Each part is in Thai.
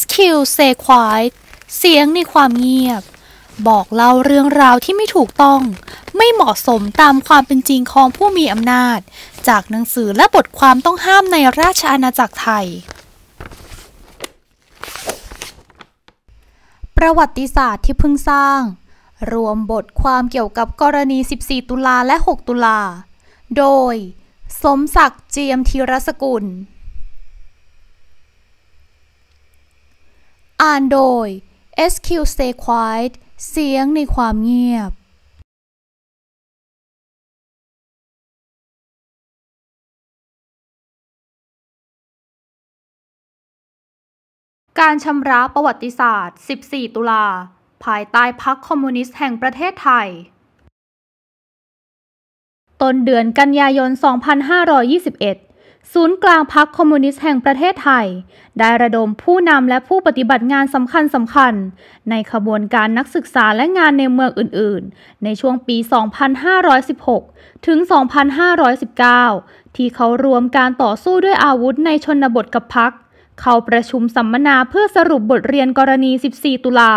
SQ Say Quiet เสียงในความเงียบ บอกเล่าเรื่องราวที่ไม่ถูกต้อง ไม่เหมาะสมตามความเป็นจริงของผู้มีอำนาจ จากหนังสือและบทความต้องห้ามในราชอาณาจักรไทย ประวัติศาสตร์ที่เพิ่งสร้าง รวมบทความเกี่ยวกับกรณี 14 ตุลาและ 6 ตุลา โดย สมศักดิ์เจียมธีรสกุลอ่านโดย SQ Stay Quiet เสียงในความเงียบ การชำระประวัติศาสตร์ 14 ตุลา ภายใต้พรรคคอมมิวนิสต์แห่งประเทศไทย ต้นเดือนกันยายน 2521ศูนย์กลางพรรคคอมมิวนิสต์แห่งประเทศไทย ได้ระดมผู้นำและผู้ปฏิบัติงานสำคัญสำคัญ ในขบวนการนักศึกษาและงานในเมืองอื่นๆ ในช่วงปี 2516 ถึง 2519 ที่เขารวมการต่อสู้ด้วยอาวุธในชนบทกับพรรคเข้าประชุมสัมมนาเพื่อสรุปบทเรียนกรณี 14 ตุลา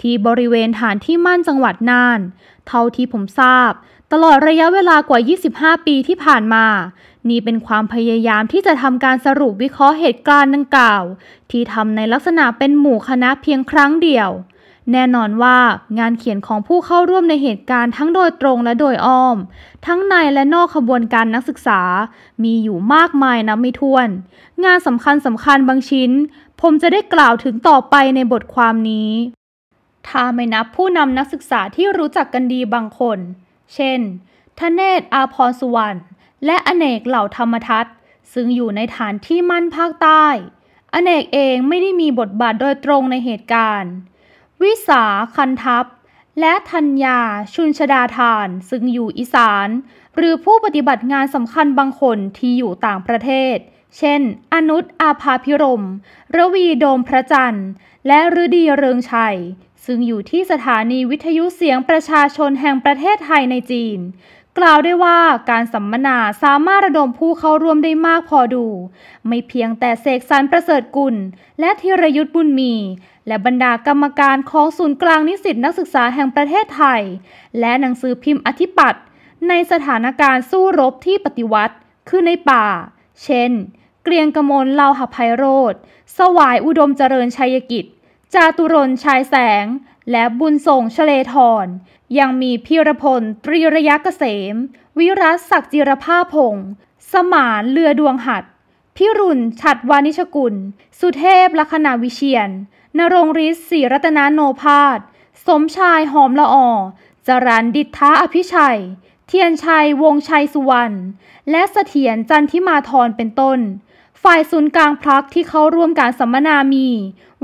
ที่บริเวณฐานที่มั่นจังหวัดน่าน เท่าที่ผมทราบตลอดระยะเวลากว่า 25 ปีที่ผ่านมา นี่เป็นความพยายามที่จะทำการสรุปวิเคราะห์เหตุการณ์ดังกล่าว ที่ทำในลักษณะเป็นหมู่คณะเพียงครั้งเดียว แน่นอนว่างานเขียนของผู้เข้าร่วมในเหตุการณ์ทั้งโดยตรงและโดยอ้อม ทั้งในและนอกขบวนการนักศึกษา มีอยู่มากมายนับไม่ถ้วน งานสำคัญสำคัญบางชิ้น ผมจะได้กล่าวถึงต่อไปในบทความนี้ ถ้าไม่นับผู้นำนักศึกษาที่รู้จักกันดีบางคนเช่น ทเนศอาพรสุวรรณ และอเนกเหล่าธรรมทัตซึ่งอยู่ในฐานที่มั่นภาคใต้ อเนกเองไม่ได้มีบทบาทโดยตรงในเหตุการณ์ วิสาคันทัพ และธัญญาชุนชดาทานซึ่งอยู่อีสาน หรือผู้ปฏิบัติงานสำคัญบางคนที่อยู่ต่างประเทศ เช่น อนุตอาภาพิรม ระวีโดมพระจันทร์และฤดีเริงชัยซึ่งอยู่ที่สถานีวิทยุเสียงประชาชนแห่งประเทศไทยในจีน กล่าวได้ว่าการสัมมนาสามารถระดมผู้เข้าร่วมได้มากพอดู ไม่เพียงแต่เสกสรรประเสริฐกุล และธีรยุทธบุญมี และบรรดากรรมการของศูนย์กลางนิสิตนักศึกษาแห่งประเทศไทย และหนังสือพิมพ์อธิปัตย์ในสถานการณ์สู้รบที่ปฏิวัติคือในป่า เช่น เกรียงกมลเลาหภัยโรธสวายอุดมเจริญชัยกิจจาตุรนชายแสงและบุญส่งชเลทรยังมีพิรพลตรีระยะเกษม วิรัสศักจิรภาพงศ์สมานเรือดวงหัด พิรุณฉัดวานิชกุล สุเทพลัคณาวิเชียน นรงฤทธิ์ศรีรัตนาโนพาสสมชายหอมละออจรันดิทธาอภิชัย เทียนชัยวงชัยสุวรรณและเสถียรจันทิมาธรเป็นต้นฝ่ายศูนย์กลางพรรคที่เข้าร่วมการสัมมนามี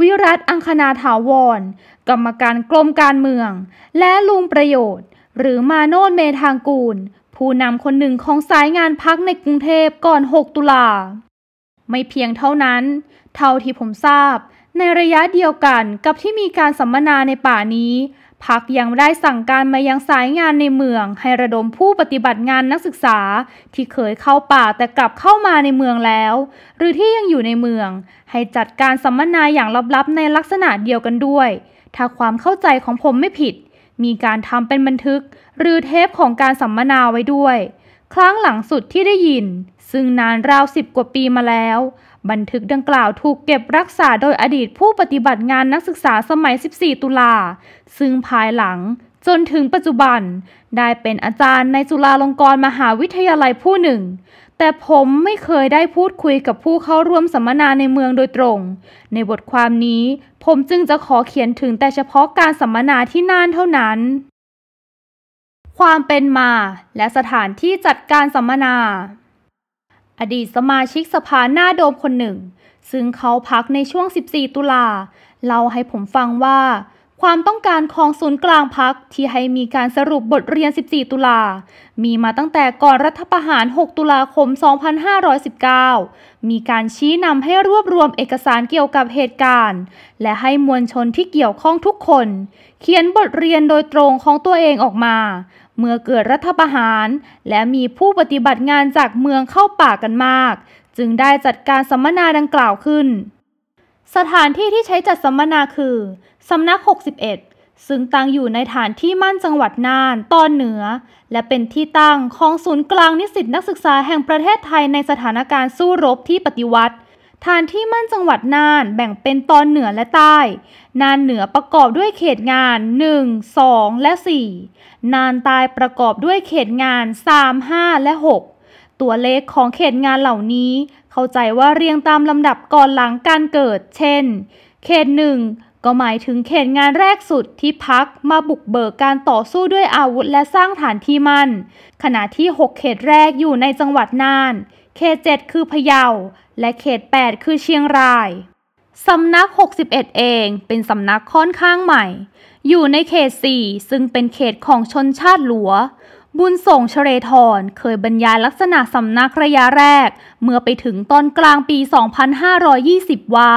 วิรัตอังคณาถาวร กรรมการกรมการเมือง และลุงประโยชน์ หรือมาโนนเมทางกูล ผู้นำคนหนึ่งของสายงานพักในกรุงเทพก่อน 6 ตุลา ไม่เพียงเท่านั้น เท่าที่ผมทราบ ในระยะเดียวกันกับที่มีการสัมมนาในป่านี้พักยังได้สั่งการมายังสายงานในเมือง ให้ระดมผู้ปฏิบัติงานนักศึกษา ที่เคยเข้าป่าแต่กลับเข้ามาในเมืองแล้ว หรือที่ยังอยู่ในเมือง ให้จัดการสัมมนาอย่างลับๆในลักษณะเดียวกันด้วย ถ้าความเข้าใจของผมไม่ผิด มีการทำเป็นบันทึก หรือเทปของการสัมมนาไว้ด้วย ครั้งหลังสุดที่ได้ยิน ซึ่งนานราวสิบกว่าปีมาแล้วบันทึกดังกล่าวถูกเก็บรักษาโดยอดีตผู้ปฏิบัติงานนักศึกษาสมัย 14 ตุลา ซึ่งภายหลังจนถึงปัจจุบันได้เป็นอาจารย์ในจุฬาลงกรณ์มหาวิทยาลัยผู้หนึ่ง แต่ผมไม่เคยได้พูดคุยกับผู้เข้าร่วมสัมมนาในเมืองโดยตรง ในบทความนี้ผมจึงจะขอเขียนถึงแต่เฉพาะการสัมมนาที่น่านเท่านั้น ความเป็นมาและสถานที่จัดการสัมมนาอดีตสมาชิกสภาหน้าโดมคนหนึ่ง ซึ่งเขาพักในช่วง 14 ตุลาเล่าให้ผมฟังว่า ความต้องการของศูนย์กลางพักที่ให้มีการสรุปบทเรียน 14 ตุลา มีมาตั้งแต่ก่อนรัฐประหาร 6 ตุลาคม 2519 มีการชี้นำให้รวบรวมเอกสารเกี่ยวกับเหตุการณ์ และให้มวลชนที่เกี่ยวข้องทุกคน เขียนบทเรียนโดยตรงของตัวเองออกมาเมื่อเกิดรัฐประหาร และมีผู้ปฏิบัติงานจากเมืองเข้าป่ากันมาก จึงได้จัดการสัมมนาดังกล่าวขึ้น สถานที่ที่ใช้จัดสัมมนาคือสำนัก 61 ซึ่งตั้งอยู่ในฐานที่มั่นจังหวัดน่านตอนเหนือ และเป็นที่ตั้งของศูนย์กลางนิสิตนักศึกษาแห่งประเทศไทยในสถานการณ์สู้รบที่ปฏิวัติฐานที่มั่นจังหวัดน่านแบ่งเป็นตอนเหนือและใต้ น่านเหนือประกอบด้วยเขตงาน1 2 และ 4น่านใต้ประกอบด้วยเขตงาน3 5 และ 6 ตัวเลขของเขตงานเหล่านี้ เข้าใจว่าเรียงตามลำดับก่อนหลังการเกิด เช่น เขต1ก็หมายถึงเขตงานแรกสุดที่พักมาบุกเบิกการต่อสู้ด้วยอาวุธและสร้างฐานที่มั่น ขณะที่ 6 เขตแรกอยู่ในจังหวัดน่าน เขต7คือพะเยาและเขต8คือเชียงราย สำนัก 61 เองเป็นสำนักค่อนข้างใหม่ อยู่ในเขต4ซึ่งเป็นเขตของชนชาติหลัว บุญส่งเชเรทรเคยบรรยายลักษณะสำนักระยะแรก เมื่อไปถึงตอนกลางปี 2520 ว่า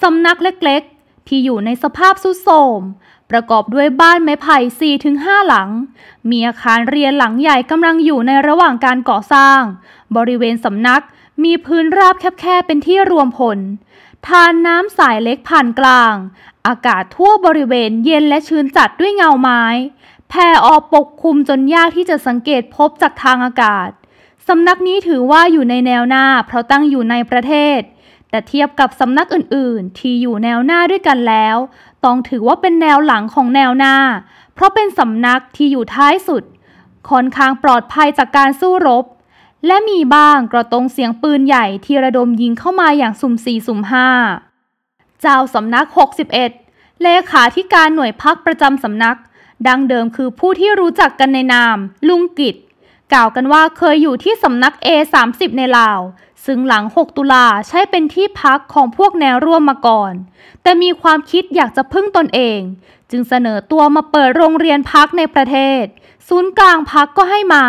สำนักเล็กๆ ที่อยู่ในสภาพสุดโทมประกอบด้วยบ้านไม้ไผ่4ถึง5หลัง มีอาคารเรียนหลังใหญ่กำลังอยู่ในระหว่างการก่อสร้าง บริเวณสำนักมีพื้นราบแคบๆเป็นที่รวมพลทานน้ำสายเล็กผ่านกลาง อากาศทั่วบริเวณเย็นและชื้นจัดด้วยเงาไม้แผ่ออกปกคลุมจนยากที่จะสังเกตพบจากทางอากาศสำนักนี้ถือว่าอยู่ในแนวหน้าเพราะตั้งอยู่ในประเทศ แต่เทียบกับสำนักอื่นๆ ที่อยู่แนวหน้าด้วยกันแล้ว ต้องถือว่าเป็นแนวหลังของแนวหน้า เพราะเป็นสำนักที่อยู่ท้ายสุดค่อนข้างปลอดภัยจากการสู้รบและมีบ้างกระตงเสียงปืนใหญ่ที่ระดมยิงเข้ามาอย่าง สุ่มสี่สุ่มห้า เจ้าสำนัก 61 เลขาธิการหน่วยพักประจำสำนัก ดังเดิมคือผู้ที่รู้จักกันในนาม ลุงกิจกล่าวกันว่าเคยอยู่ที่สำนัก A30 ในลาว ซึ่งหลัง 6 ตุลาใช้เป็นที่พักของพวกแนวร่วมมาก่อน แต่มีความคิดอยากจะพึ่งตนเอง จึงเสนอตัวมาเปิดโรงเรียนพักในประเทศศูนย์กลางพักก็ให้มา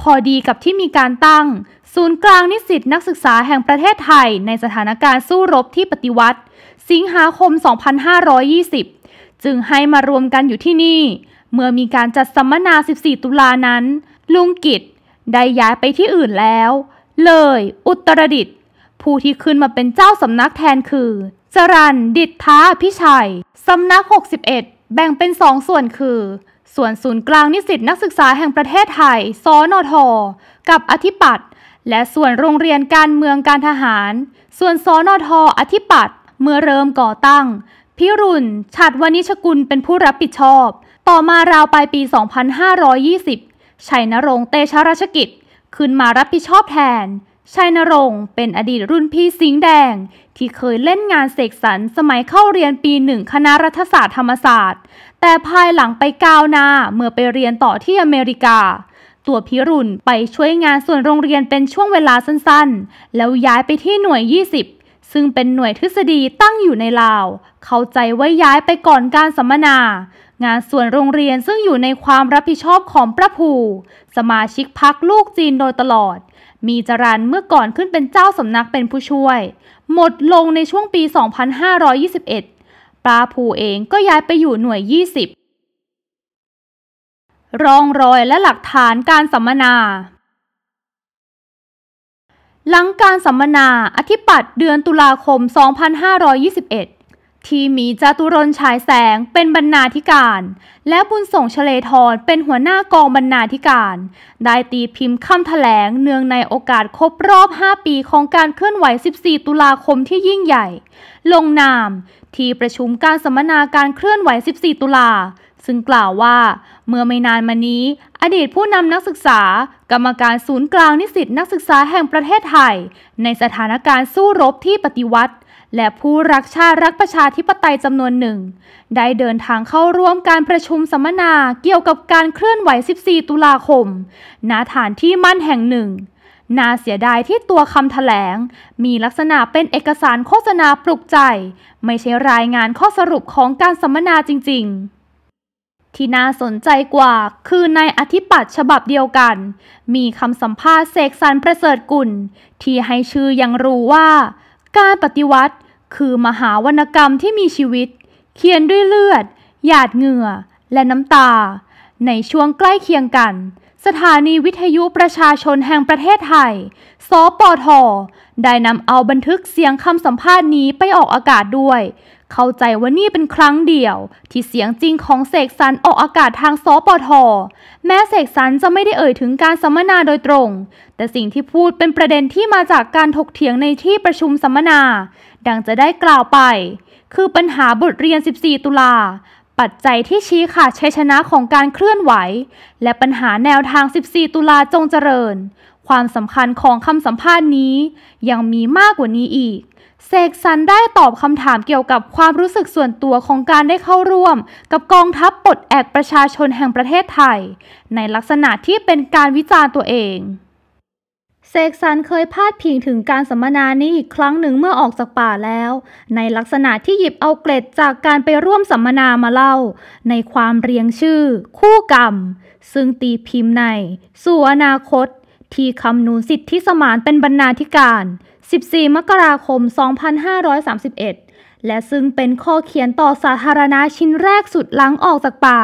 พอดีกับที่มีการตั้งศูนย์กลางนิสิตนักศึกษาแห่งประเทศไทยในสถานการณ์สู้รบที่ปฏิวัติ สิงหาคม 2520 จึงให้มารวมกันอยู่ที่นี่ เมื่อมีการจัดสัมมนา 14 ตุลานั้น ลุงกิจได้ย้ายไปที่อื่นแล้ว เลยอุตรดิตผู้ที่ขึ้นมาเป็นเจ้าสำนักแทนคือ จรันดิท้าพิชัยสำนัก 61 แบ่งเป็นสองส่วนคือส่วนศูนย์กลาง นิสิตนักศึกษาแห่งประเทศไทย สนท กับอธิปัตย์ และส่วนโรงเรียนการเมืองการทหาร ส่วนสนท อธิปัตย์เมื่อเริ่มก่อตั้ง พิรุณชัดวณิชกุล เป็นผู้รับผิดชอบ ต่อมาราวปลายปี 2520 ชัยนรงเตชะราชกิจขึ้นมารับผิดชอบแทน ชัยนรง เป็นอดีตรุ่นพี่สิงห์แดง ที่เคยเล่นงานเสกสรรสมัยเข้าเรียนปีหนึ่งคณะรัฐศาสตร์ธรรมศาสตร์แต่ภายหลังไปกาวนาเมื่อไปเรียนต่อที่อเมริกา ตัวพิรุณไปช่วยงานส่วนโรงเรียนเป็นช่วงเวลาสั้นๆ แล้วย้ายไปที่หน่วย 20 ซึ่งเป็นหน่วยทฤษฎีตั้งอยู่ในลาว เข้าใจว่าย้ายไปก่อนการสัมมนา งานส่วนโรงเรียนซึ่งอยู่ในความรับผิดชอบของพระภู สมาชิกพักลูกจีนโดยตลอด มีจรันเมื่อก่อนขึ้นเป็นเจ้าสำนักเป็นผู้ช่วย หมดลงในช่วงปี 2521ปลาภูเองก็ย้ายไปอยู่หน่วย 20รองรอยและหลักฐานการสัมมนา หลังการสัมมนาอธิปัตย์เดือนตุลาคม 2521 ที่มีจตุรนฉายแสงเป็นบรรณาธิการ และบุญส่งเฉลยทรเป็นหัวหน้ากองบรรณาธิการ ได้ตีพิมพ์คำถแถลงเนื่องในโอกาสครบรอบ 5 ปีของการเคลื่อนไหว14 ตุลาคมที่ยิ่งใหญ่ ลงนามที่ประชุมการสัมมนาการเคลื่อนไหว 14 ตุลา ซึ่งกล่าวว่า เมื่อไม่นานมานี้ อดีตผู้นำนักศึกษา กรรมการศูนย์กลางนิสิตนักศึกษาแห่งประเทศไทย ในสถานการณ์สู้รบที่ปฏิวัติ และผู้รักชาติรักประชาธิปไตยจำนวนหนึ่งได้เดินทางเข้าร่วมการประชุมสัมมนาเกี่ยวกับการเคลื่อนไหว 14 ตุลาคมณฐานที่มั่นแห่งหนึ่งน่าเสียดายที่ตัวคำแถลง มีลักษณะเป็นเอกสารโฆษณาปลุกใจ ไม่ใช่รายงานข้อสรุปของการสัมมนาจริงๆ ที่น่าสนใจกว่าคือในอธิปัตย์ฉบับเดียวกัน มีคำสัมภาษณ์เสกสรรประเสริฐกุลที่ให้ชื่อยังรู้ว่า การปฏิวัติคือมหาวรรณกรรมที่มีชีวิตเขียนด้วยเลือด หยาดเหงื่อ และน้ำตา ในช่วงใกล้เคียงกันสถานีวิทยุประชาชนแห่งประเทศไทย สปท ได้นำเอาบันทึกเสียงคำสัมภาษณ์นี้ไปออกอากาศด้วย เข้าใจว่านี่เป็นครั้งเดียว ที่เสียงจริงของเสกสรรออกอากาศทางสปท แม้เสกสรรจะไม่ได้เอ่ยถึงการสัมมนาโดยตรง แต่สิ่งที่พูดเป็นประเด็นที่มาจากการถกเถียงในที่ประชุมสัมมนา ดังจะได้กล่าวไป คือปัญหาบทเรียน 14 ตุลาปัจจัยที่ชี้ขาดชัยชนะของการเคลื่อนไหว และปัญหาแนวทาง 14 ตุลาจงเจริญ ความสำคัญของคำสัมภาษณ์นี้ยังมีมากกว่านี้อีกเสกสรรได้ตอบคำถามเกี่ยวกับความรู้สึกส่วนตัวของการได้เข้าร่วม กับกองทัพปลดแอกประชาชนแห่งประเทศไทย ในลักษณะที่เป็นการวิจารณ์ตัวเองเสกสรรเคยพาดพิงถึงการสัมมนานี้อีกครั้งหนึ่งเมื่อออกจากป่าแล้ว ในลักษณะที่หยิบเอาเกล็ดจากการไปร่วมสัมมนามาเล่า ในความเรียงชื่อ คู่กรรม ซึ่งตีพิมพ์ในสู่อนาคต ที่คำนูนสิทธิสมานเป็นบรรณาธิการ 14 มกราคม 2531 และซึ่งเป็นข้อเขียนต่อสาธารณะชิ้นแรกสุดหลังออกจากป่า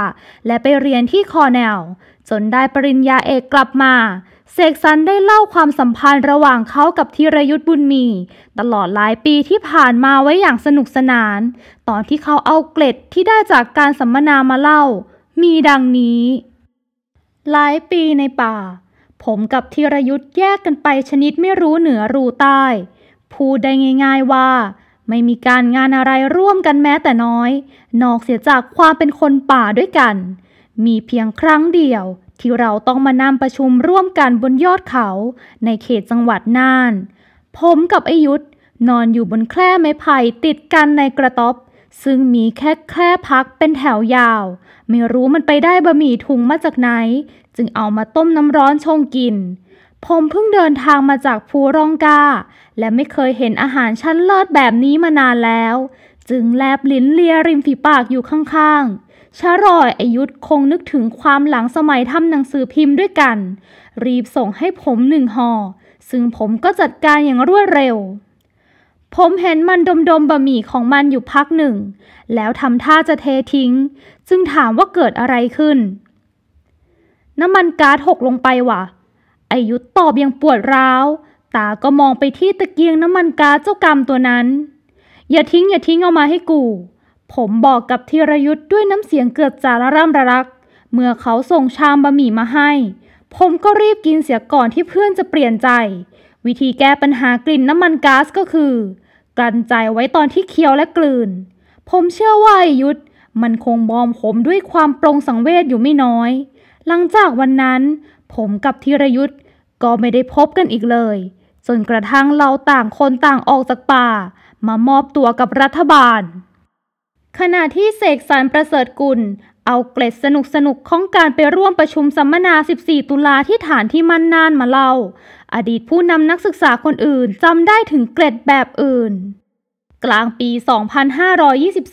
และไปเรียนที่คอแนลจนได้ปริญญาเอกกลับมาเสกสรรได้เล่าความสัมพันธ์ระหว่างเขากับธีรยุทธบุญมี ตลอดหลายปีที่ผ่านมาไว้อย่างสนุกสนาน ตอนที่เขาเอาเกล็ดที่ได้จากการสัมมนามาเล่า มีดังนี้ หลายปีในป่า ผมกับธีรยุทธแยกกันไปชนิดไม่รู้เหนือรู้ใต้พูดได้ง่าย ๆว่า ไม่มีการงานอะไรร่วมกันแม้แต่น้อย นอกเสียจากความเป็นคนป่าด้วยกัน มีเพียงครั้งเดียวที่เราต้องมานั่งประชุมร่วมกันบนยอดเขาในเขตจังหวัดน่าน ผมกับไอยุทธ นอนอยู่บนแคร่ไม้ไผ่ติดกันในกระต๊อบซึ่งมีแค่แคร่พักเป็นแถวยาว ไม่รู้มันไปได้บะหมี่ถุงมาจากไหน จึงเอามาต้มน้ำร้อนชงกิน ผมเพิ่งเดินทางมาจากภูรองกา และไม่เคยเห็นอาหารชั้นเลิศแบบนี้มานานแล้ว จึงแลบลิ้นเลียริมฝีปากอยู่ข้างๆชารอยอายุธคงนึกถึงความหลังสมัยทำหนังสือพิมพ์ด้วยกัน รีบส่งให้ผมหนึ่งหอ่อซึ่งผมก็จัดการอย่างรวดเร็ว ผมเห็นมันดมดมบะหมี่ของมันอยู่พักหนึ่ง แล้วทำท่าจะเททิ้งจึงถามว่าเกิดอะไรขึ้น น้ำมันก๊าซหกลงไปว่ะ อายุตอบอย่างปวดร้าว ตาก็มองไปที่ตะเกียงน้ำมันก๊าซเจ้ากรรมตัวนั้น อย่าทิ้งอย่าทิ้งเอามาให้กูผมบอกกับธีรยุทธ์ด้วยน้ำเสียงเกือบจะระร่ำระรัก เมื่อเขาส่งชามบะหมี่มาให้ ผมก็รีบกินเสียก่อนที่เพื่อนจะเปลี่ยนใจ วิธีแก้ปัญหากลิ่นน้ำมันก๊าซก็คือกลั้นใจไว้ตอนที่เคี้ยวและกลืนผมเชื่อว่าอยุทธมันคงบอมผมด้วยความปรงสังเวชอยู่ไม่น้อย หลังจากวันนั้น ผมกับธีรยุทธ์ก็ไม่ได้พบกันอีกเลย จนกระทั่งเราต่างคนต่างออกจากป่า มามอบตัวกับรัฐบาลขณะที่เสกสรรประเสริฐกุล เอาเกล็ดสนุกสนุกของการไปร่วมประชุมสัมมนา 14 ตุลาที่ฐานที่มั่นนานมาเล่า อดีตผู้นำนักศึกษาคนอื่นจำได้ถึงเกล็ดแบบอื่น กลางปี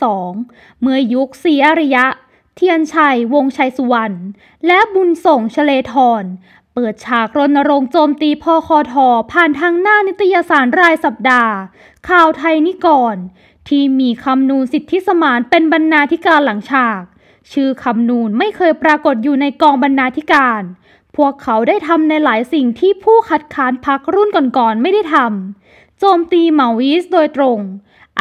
2522 เมื่อยุคศรีอริยะ เทียนชัยวงชัยสุวรรณและบุญส่งชเลทร เปิดฉากรณรงค์โจมตีพอคอทอผ่านทางหน้านิตยสารรายสัปดาห์ ข่าวไทยนิกรที่มีคำนูนสิทธิสมานเป็นบรรณาธิการหลังฉาก ชื่อคำนูนไม่เคยปรากฏอยู่ในกองบรรณาธิการ พวกเขาได้ทำในหลายสิ่งที่ผู้คัดค้านพักรุ่นก่อนๆไม่ได้ทำโจมตีเหมาวีสโดยตรง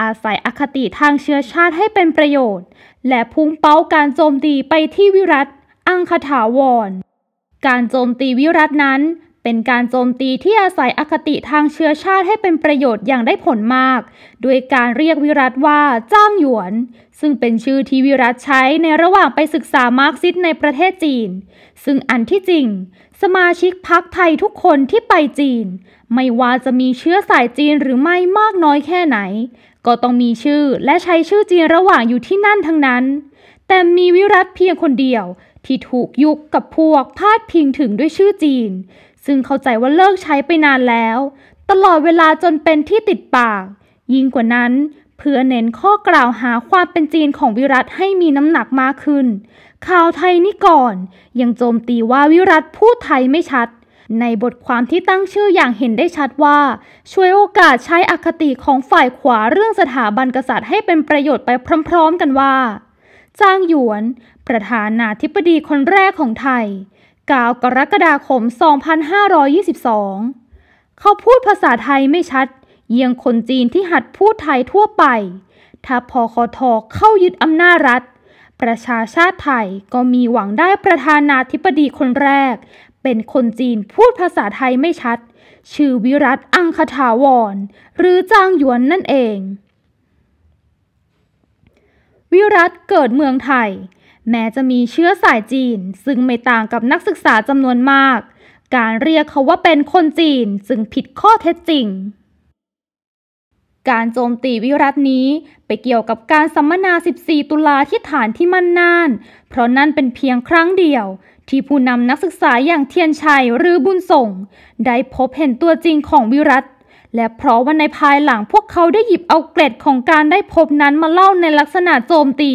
อาศัยอคติทางเชื้อชาติให้เป็นประโยชน์ และพุ่งเป้าการโจมตีไปที่วิรัตอังคถาวร การโจมตีวิรัตนั้นเป็นการโจมตีที่อาศัยอคติทางเชื้อชาติให้เป็นประโยชน์อย่างได้ผลมาก โดยการเรียกวิรัตว่าจ้างหยวน ซึ่งเป็นชื่อที่วิรัตใช้ในระหว่างไปศึกษามาร์กซิสในประเทศจีน ซึ่งอันที่จริง สมาชิกพรรคไทยทุกคนที่ไปจีน ไม่ว่าจะมีเชื้อสายจีนหรือไม่มากน้อยแค่ไหน ก็ต้องมีชื่อและใช้ชื่อจีนระหว่างอยู่ที่นั่นทั้งนั้น แต่มีวิรัตเพียงคนเดียวที่ถูกยุคกับพวกพาดพิงถึงด้วยชื่อจีนซึ่งเข้าใจว่าเลิกใช้ไปนานแล้วตลอดเวลาจนเป็นที่ติดปาก ยิ่งกว่านั้น เพื่อเน้นข้อกล่าวหาความเป็นจีนของวิรัตให้มีน้ำหนักมากขึ้นข่าวไทยนี่ก่อนยังโจมตีว่าวิรัตพูดไทยไม่ชัด ในบทความที่ตั้งชื่ออย่างเห็นได้ชัดว่า ช่วยโอกาสใช้อคติของฝ่ายขวาเรื่องสถาบันกษัตริย์ให้เป็นประโยชน์ไปพร้อมๆ กันว่าจางหยวน ประธานาธิบดีคนแรกของไทย9กรกฎาคม 2522 เขาพูดภาษาไทยไม่ชัด เยี่ยงคนจีนที่หัดพูดไทยทั่วไป ถ้าพอคอทอเข้ายึดอำนาจรัฐ ประชาชาติไทยก็มีหวังได้ประธานาธิบดีคนแรก เป็นคนจีนพูดภาษาไทยไม่ชัด ชื่อวิรัต อังคถาวร หรือจางหยวนนั่นเอง วิรัตเกิดเมืองไทยแม้จะมีเชื้อสายจีนซึ่งไม่ต่างกับนักศึกษาจำนวนมาก การเรียกเขาว่าเป็นคนจีนจึงผิดข้อเท็จจริง การโจมตีวิรัตนี้ไปเกี่ยวกับการสัมมนา 14 ตุลาที่ฐานที่มั่นน่าน เพราะนั่นเป็นเพียงครั้งเดียว ที่ผู้นำนักศึกษาอย่างเทียนชัยหรือบุญส่ง ได้พบเห็นตัวจริงของวิรัตและเพราะว่าในภายหลังพวกเขาได้หยิบเอาเกร็ดของการได้พบนั้นมาเล่าในลักษณะโจมตี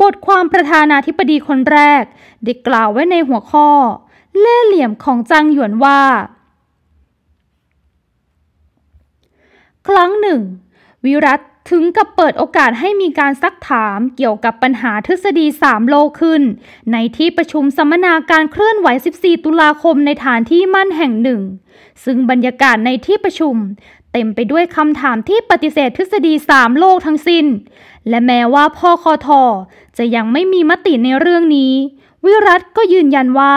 บทความประธานาธิบดีคนแรกได้กล่าวไว้ในหัวข้อ เล่เหลี่ยมของจังหยวนว่า ครั้งหนึ่ง วิรัตถึงกับเปิดโอกาสให้มีการซักถามเกี่ยวกับปัญหาทฤษฎี 3 โลขึ้น ในที่ประชุมสัมมนาการเคลื่อนไหว 14 ตุลาคมในฐานที่มั่นแห่งหนึ่ง ซึ่งบรรยากาศในที่ประชุมเต็มไปด้วยคำถามที่ปฏิเสธทฤษฎี3 โลกทั้งสิน้น และแม้ว่าพ่อคอทอจะยังไม่มีมติในเรื่องนี้ วิรัตก็ยืนยันว่า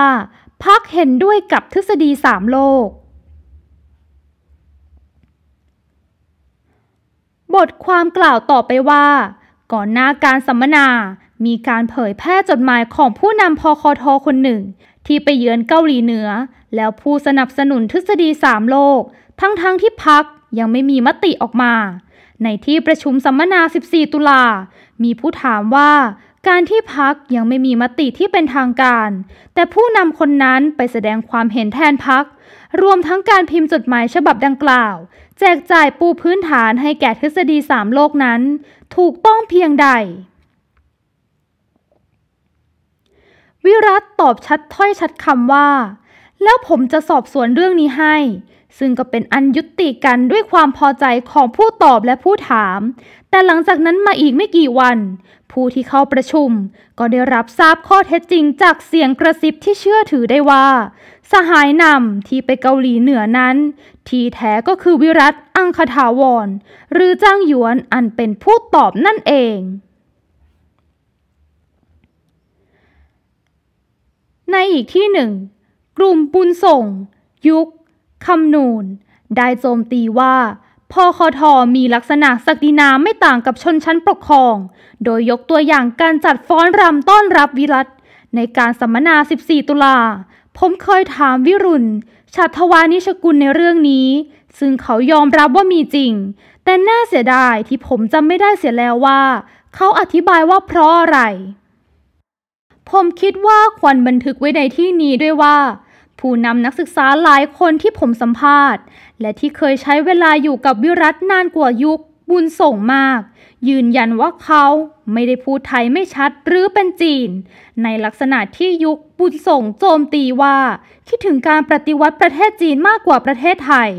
พักเห็นด้วยกับทฤษฎี3โลกบทความกล่าวต่อไปว่า ก่อนหน้าการสัมมนา มีการเผยแพร่จดหมายของผู้นำพคทคนหนึ่ง ที่ไปเยือนเกาหลีเหนือ แล้วผู้สนับสนุนทฤษฎีสามโลก ทั้งท้งที่พักยังไม่มีมติออกมา ในที่ประชุมสัมมนา 14 ตุลา มีผู้ถามว่า การที่พักยังไม่มีมติที่เป็นทางการ แต่ผู้นำคนนั้นไปแสดงความเห็นแทนพักรวมทั้งการพิมพ์จดหมายฉบับดังกล่าวแจกจ่ายปูพื้นฐานให้แก่ทฤษฎีสามโลกนั้น ถูกต้องเพียงใด วิรัตตอบชัดถ้อยชัดคำว่า แล้วผมจะสอบสวนเรื่องนี้ให้ ซึ่งก็เป็นอันยุติกันด้วยความพอใจของผู้ตอบและผู้ถาม แต่หลังจากนั้นมาอีกไม่กี่วัน ผู้ที่เข้าประชุมก็ได้รับทราบข้อเท็จจริงจากเสียงกระซิบที่เชื่อถือได้ว่าสหายนำที่ไปเกาหลีเหนือนั้น ที่แท้ก็คือวิรัต อังคถาวร หรือจ้างหยวนอันเป็นผู้ตอบนั่นเอง ในอีกที่หนึ่ง กลุ่มปุญส่ง ยุคคำนูน ได้โจมตีว่าพอคอทอมีลักษณะศักดินา ไม่ต่างกับชนชั้นปกครอง โดยยกตัวอย่างการจัดฟ้อนรำต้อนรับวิรัต ในการสัมมนา 14 ตุลาผมเคยถามวิรุณชัตวานิชกุลในเรื่องนี้ ซึ่งเขายอมรับว่ามีจริง แต่น่าเสียดายที่ผมจำไม่ได้เสียแล้วว่า เขาอธิบายว่าเพราะอะไร ผมคิดว่าควรบันทึกไว้ในที่นี้ด้วยว่า ผู้นำนักศึกษาหลายคนที่ผมสัมภาษณ์ และที่เคยใช้เวลาอยู่กับวิรัตนานกว่ายุคบุญส่งมาก ยืนยันว่าเขาไม่ได้พูดไทยไม่ชัดหรือเป็นจีน ในลักษณะที่ยุคบุญส่งโจมตีว่าคิดถึงการปฏิวัติประเทศจีนมากกว่าประเทศไทย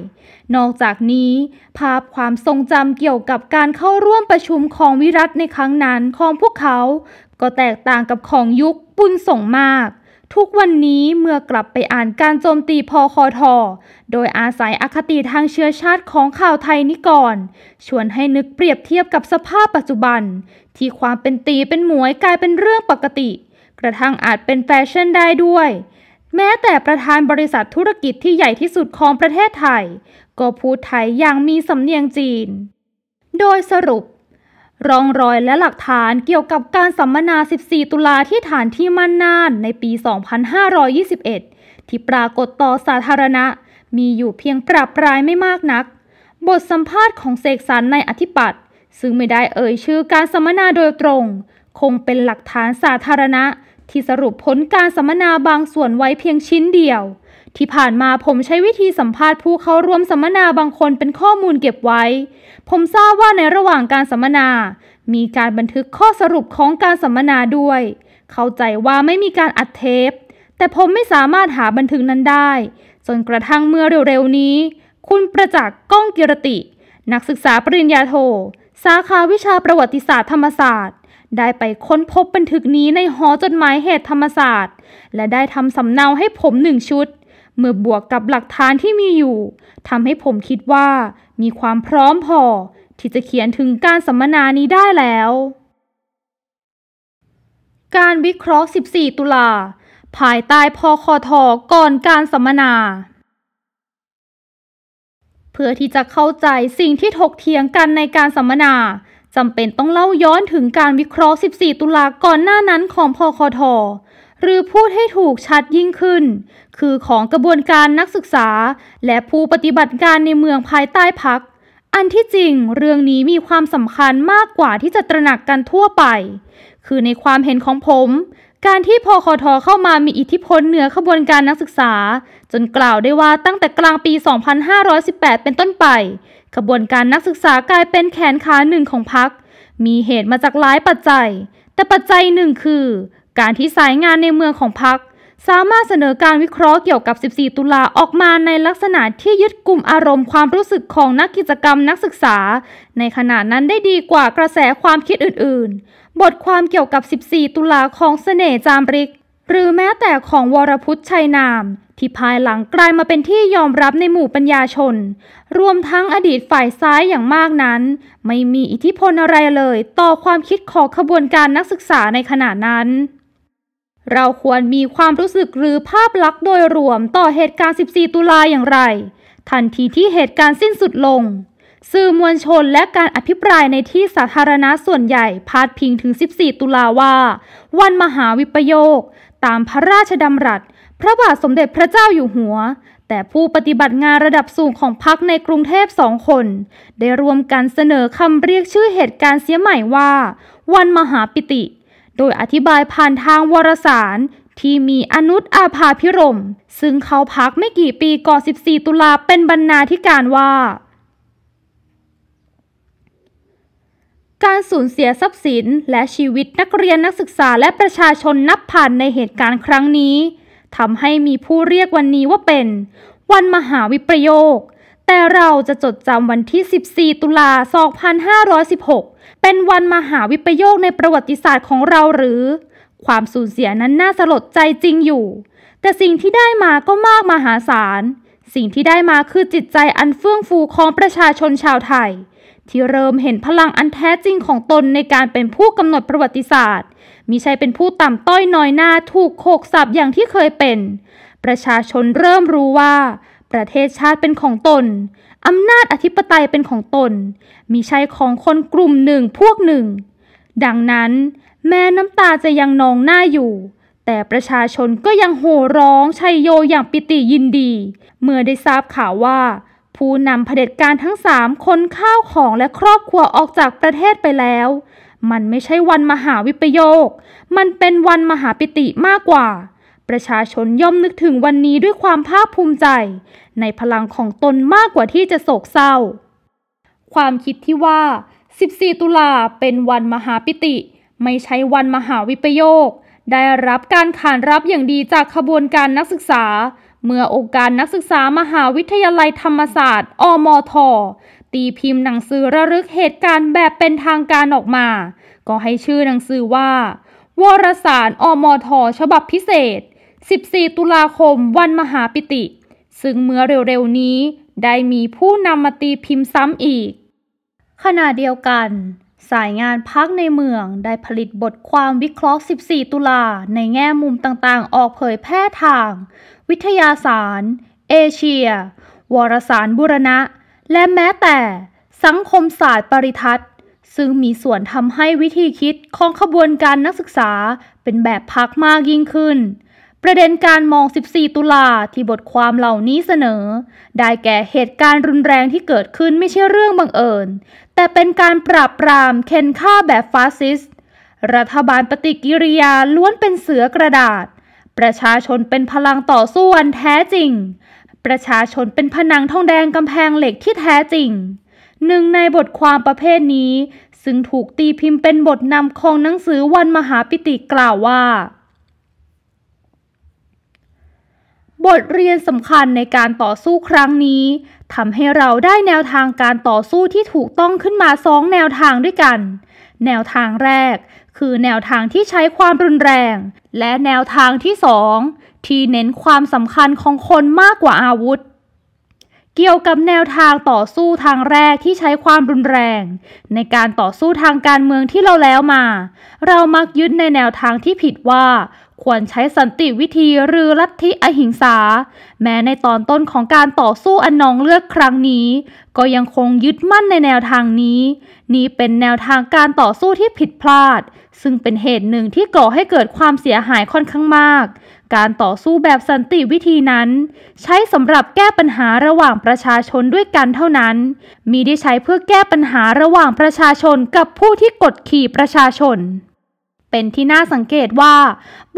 นอกจากนี้ ภาพความทรงจำเกี่ยวกับการเข้าร่วมประชุมของวิรัตในครั้งนั้นของพวกเขาก็แตกต่างกับของยุคบุญส่งมากทุกวันนี้เมื่อกลับไปอ่านการโจมตีพอคอทอ โดยอาศัยอคติทางเชื้อชาติของข่าวไทยนิกรชวนให้นึกเปรียบเทียบกับสภาพปัจจุบัน ที่ความเป็นตีเป็นหมวยกลายเป็นเรื่องปกติ กระทั่งอาจเป็นแฟชั่นได้ด้วย แม้แต่ประธานบริษัทธุรกิจที่ใหญ่ที่สุดของประเทศไทย ก็พูดไทยอย่างมีสำเนียงจีน โดยสรุปร่องรอยและหลักฐานเกี่ยวกับการสัมมนา 14 ตุลาที่ฐานที่มั่นน่านในปี 2521 ที่ปรากฏต่อสาธารณะมีอยู่เพียงปรับปรายไม่มากนัก บทสัมภาษณ์ของเสกสรรในอธิปัตย์ซึ่งไม่ได้เอ่ยชื่อการสัมมนาโดยตรงคงเป็นหลักฐานสาธารณะที่สรุปผลการสัมมนาบางส่วนไว้เพียงชิ้นเดียวที่ผ่านมาผมใช้วิธีสัมภาษณ์ผู้เข้าร่วมสัมมนาบางคนเป็นข้อมูลเก็บไว้ ผมทราบว่าในระหว่างการสัมมนา มีการบันทึกข้อสรุปของการสัมมนาด้วย เข้าใจว่าไม่มีการอัดเทป แต่ผมไม่สามารถหาบันทึกนั้นได้ จนกระทั่งเมื่อเร็วๆนี้ คุณประจักษ์ก้องกิรติ นักศึกษาปริญญาโท สาขาวิชาประวัติศาสตร์ธรรมศาสตร์ ได้ไปค้นพบบันทึกนี้ในหอจดหมายเหตุธรรมศาสตร์ และได้ทำสำเนาให้ผมหนึ่งชุดเมื่อบวกกับหลักฐานที่มีอยู่ทำให้ผมคิดว่ามีความพร้อมพอที่จะเขียนถึงการสัมมนานี้ได้แล้ว การวิเคราะห์ 14 ตุลาภายใต้พคทก่อนการสัมมนา เพื่อที่จะเข้าใจสิ่งที่ถกเถียงกันในการสัมมนาจำเป็นต้องเล่าย้อนถึงการวิเคราะห์ 14 ตุลาก่อนหน้านั้นของพคทหรือพูดให้ถูกชัดยิ่งขึ้น คือของกระบวนการนักศึกษา และผู้ปฏิบัติการในเมืองภายใต้พัก อันที่จริงเรื่องนี้มีความสำคัญมากกว่าที่จะตระหนักกันทั่วไป คือในความเห็นของผม การที่พอคทเข้ามามีอิทธิพลเหนือขบวนการนักศึกษา จนกล่าวได้ว่าตั้งแต่กลางปี 2518 เป็นต้นไปขบวนการนักศึกษากลายเป็นแขนขาหนึ่งของพักมีเหตุมาจากหลายปัจจัย แต่ปัจจัยหนึ่งคือการที่สายงานในเมืองของพรรคสามารถเสนอการวิเคราะห์เกี่ยวกับ 14 ตุลาออกมาในลักษณะที่ยึดกลุ่มอารมณ์ความรู้สึกของนักกิจกรรมนักศึกษา ในขณะนั้นได้ดีกว่ากระแสความคิดอื่นๆ บทความเกี่ยวกับ 14 ตุลาของสเสน่ห์จามริก หรือแม้แต่ของวรพุทธชัยนาม ที่ภายหลังกลายมาเป็นที่ยอมรับในหมู่ปัญญาชน รวมทั้งอดีตฝ่ายซ้ายอย่างมากนั้น ไม่มีอิทธิพลอะไรเลย ต่อความคิดของขบวนการนักศึกษาในขณะนั้นเราควรมีความรู้สึกหรือภาพลักษณ์โดยรวมต่อเหตุการณ์ 14 ตุลาอย่างไร ทันทีที่เหตุการณ์สิ้นสุดลง สื่อมวลชนและการอภิปรายในที่สาธารณะส่วนใหญ่ พาดพิงถึง 14 ตุลาว่า วันมหาวิปโยค ตามพระราชดำรัสพระบาทสมเด็จพระเจ้าอยู่หัว แต่ผู้ปฏิบัติงานระดับสูงของพรรคในกรุงเทพสองคน ได้รวมกันเสนอคำเรียกชื่อเหตุการณ์เสียใหม่ว่า วันมหาปิติโดยอธิบายผ่านทางวารสารที่มีอนุตอาภาพิรมซึ่งเขาพักไม่กี่ปีก่อน14 ตุลาเป็นบรรณาธิการว่า การสูญเสียทรัพย์สินและชีวิตนักเรียนนักศึกษาและประชาชนนับพันในเหตุการณ์ครั้งนี้ทำให้มีผู้เรียกวันนี้ว่าเป็น วันมหาวิปโยคแต่เราจะจดจำวันที่ 14 ตุลา2516 เป็นวันมหาวิปโยคในประวัติศาสตร์ของเราหรือ ความสูญเสียนั้นน่าสลดใจจริงอยู่ แต่สิ่งที่ได้มาก็มาก มหาศาล สิ่งที่ได้มาคือจิตใจอันเฟื่องฟูของประชาชนชาวไทย ที่เริ่มเห็นพลังอันแท้จริงของตนในการเป็นผู้กำหนดประวัติศาสตร์มิใช่เป็นผู้ต่ำต้อยน้อยหน้าถูกโขกสับอย่างที่เคยเป็น ประชาชนเริ่มรู้ว่าประเทศชาติเป็นของตนอำนาจอธิปไตยเป็นของตนมีใช่ของคนกลุ่มหนึ่งพวกหนึ่ง ดังนั้นแม้น้ำตาจะยังนองหน้าอยู่ แต่ประชาชนก็ยังโห่ร้องชัยโยอย่างปิติยินดี เมื่อได้ทราบข่าวว่า ผู้นำเผด็จการทั้งสามคนข้าวของและครอบครัวออกจากประเทศไปแล้ว มันไม่ใช่วันมหาวิปโยค มันเป็นวันมหาปิติมากกว่าประชาชนย่อมนึกถึงวันนี้ด้วยความภาคภูมิใจ ในพลังของตนมากกว่าที่จะโศกเศร้า ความคิดที่ว่า 14 ตุลาเป็นวันมหาปิติ ไม่ใช่วันมหาวิปโยค ได้รับการขานรับอย่างดีจากขบวนการนักศึกษา เมื่อองค์การนักศึกษามหาวิทยาลัยธรรมศาสตร์ อมท ตีพิมพ์หนังสือระลึกเหตุการณ์แบบเป็นทางการออกมา ก็ให้ชื่อหนังสือว่าวารสารอมทฉบับพิเศษ14 ตุลาคมวันมหาปิติ ซึ่งเมื่อเร็วๆนี้ ได้มีผู้นำมาตีพิมพ์ซ้ำอีก ขณะเดียวกัน สายงานพักในเมืองได้ผลิตบทความวิเคราะห์ 14 ตุลาในแง่มุมต่างๆ ออกเผยแพร่ทาง วิทยาศาสตร์เอเชียวารสารบุรณะ และแม้แต่ สังคมศาสตร์ปริทัศน์ ซึ่งมีส่วนทำให้วิธีคิดของขบวนการนักศึกษาเป็นแบบพักมากยิ่งขึ้นประเด็นการมอง 14 ตุลาที่บทความเหล่านี้เสนอ ได้แก่ เหตุการณ์รุนแรงที่เกิดขึ้นไม่ใช่เรื่องบังเอิญ แต่เป็นการปราบปรามเค้นฆ่าแบบฟาสซิสต์รัฐบาลปฏิกิริยาล้วนเป็นเสือกระดาษ ประชาชนเป็นพลังต่อสู้อันแท้จริง ประชาชนเป็นผนังทองแดงกำแพงเหล็กที่แท้จริง หนึ่งในบทความประเภทนี้ ซึ่งถูกตีพิมพ์เป็นบทนำของหนังสือวันมหาปิติกล่าวว่าบทเรียนสำคัญในการต่อสู้ครั้งนี้ทำให้เราได้แนวทางการต่อสู้ที่ถูกต้องขึ้นมาสองแนวทางด้วยกัน แนวทางแรก คือแนวทางที่ใช้ความรุนแรง และแนวทางที่สอง ที่เน้นความสำคัญของคนมากกว่าอาวุธ เกี่ยวกับแนวทางต่อสู้ทางแรกที่ใช้ความรุนแรง ในการต่อสู้ทางการเมืองที่เราแล้วมา เรามักยึดในแนวทางที่ผิดว่าควรใช้สันติวิธีหรือลัทธิอหิงสา แม้ในตอนต้นของการต่อสู้อันนองเลือดครั้งนี้ ก็ยังคงยึดมั่นในแนวทางนี้ นี่เป็นแนวทางการต่อสู้ที่ผิดพลาด ซึ่งเป็นเหตุหนึ่งที่ก่อให้เกิดความเสียหายค่อนข้างมากการต่อสู้แบบสันติวิธีนั้น ใช้สำหรับแก้ปัญหาระหว่างประชาชนด้วยกันเท่านั้น มีได้ใช้เพื่อแก้ปัญหาระหว่างประชาชนกับผู้ที่กดขี่ประชาชนเป็นที่น่าสังเกตว่า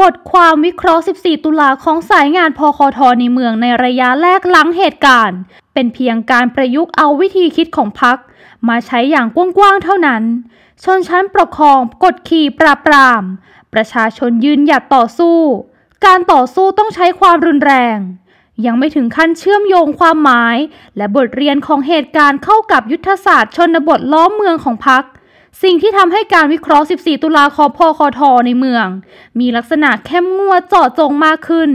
บทความวิเคราะห์ 14 ตุลาของสายงานพคทในเมืองในระยะแรกหลังเหตุการณ์ เป็นเพียงการประยุกต์เอาวิธีคิดของพรรคมาใช้อย่างกว้างๆ เท่านั้น ชนชั้นปกครองกดขี่ปราบปรามประชาชนยืน หยัดต่อสู้ การต่อสู้ต้องใช้ความรุนแรง ยังไม่ถึงขั้นเชื่อมโยงความหมาย และบทเรียนของเหตุการณ์เข้ากับยุทธศาสตร์ ชนบทล้อมเมืองของพรรคสิ่งที่ทำให้การวิเคราะห์ 14 ตุลาคมพคท ในเมือง มีลักษณะเข้มงวดเจาะจงมากขึ้น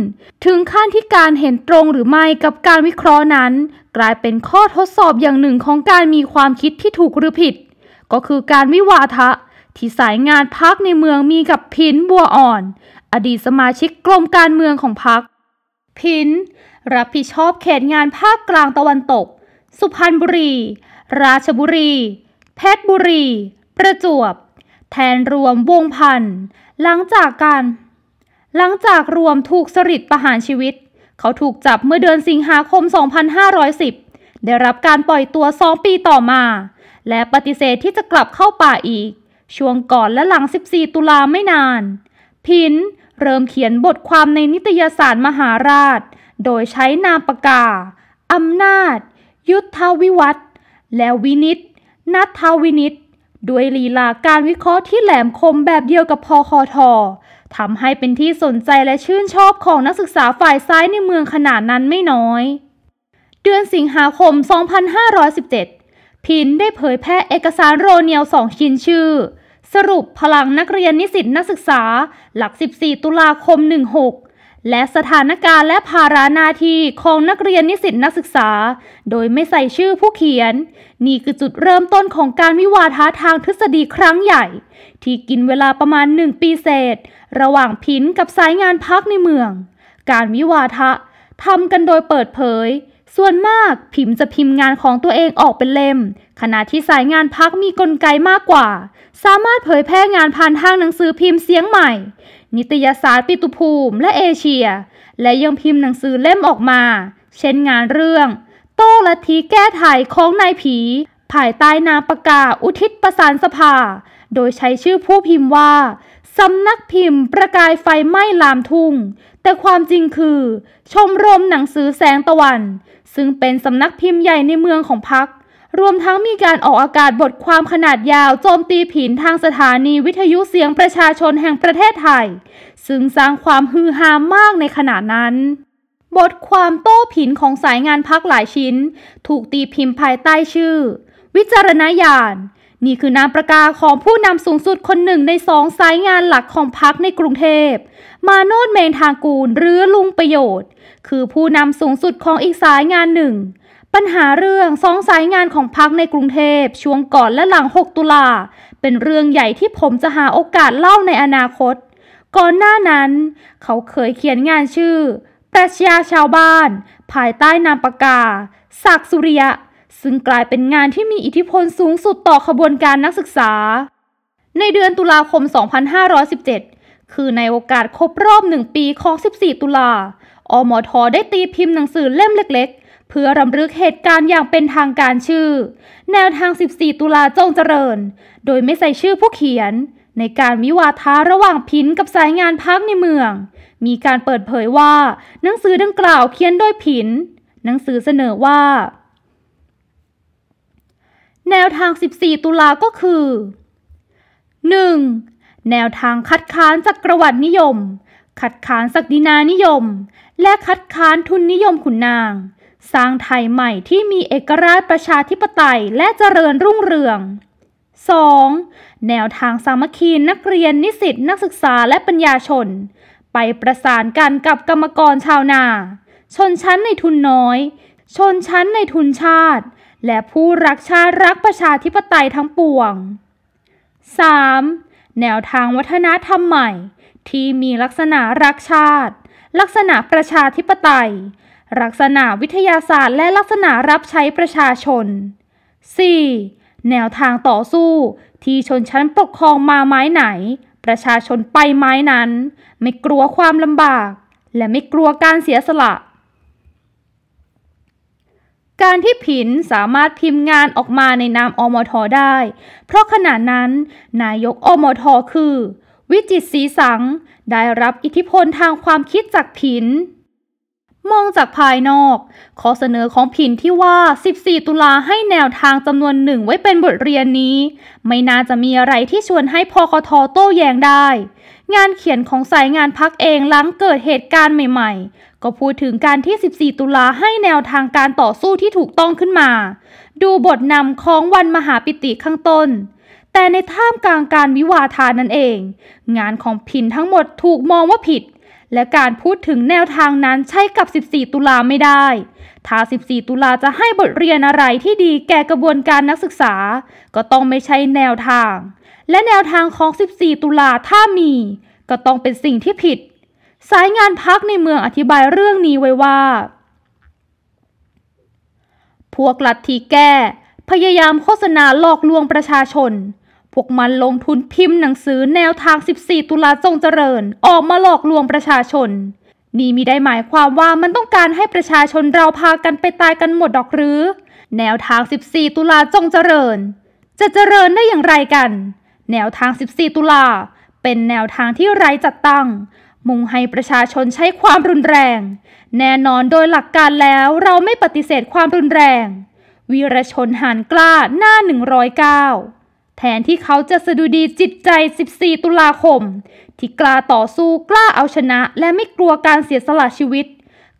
ถึงขั้นที่การเห็นตรงหรือไม่กับการวิเคราะห์นั้น กลายเป็นข้อทดสอบอย่างหนึ่งของการมีความคิดที่ถูกหรือผิด ก็คือการวิวาทะ ที่สายงานพักในเมืองมีกับพิน บัวอ่อน อดีตสมาชิกกรมการเมืองของพัก พิน รับผิดชอบเขตงานภาคกลางตะวันตก สุพรรณบุรี ราชบุรี เพชรบุรีประจวบแทนรวมวงพันหลังจากการหลังจากรวมถูกสริดประหารชีวิต เขาถูกจับเมื่อเดือนสิงหาคม 2510 ได้รับการปล่อยตัวสองปีต่อมา และปฏิเสธที่จะกลับเข้าป่าอีก ช่วงก่อนและหลัง 14 ตุลาไม่นาน พินเริ่มเขียนบทความในนิตยสารมหาราช โดยใช้นามปากกา อำนาจ ยุทธวิวัฒและวินิตนัทวินิตด้วยลีลาการวิเคราะห์ที่แหลมคมแบบเดียวกับพอคอทอทำให้เป็นที่สนใจและชื่นชอบของนักศึกษาฝ่ายซ้ายในเมืองขนาดนั้นไม่น้อย เดือนสิงหาคม 2517 พินได้เผยแพร่เอกสารโรเนียลสองชิ้นชื่อ สรุปพลังนักเรียนนิสิตนักศึกษาหลัก 14 ตุลาคม 16และสถานการณ์และภาระหน้าที่ของนักเรียนนิสิตนักศึกษา โดยไม่ใส่ชื่อผู้เขียน นี่คือจุดเริ่มต้นของการวิวาทะทางทฤษฎีครั้งใหญ่ ที่กินเวลาประมาณหนึ่งปีเศษ ระหว่างพินกับสายงานพักในเมือง การวิวาทะทำกันโดยเปิดเผย ส่วนมากพิมพ์จะพิมพ์งานของตัวเองออกเป็นเล่ม ขณะที่สายงานพักมีกลไกมากกว่า สามารถเผยแพร่งานผ่านทางหนังสือพิมพ์เสียงใหม่นิตยสารปิตุภูมิและเอเชีย และยังพิมพ์หนังสือเล่มออกมา เช่นงานเรื่อง โต้ละทีแก้ไขของนายผีภายใต้นามปากกาอุทิศประสานสภา โดยใช้ชื่อผู้พิมพ์ว่า สำนักพิมพ์ประกายไฟไหม้ลามทุ่ง แต่ความจริงคือ ชมรมหนังสือแสงตะวัน ซึ่งเป็นสำนักพิมพ์ใหญ่ในเมืองของพักรวมทั้งมีการออกอากาศบทความขนาดยาวโจมตีผินทางสถานีวิทยุเสียงประชาชนแห่งประเทศไทย ซึ่งสร้างความฮือฮามากในขณะนั้น บทความโต้ผินของสายงานพักหลายชิ้น ถูกตีพิมพ์ภายใต้ชื่อวิจารณญาณนี่คือนามประกาของผู้นำสูงสุดคนหนึ่งในสองสายงานหลักของพักในกรุงเทพมาโนดเมงทางกูลหรือลุงประโยชน์ คือผู้นำสูงสุดของอีกสายงานหนึ่งปัญหาเรื่องสองสายงานของพักในกรุงเทพ ช่วงก่อนและหลัง 6 ตุลาเป็นเรื่องใหญ่ที่ผมจะหาโอกาสเล่าในอนาคต ก่อนหน้านั้น เขาเคยเขียนงานชื่อประชาชาวบ้าน ภายใต้นามปากกา ศักสุริยะซึ่งกลายเป็นงานที่มีอิทธิพลสูงสุดต่อขบวนการนักศึกษา ในเดือนตุลาคม 2517 คือในโอกาสครบรอบหนึ่งปีของ 14 ตุลาอมทได้ตีพิมพ์หนังสือเล่มเล็กเพื่อรำลึกเหตุการณ์อย่างเป็นทางการชื่อ แนวทาง 14 ตุลาจงเจริญ โดยไม่ใส่ชื่อผู้เขียน ในการวิวาทาระหว่างพินกับสายงานพักในเมือง มีการเปิดเผยว่า หนังสือดังกล่าวเขียนโดยพิน หนังสือเสนอว่า แนวทาง 14 ตุลาก็คือ 1. แนวทางคัดค้านจักประวัตินิยม คัดค้านศักดินานิยม และคัดค้านทุนนิยมขุนนางสร้างไทยใหม่ที่มีเอกราชประชาธิปไตยและเจริญรุ่งเรือง 2. แนวทางสามัคคีนักเรียนนิสิตนักศึกษาและปัญญาชน ไปประสานกันกับกรรมกรชาวนา ชนชั้นในทุนน้อย ชนชั้นในทุนชาติ และผู้รักชาติ รักประชาธิปไตยทั้งปวง 3. แนวทางวัฒนธรรมใหม่ที่มีลักษณะรักชาติ ลักษณะประชาธิปไตยลักษณะวิทยาศาสตร์และลักษณะรับใช้ประชาชน 4. แนวทางต่อสู้ที่ชนชั้นปกครองมาไม้ไหน ประชาชนไปไม้นั้น ไม่กลัวความลำบาก และไม่กลัวการเสียสละ การที่ผินสามารถพิมพ์งานออกมาในนามอมทได้ เพราะขณะนั้น นายกอมทคือ วิจิตสีสัง ได้รับอิทธิพลทางความคิดจากผินมองจากภายนอก ข้อเสนอของผินที่ว่า 14 ตุลาให้แนวทางจำนวนหนึ่งไว้เป็นบทเรียนนี้ ไม่น่าจะมีอะไรที่ชวนให้พคทโต้แย้งได้ งานเขียนของสายงานพักเองหลังเกิดเหตุการณ์ใหม่ๆ ก็พูดถึงการที่ 14 ตุลาให้แนวทางการต่อสู้ที่ถูกต้องขึ้นมา ดูบทนำของวันมหาปิติข้างต้น แต่ในท่ามกลางการวิวาทานั่นเอง งานของพินทั้งหมดถูกมองว่าผิดและการพูดถึงแนวทางนั้นใช้กับ 14 ตุลาไม่ได้ ถ้า 14 ตุลาจะให้บทเรียนอะไรที่ดีแก่กระบวนการนักศึกษา ก็ต้องไม่ใช่แนวทาง และแนวทางของ 14 ตุลาถ้ามีก็ต้องเป็นสิ่งที่ผิด สายงานพักในเมืองอธิบายเรื่องนี้ไว้ว่า พวกลัทธิแก้ พยายามโฆษณาหลอกลวงประชาชนพวกมันลงทุนพิมพ์หนังสือแนวทาง 14 ตุลาจงเจริญ ออกมาหลอกลวงประชาชน นี่มีได้หมายความว่ามันต้องการให้ประชาชนเราพากันไปตายกันหมดดอกหรือ แนวทาง 14 ตุลาจงเจริญ จะเจริญได้อย่างไรกัน แนวทาง 14 ตุลา เป็นแนวทางที่ไร้จัดตั้ง มุ่งให้ประชาชนใช้ความรุนแรง แน่นอนโดยหลักการแล้วเราไม่ปฏิเสธความรุนแรง วีรชนหานกล้าหน้า 109แทนที่เขาจะสะดุดีจิตใจ 14 ตุลาคม ที่กล้าต่อสู้กล้าเอาชนะ และไม่กลัวการเสียสละชีวิต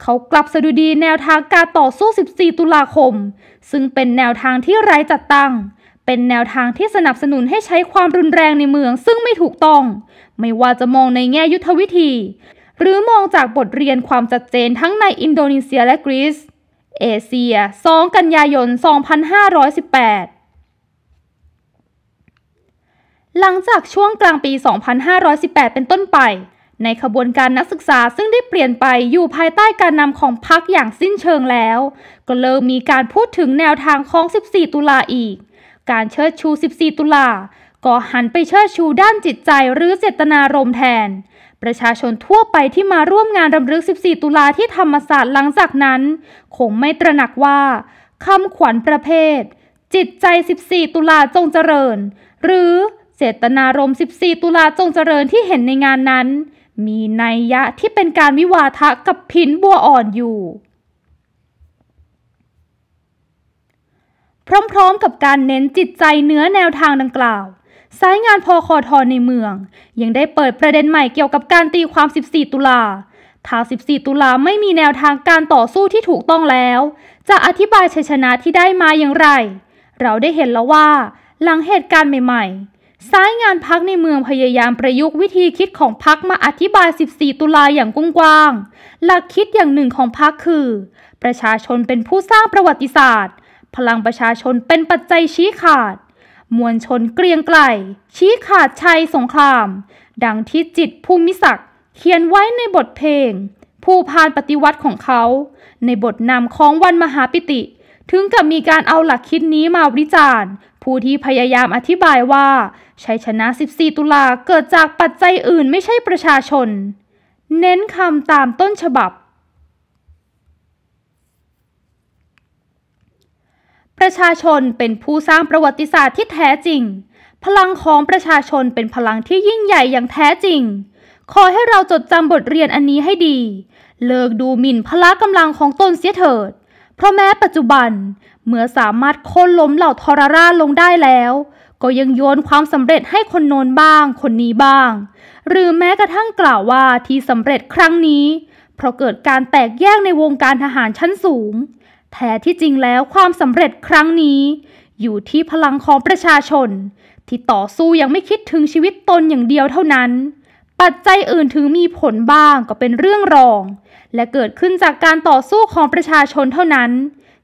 เขากลับสะดุดี แนวทางการต่อสู้ 14 ตุลาคม ซึ่งเป็นแนวทางที่ไร้จัดตั้ง เป็นแนวทาง ที่สนับสนุนให้ใช้ความรุนแรงในเมือง ซึ่งไม่ถูกต้อง ไม่ว่าจะมองในแง่ยุทธวิธี หรือมองจากบทเรียนความจัดเจนทั้งในอินโดนีเซียและกรีซเอเชีย 2 กันยายน 2518หลังจากช่วงกลางปี 2518 เป็นต้นไป ในขบวนการนักศึกษาซึ่งได้เปลี่ยนไปอยู่ภายใต้การนำของพรรคอย่างสิ้นเชิงแล้ว ก็เริ่มมีการพูดถึงแนวทางของ 14 ตุลาอีก การเชิดชู 14 ตุลาก็หันไปเชิดชูด้านจิตใจหรือเจตนารมณ์แทน ประชาชนทั่วไปที่มาร่วมงานรำลึก 14 ตุลาที่ธรรมศาสตร์หลังจากนั้น คงไม่ตระหนักว่าคำขวัญประเภท จิตใจ 14 ตุลาจงเจริญ หรือเจตนารมณ์14 ตุลาจงเจริญที่เห็นในงานนั้น มีนัยยะที่เป็นการวิวาทะกับพินบัวอ่อนอยู่ พร้อมๆกับการเน้นจิตใจเนื้อแนวทางดังกล่าว สายงานพอคอทอในเมือง ยังได้เปิดประเด็นใหม่เกี่ยวกับการตีความ 14 ตุลาถ้า 14 ตุลาไม่มีแนวทางการต่อสู้ที่ถูกต้องแล้ว จะอธิบายชัยชนะที่ได้มาอย่างไร เราได้เห็นแล้วว่าหลังเหตุการณ์ใหม่ๆสายงานพักในเมืองพยายามประยุกต์วิธีคิดของพักมาอธิบาย 14 ตุลาอย่างกว้างๆหลักคิดอย่างหนึ่งของพักคือ ประชาชนเป็นผู้สร้างประวัติศาสตร์ พลังประชาชนเป็นปัจจัยชี้ขาด มวลชนเกรียงไกลชี้ขาดชัยสงคราม ดังที่จิตภูมิศักดิ์เขียนไว้ในบทเพลง ผู้พานปฏิวัติของเขา ในบทนำของวันมหาปิติถึงกับมีการเอาหลักคิดนี้มาวิจารณ์ผู้ที่พยายามอธิบายว่าชัยชนะ 14 ตุลาเกิดจากปัจจัยอื่นไม่ใช่ประชาชน เน้นคำตามต้นฉบับ ประชาชนเป็นผู้สร้างประวัติศาสตร์ที่แท้จริง พลังของประชาชนเป็นพลังที่ยิ่งใหญ่อย่างแท้จริง ขอให้เราจดจำบทเรียนอันนี้ให้ดี เลิกดูหมิ่นพละกำลังของตนเสียเถิดเพราะแม้ปัจจุบันเมื่อสามารถโค่นล้มเหล่าทอราช่าลงได้แล้ว ก็ยังโยนความสำเร็จให้คนโน้นบ้าง คนนี้บ้าง หรือแม้กระทั่งกล่าวว่าที่สำเร็จครั้งนี้เพราะเกิดการแตกแยกในวงการทหารชั้นสูงแท้ที่จริงแล้วความสำเร็จครั้งนี้ อยู่ที่พลังของประชาชน ที่ต่อสู้ยังไม่คิดถึงชีวิตตนอย่างเดียวเท่านั้น ปัจจัยอื่นถึงมีผลบ้างก็เป็นเรื่องรองและเกิดขึ้นจากการต่อสู้ของประชาชนเท่านั้น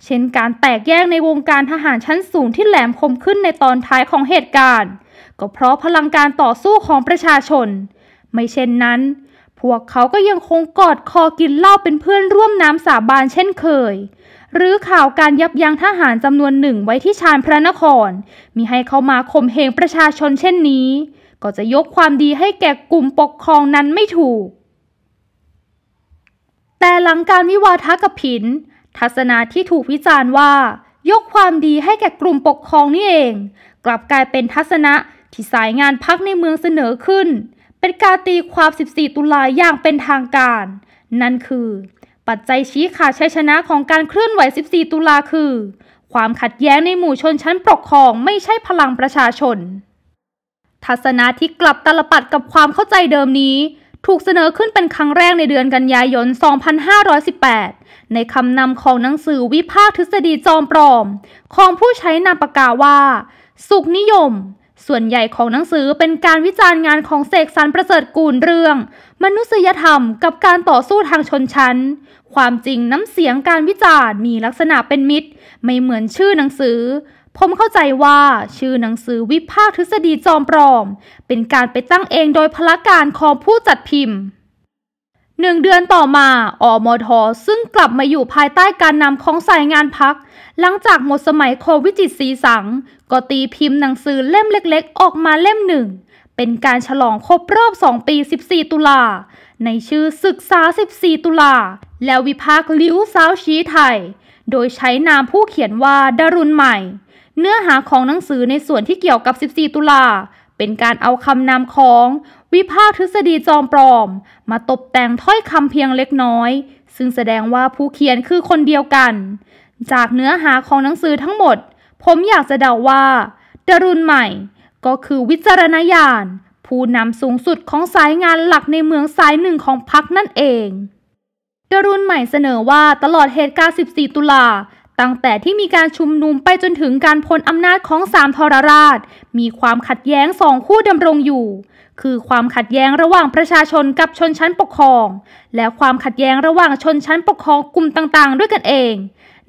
เช่นการแตกแยกในวงการทหารชั้นสูงที่แหลมคมขึ้นในตอนท้ายของเหตุการณ์ ก็เพราะพลังการต่อสู้ของประชาชน ไม่เช่นนั้นพวกเขาก็ยังคงกอดคอกินเหล้าเป็นเพื่อนร่วมน้ำสาบานเช่นเคย หรือข่าวการยับยั้งทหารจำนวนหนึ่งไว้ที่ชานพระนคร มีให้เขามาข่มเหงประชาชนเช่นนี้ ก็จะยกความดีให้แก่กลุ่มปกครองนั้นไม่ถูกแต่หลังการวิวาทะกับผิน ทัศนาที่ถูกวิจารณ์ว่า ยกความดีให้แก่กลุ่มปกครองนี่เอง กลับกลายเป็นทัศนะที่สายงานพักในเมืองเสนอขึ้น เป็นการตีความ 14 ตุลาอย่างเป็นทางการ นั่นคือ ปัจจัยชี้ขาดชัยชนะของการเคลื่อนไหว 14 ตุลาคือ ความขัดแย้งในหมู่ชนชั้นปกครองไม่ใช่พลังประชาชน ทัศนะที่กลับตลปัดกับความเข้าใจเดิมนี้ถูกเสนอขึ้นเป็นครั้งแรกในเดือนกันยายน 2518 ในคำนำของหนังสือวิพากษ์ทฤษฎีจอมปลอม ของผู้ใช้นามปากกาว่า สุขนิยม ส่วนใหญ่ของหนังสือเป็นการวิจารณ์งานของเสกสรรประเสริฐกูลเรื่อง มนุษยธรรมกับการต่อสู้ทางชนชั้น ความจริงน้ำเสียงการวิจารณ์มีลักษณะเป็นมิตร ไม่เหมือนชื่อหนังสือผมเข้าใจว่าชื่อหนังสือวิพากษ์ทฤษฎีจอมปลอม เป็นการไปตั้งเองโดยพละการของผู้จัดพิมพ์ หนึ่งเดือนต่อมาอมทซึ่งกลับมาอยู่ภายใต้การนำของสายงานพัก หลังจากหมดสมัยโควิจิตสีสัง ก็ตีพิมพ์หนังสือเล่มเล็กๆ ออกมาเล่มหนึ่ง เป็นการฉลองครบรอบ 2 ปี 14 ตุลาในชื่อศึกษา14ตุลาแล้ววิพากษ์ลิ้วสาวชี้ไทย โดยใช้นามผู้เขียนว่าดารุณใหม่เนื้อหาของหนังสือในส่วนที่เกี่ยวกับ 14 ตุลา เป็นการเอาคำนำของ วิภาคทฤษฎีจอมปลอม มาตบแต่งถ้อยคำเพียงเล็กน้อย ซึ่งแสดงว่าผู้เขียนคือคนเดียวกัน จากเนื้อหาของหนังสือทั้งหมด ผมอยากจะเดาว่า ดรุณใหม่ ก็คือวิจารณญาณผู้นำสูงสุดของสายงานหลักในเมืองสายหนึ่งของพรรคนั่นเองดรุณใหม่เสนอว่าตลอดเหตุการณ์14 ตุลาตั้งแต่ที่มีการชุมนุมไปจนถึงการพลอำนาจของสามทรราช มีความขัดแย้งสองคู่ดำรงอยู่ คือความขัดแย้งระหว่างประชาชนกับชนชั้นปกครอง และความขัดแย้งระหว่างชนชั้นปกครองกลุ่มต่างๆ ด้วยกันเอง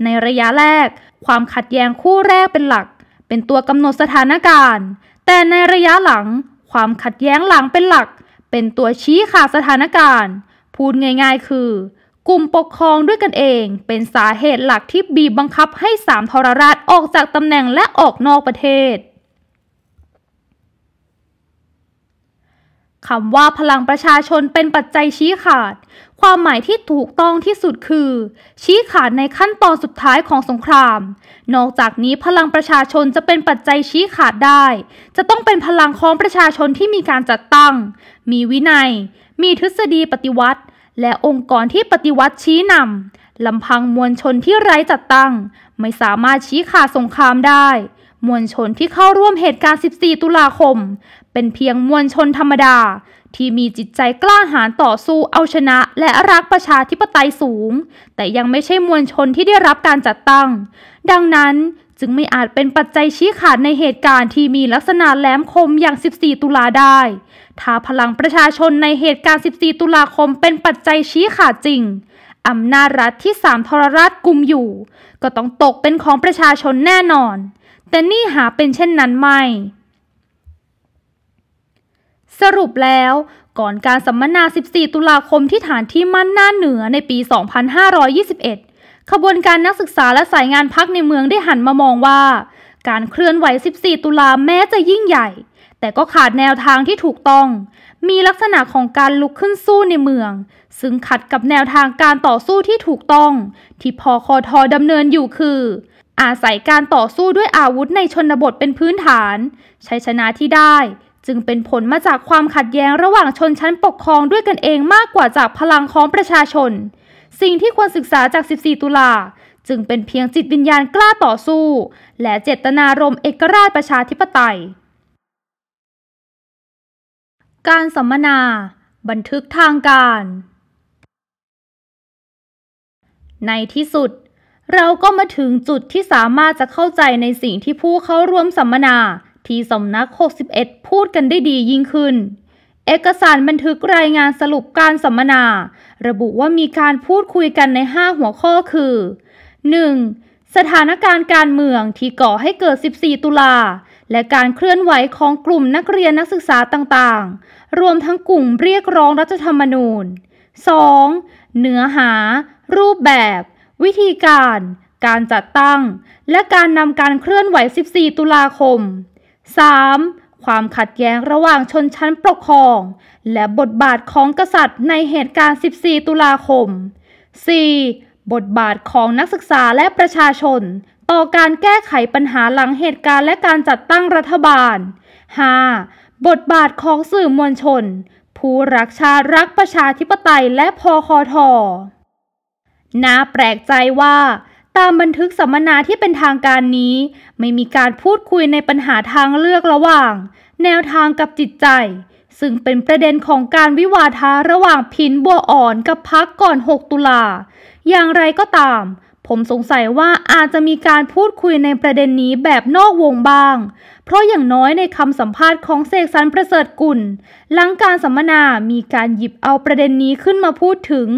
ในระยะแรกความขัดแย้งคู่แรกเป็นหลัก เป็นตัวกำหนดสถานการณ์ แต่ในระยะหลัง ความขัดแย้งหลังเป็นหลัก เป็นตัวชี้ขาดสถานการณ์ พูดง่ายๆ คือกลุ่มปกครองด้วยกันเองเป็นสาเหตุหลักที่บีบบังคับให้สามทรราชออกจากตำแหน่งและออกนอกประเทศคำว่าพลังประชาชนเป็นปัจจัยชี้ขาด ความหมายที่ถูกต้องที่สุดคือ ชี้ขาดในขั้นตอนสุดท้ายของสงคราม นอกจากนี้พลังประชาชนจะเป็นปัจจัยชี้ขาดได้ จะต้องเป็นพลังของประชาชนที่มีการจัดตั้ง มีวินัย มีทฤษฎีปฏิวัติและองค์กรที่ปฏิวัติชี้นำลำพังมวลชนที่ไร้จัดตั้ง ไม่สามารถชี้ขาดสงครามได้ มวลชนที่เข้าร่วมเหตุการณ์ 14 ตุลาคม เป็นเพียงมวลชนธรรมดา ที่มีจิตใจกล้าหาญต่อสู้เอาชนะ และรักประชาธิปไตยสูง แต่ยังไม่ใช่มวลชนที่ได้รับการจัดตั้ง ดังนั้นจึงไม่อาจเป็นปัจจัยชี้ขาดในเหตุการณ์ที่มีลักษณะแหลมคมอย่าง 14 ตุลาได้ ถ้าพลังประชาชนในเหตุการณ์ 14 ตุลาคมเป็นปัจจัยชี้ขาดจริง อำนาจรัฐที่สามทรราชกุมอยู่ ก็ต้องตกเป็นของประชาชนแน่นอน แต่นี่หาเป็นเช่นนั้นไม่ สรุปแล้วก่อนการสัมมนา 14 ตุลาคมที่ฐานที่มั่นหน้าเหนือในปี 2521ขบวนการนักศึกษาและสายงานพักในเมืองได้หันมามองว่า การเคลื่อนไหว 14 ตุลาแม้จะยิ่งใหญ่ แต่ก็ขาดแนวทางที่ถูกต้อง มีลักษณะของการลุกขึ้นสู้ในเมือง ซึ่งขัดกับแนวทางการต่อสู้ที่ถูกต้อง ที่พอคอทอดำเนินอยู่คือ อาศัยการต่อสู้ด้วยอาวุธในชนบทเป็นพื้นฐาน ชัยชนะที่ได้ จึงเป็นผลมาจากความขัดแย้งระหว่างชนชั้นปกครองด้วยกันเองมากกว่าจากพลังของประชาชนสิ่งที่ควรศึกษาจาก 14 ตุลา จึงเป็นเพียงจิตวิญญาณกล้าต่อสู้ และเจตนารมณ์เอกราชประชาธิปไตย การสัมมนา บันทึกทางการ ในที่สุด เราก็มาถึงจุดที่สามารถจะเข้าใจในสิ่งที่ผู้เข้าร่วมสัมมนาที่สำนัก 61 พูดกันได้ดียิ่งขึ้นเอกสารบันทึกรายงานสรุปการสัมมนา ระบุว่ามีการพูดคุยกันใน 5 หัวข้อคือ 1. สถานการณ์การเมืองที่ก่อให้เกิด 14 ตุลา และการเคลื่อนไหวของกลุ่มนักเรียนนักศึกษาต่างๆ รวมทั้งกลุ่มเรียกร้องรัฐธรรมนูญ 2. เนื้อหา รูปแบบ วิธีการ การจัดตั้ง และการนำการเคลื่อนไหว 14 ตุลาคม 3. ความขัดแย้งระหว่างชนชั้นปกครอง และบทบาทของกษัตริย์ในเหตุการณ์14 ตุลาคม 4. บทบาทของนักศึกษาและประชาชน ต่อการแก้ไขปัญหาหลังเหตุการณ์และการจัดตั้งรัฐบาล 5. บทบาทของสื่อมวลชน ผู้รักชาติรักประชาธิปไตยและพอคอทอน่าแปลกใจว่าตามบันทึกสัมมนาที่เป็นทางการนี้ ไม่มีการพูดคุยในปัญหาทางเลือกระหว่าง แนวทางกับจิตใจ ซึ่งเป็นประเด็นของการวิวาทะระหว่างพินบัวอ่อนกับพักก่อน 6 ตุลาอย่างไรก็ตาม ผมสงสัยว่าอาจจะมีการพูดคุยในประเด็นนี้แบบนอกวงบ้าง เพราะอย่างน้อยในคำสัมภาษณ์ของเสกสรรประเสริฐกุลหลังการสัมมนามีการหยิบเอาประเด็นนี้ขึ้นมาพูดถึง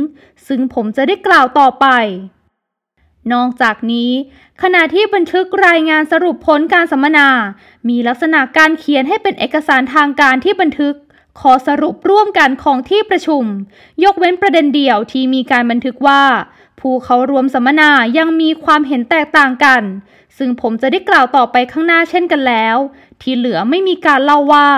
ซึ่งผมจะได้กล่าวต่อไปนอกจากนี้ ขณะที่บันทึกรายงานสรุปผลการสัมมนา มีลักษณะการเขียนให้เป็นเอกสารทางการที่บันทึก ขอสรุปร่วมกันของที่ประชุม ยกเว้นประเด็นเดียวที่มีการบันทึกว่า ผู้เขารวมสัมมนายังมีความเห็นแตกต่างกัน ซึ่งผมจะได้กล่าวต่อไปข้างหน้าเช่นกันแล้ว ที่เหลือไม่มีการเล่าว่า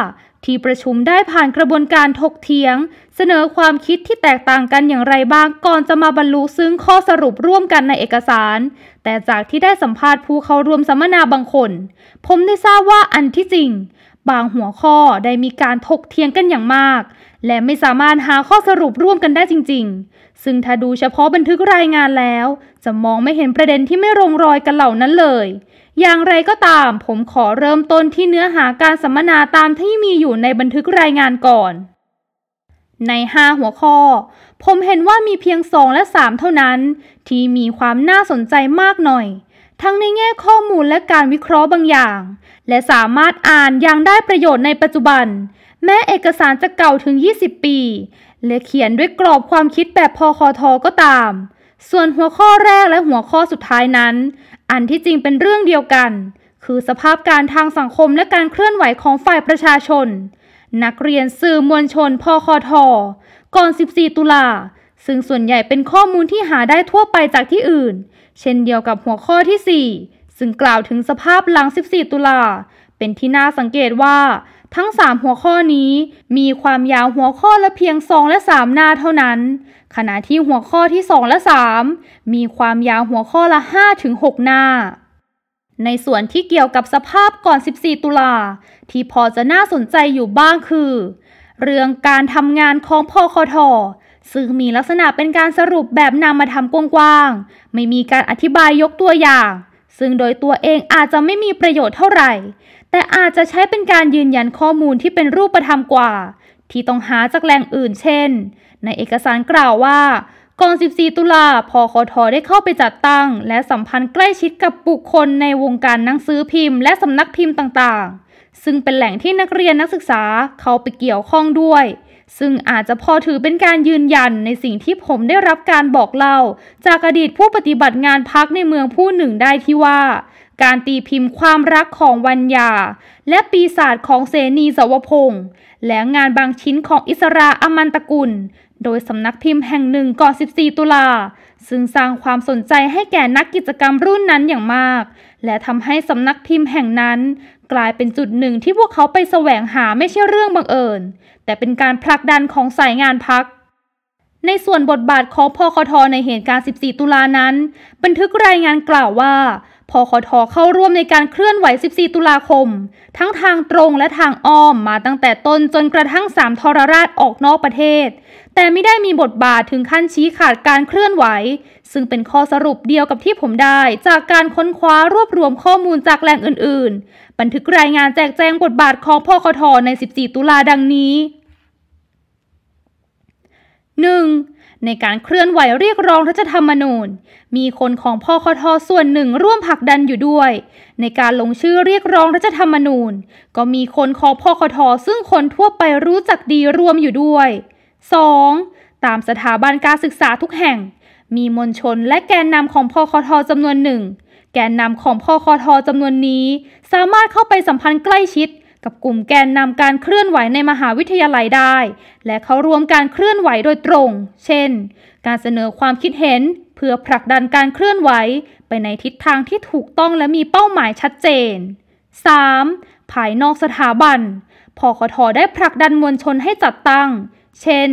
ที่ประชุมได้ผ่านกระบวนการถกเถียง เสนอความคิดที่แตกต่างกันอย่างไรบ้างก่อนจะมาบรรลุซึ่งข้อสรุปร่วมกันในเอกสาร แต่จากที่ได้สัมภาษณ์ผู้เข้าร่วมสัมมนาบางคน ผมได้ทราบว่าอันที่จริง บางหัวข้อได้มีการถกเถียงกันอย่างมาก และไม่สามารถหาข้อสรุปร่วมกันได้จริง ๆ ซึ่งถ้าดูเฉพาะบันทึกรายงานแล้ว จะมองไม่เห็นประเด็นที่ไม่ลงรอยกันเหล่านั้นเลยอย่างไรก็ตาม ผมขอเริ่มต้นที่เนื้อหาการสัมมนาตามที่มีอยู่ในบันทึกรายงานก่อน ใน 5 หัวข้อ ผมเห็นว่ามีเพียง 2 และ 3 เท่านั้น ที่มีความน่าสนใจมากหน่อย ทั้งในแง่ข้อมูลและการวิเคราะห์บางอย่าง และสามารถอ่านอย่างได้ประโยชน์ในปัจจุบัน แม้เอกสารจะเก่าถึง 20 ปี และเขียนด้วยกรอบความคิดแบบพอคอทอก็ตามส่วนหัวข้อแรกและหัวข้อสุดท้ายนั้น อันที่จริงเป็นเรื่องเดียวกัน คือสภาพการทางสังคมและการเคลื่อนไหวของฝ่ายประชาชน นักเรียนสื่อมวลชนพคทก่อน 14 ตุลา ซึ่งส่วนใหญ่เป็นข้อมูลที่หาได้ทั่วไปจากที่อื่น เช่นเดียวกับหัวข้อที่ 4 ซึ่งกล่าวถึงสภาพหลัง 14 ตุลาเป็นที่น่าสังเกตว่าทั้ง3หัวข้อนี้ มีความยาวหัวข้อละเพียง2และ3หน้าเท่านั้นขณะที่หัวข้อที่ 2 และ 3 มีความยาวหัวข้อละ5-6หน้า ในส่วนที่เกี่ยวกับสภาพก่อน 14 ตุลา ที่พอจะน่าสนใจอยู่บ้างคือ เรื่องการทำงานของพอคอทอซึ่งมีลักษณะเป็นการสรุปแบบนำมาทำกว้างๆไม่มีการอธิบายยกตัวอย่าง ซึ่งโดยตัวเองอาจจะไม่มีประโยชน์เท่าไหร่ แต่อาจจะใช้เป็นการยืนยันข้อมูลที่เป็นรูปธรรมกว่าที่ต้องหาจากแหล่งอื่นเช่น ในเอกสารกล่าวว่าก่อน14 ตุลาพคทได้เข้าไปจัดตั้งและสัมพันธ์ใกล้ชิดกับบุคคลในวงการหนังสือพิมพ์ และสำนักพิมพ์ต่างๆ ซึ่งเป็นแหล่งที่นักเรียนนักศึกษาเข้าไปเกี่ยวข้องด้วย ซึ่งอาจจะพอถือเป็นการยืนยันในสิ่งที่ผมได้รับการบอกเล่า จากอดีตผู้ปฏิบัติงานพักในเมืองผู้หนึ่งได้ที่ว่า การตีพิมพ์ความรักของวัญญาและปีศาจของเสนีสวพงศ์และงานบางชิ้นของอิสราอมันตะกุลโดยสำนักพิมพ์แห่งหนึ่งก่อน14 ตุลา ซึ่งสร้างความสนใจให้แก่นักกิจกรรมรุ่นนั้นอย่างมาก และทำให้สำนักพิมพ์แห่งนั้น กลายเป็นจุดหนึ่งที่พวกเขาไปแสวงหาไม่ใช่เรื่องบังเอิญ แต่เป็นการผลักดันของสายงานพัก ในส่วนบทบาทของพคทในเหตุการณ์ 14 ตุลานั้น บันทึกรายงานกล่าวว่าพคทเข้าร่วมในการเคลื่อนไหว 14 ตุลาคม ทั้งทางตรงและทางอ้อมมาตั้งแต่ต้นจนกระทั่งสามทรราชออกนอกประเทศ แต่ไม่ได้มีบทบาทถึงขั้นชี้ขาดการเคลื่อนไหว ซึ่งเป็นข้อสรุปเดียวกับที่ผมได้จากการค้นคว้ารวบรวมข้อมูลจากแหล่งอื่น ๆ บันทึกรายงานแจกแจงบทบาทของพคทใน 14 ตุลาดังนี้ 1. ในการเคลื่อนไหวเรียกร้องรัฐธรรมนูญ มีคนของพอคทส่วนหนึ่งร่วมผลักดันอยู่ด้วย ในการลงชื่อเรียกร้องรัฐธรรมนูญ ก็มีคนของพอคทซึ่งคนทั่วไปรู้จักดีรวมอยู่ด้วย 2. ตามสถาบันการศึกษาทุกแห่ง มีมวลชนและแกนนำของพอคทจำนวนหนึ่งแกนนำของพอคทจำนวนนี้ สามารถเข้าไปสัมพันธ์ใกล้ชิดกับกลุ่มแกนนำการเคลื่อนไหวในมหาวิทยาลัยได้ และเขารวมการเคลื่อนไหวโดยตรง เช่น การเสนอความคิดเห็นเพื่อผลักดันการเคลื่อนไหวไปในทิศทางที่ถูกต้องและมีเป้าหมายชัดเจน 3. ภายนอกสถาบัน พอคทได้ผลักดันมวลชนให้จัดตั้ง เช่น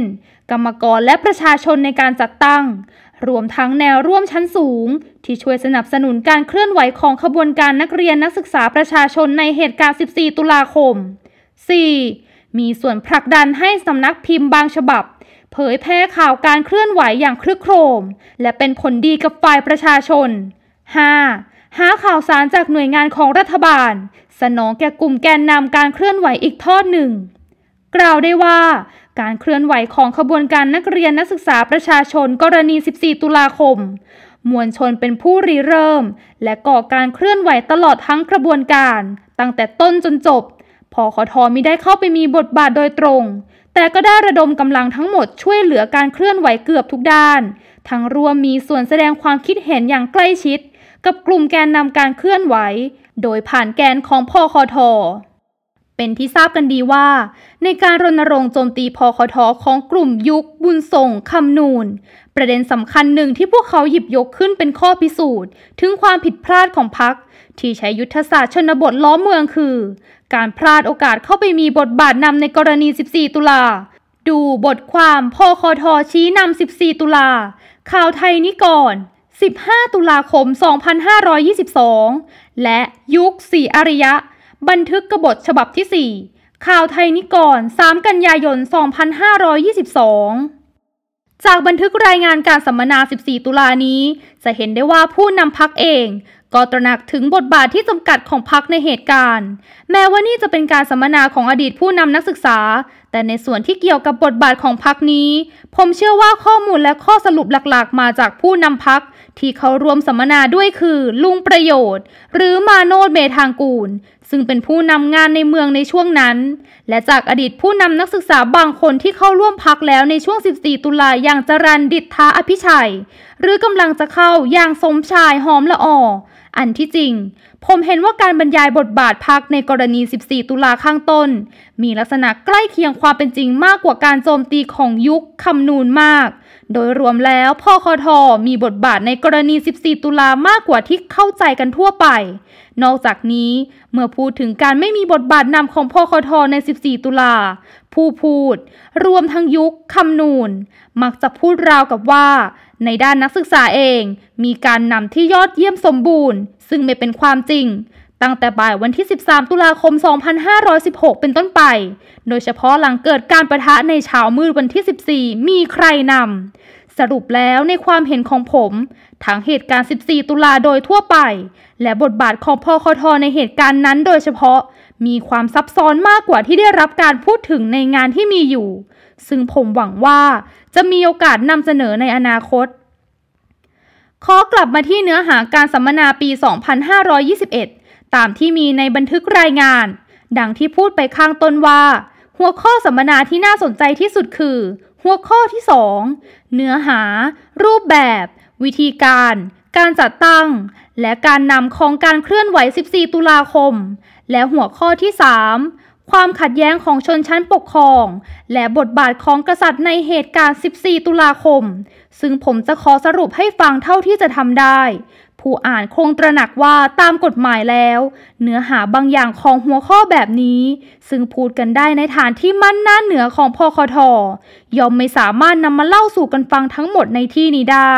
กรรมกรและประชาชนในการจัดตั้งรวมทั้งแนวร่วมชั้นสูงที่ช่วยสนับสนุนการเคลื่อนไหวของขบวนการนักเรียนนักศึกษาประชาชนในเหตุการณ์ 14 ตุลาคม 4. มีส่วนผลักดันให้สำนักพิมพ์บางฉบับ เผยแพร่ข่าวการเคลื่อนไหวอย่างคลึกโครม และเป็นผลดีกับฝ่ายประชาชน 5. หาข่าวสารจากหน่วยงานของรัฐบาล สนองแก่กลุ่มแกนนำการเคลื่อนไหวอีกทอดหนึ่ง กล่าวได้ว่าการเคลื่อนไหวของขบวนการนักเรียนนักศึกษาประชาชนกรณี 14 ตุลาคม มวลชนเป็นผู้ริเริ่ม และก่อการเคลื่อนไหวตลอดทั้งขบวนการ ตั้งแต่ต้นจนจบพอขอทอมิได้เข้าไปมีบทบาทโดยตรง แต่ก็ได้ระดมกำลังทั้งหมดช่วยเหลือการเคลื่อนไหวเกือบทุกด้าน ทั้งรวมมีส่วนแสดงความคิดเห็นอย่างใกล้ชิด กับกลุ่มแกนนำการเคลื่อนไหว โดยผ่านแกนของพอคอทอเป็นที่ทราบกันดีว่า ในการรณรงค์โจมตีพคทอของกลุ่มยุค บุญส่งคำนูน ประเด็นสำคัญหนึ่งที่พวกเขาหยิบยกขึ้นเป็นข้อพิสูจน์ ถึงความผิดพลาดของพรรคที่ใช้ยุทธศาสตร์ชนบทล้อมเมืองคือ การพลาดโอกาสเข้าไปมีบทบาทนำในกรณี 14 ตุลา ดูบทความพคทชี้นำ 14 ตุลาข่าวไทยนิก่อน 15 ตุลาคม 2522 และยุคสีอริยะบันทึกกบฏฉบับที่ 4 ข่าวไทยนิกร3กันยายน 2522 จากบันทึกรายงานการสัมมนา 14 ตุลานี้ จะเห็นได้ว่าผู้นำพักเองก็ตระหนักถึงบทบาทที่จำกัดของพรรคในเหตุการณ์ แม้ว่านี่จะเป็นการสัมมนาของอดีตผู้นำนักศึกษา แต่ในส่วนที่เกี่ยวกับบทบาทของพรรคนี้ ผมเชื่อว่าข้อมูลและข้อสรุปหลักๆ มาจากผู้นำพรรคที่เขาร่วมสัมมนาด้วยคือ ลุงประโยชน์ หรือมาโนดเมทางกูล ซึ่งเป็นผู้นำงานในเมืองในช่วงนั้น และจากอดีตผู้นำนักศึกษาบางคนที่เข้าร่วมพักแล้วในช่วง 14 ตุลาอย่างจรันดิษฐาอภิชัย หรือกำลังจะเข้าอย่างสมชายหอมละอออันที่จริง ผมเห็นว่าการบรรยายบทบาทพักในกรณี 14 ตุลาข้างต้น มีลักษณะใกล้เคียงความเป็นจริงมากกว่าการโจมตีของยุค คำนูนมาก โดยรวมแล้วพ่อคอทอมีบทบาทในกรณี 14 ตุลามากกว่าที่เข้าใจกันทั่วไป นอกจากนี้ เมื่อพูดถึงการไม่มีบทบาทนำของพ่อคอทอใน 14 ตุลาผู้พูดรวมทั้งยุคคำนูนมักจะพูดราวกับว่าในด้านนักศึกษาเอง มีการนำที่ยอดเยี่ยมสมบูรณ์ ซึ่งไม่เป็นความจริง ตั้งแต่บ่ายวันที่ 13 ตุลาคม 2516 เป็นต้นไป โดยเฉพาะหลังเกิดการประทะในเช้ามืดวันที่ 14 มีใครนำสรุปแล้วในความเห็นของผม ทั้งเหตุการณ์ 14 ตุลาโดยทั่วไป และบทบาทของพอคทในเหตุการณ์นั้นโดยเฉพาะมีความซับซ้อนมากกว่าที่ได้รับการพูดถึงในงานที่มีอยู่ซึ่งผมหวังว่าจะมีโอกาสนำเสนอในอนาคต ขอกลับมาที่เนื้อหาการสัมมนาปี 2521 ตามที่มีในบันทึกรายงาน ดังที่พูดไปข้างต้นว่า หัวข้อสัมมนาที่น่าสนใจที่สุดคือ หัวข้อที่ 2 เนื้อหา รูปแบบ วิธีการ การจัดตั้ง และการนำของการเคลื่อนไหว 14 ตุลาคม และหัวข้อที่ 3ความขัดแย้งของชนชั้นปกครอง และบทบาทของกษัตริย์ในเหตุการณ์ 14 ตุลาคม ซึ่งผมจะขอสรุปให้ฟังเท่าที่จะทำได้ ผู้อ่านคงตระหนักว่าตามกฎหมายแล้ว เนื้อหาบางอย่างของหัวข้อแบบนี้ ซึ่งพูดกันได้ในฐานที่มั่นหน้าเหนือของพอคทย่อมไม่สามารถนำมาเล่าสู่กันฟังทั้งหมดในที่นี้ได้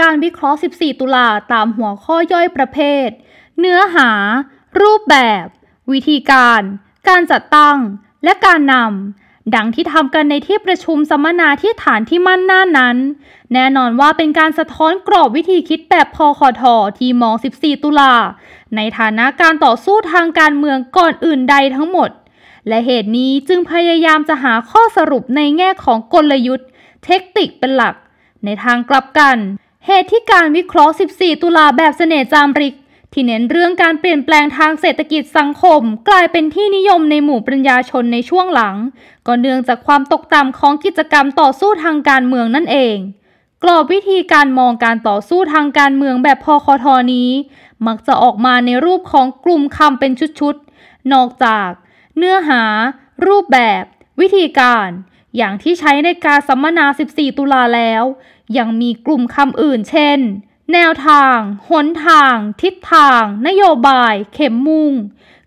การวิเคราะห์ 14 ตุลาตามหัวข้อย่อยประเภท เนื้อหา รูปแบบ วิธีการการจัดตั้งและการนำ ดังที่ทำกันในที่ประชุมสัมมนาที่ฐานที่มั่นหน้านั้น แน่นอนว่าเป็นการสะท้อนกรอบวิธีคิดแบบพอคอทอที่มอง 14 ตุลา ในฐานะการต่อสู้ทางการเมืองก่อนอื่นใดทั้งหมด และเหตุนี้จึงพยายามจะหาข้อสรุปในแง่ของกลยุทธ์ เทคนิคเป็นหลัก ในทางกลับกัน เหตุที่การวิเคราะห์ 14 ตุลาแบบเสน่ห์จามริกที่เน้นเรื่องการเปลี่ยนแปลงทางเศรษฐกิจสังคม กลายเป็นที่นิยมในหมู่ปัญญาชนในช่วงหลังก็เนื่องจากความตกต่ำของกิจกรรมต่อสู้ทางการเมืองนั่นเอง กรอบวิธีการมองการต่อสู้ทางการเมืองแบบพอคอทอนี้ มักจะออกมาในรูปของกลุ่มคำเป็นชุด ๆ นอกจาก เนื้อหา รูปแบบ วิธีการ อย่างที่ใช้ในการสัมมนา 14 ตุลาแล้ว ยังมีกลุ่มคำอื่น เช่นแนวทาง หนทาง ทิศทาง นโยบาย เข็มมุ่ง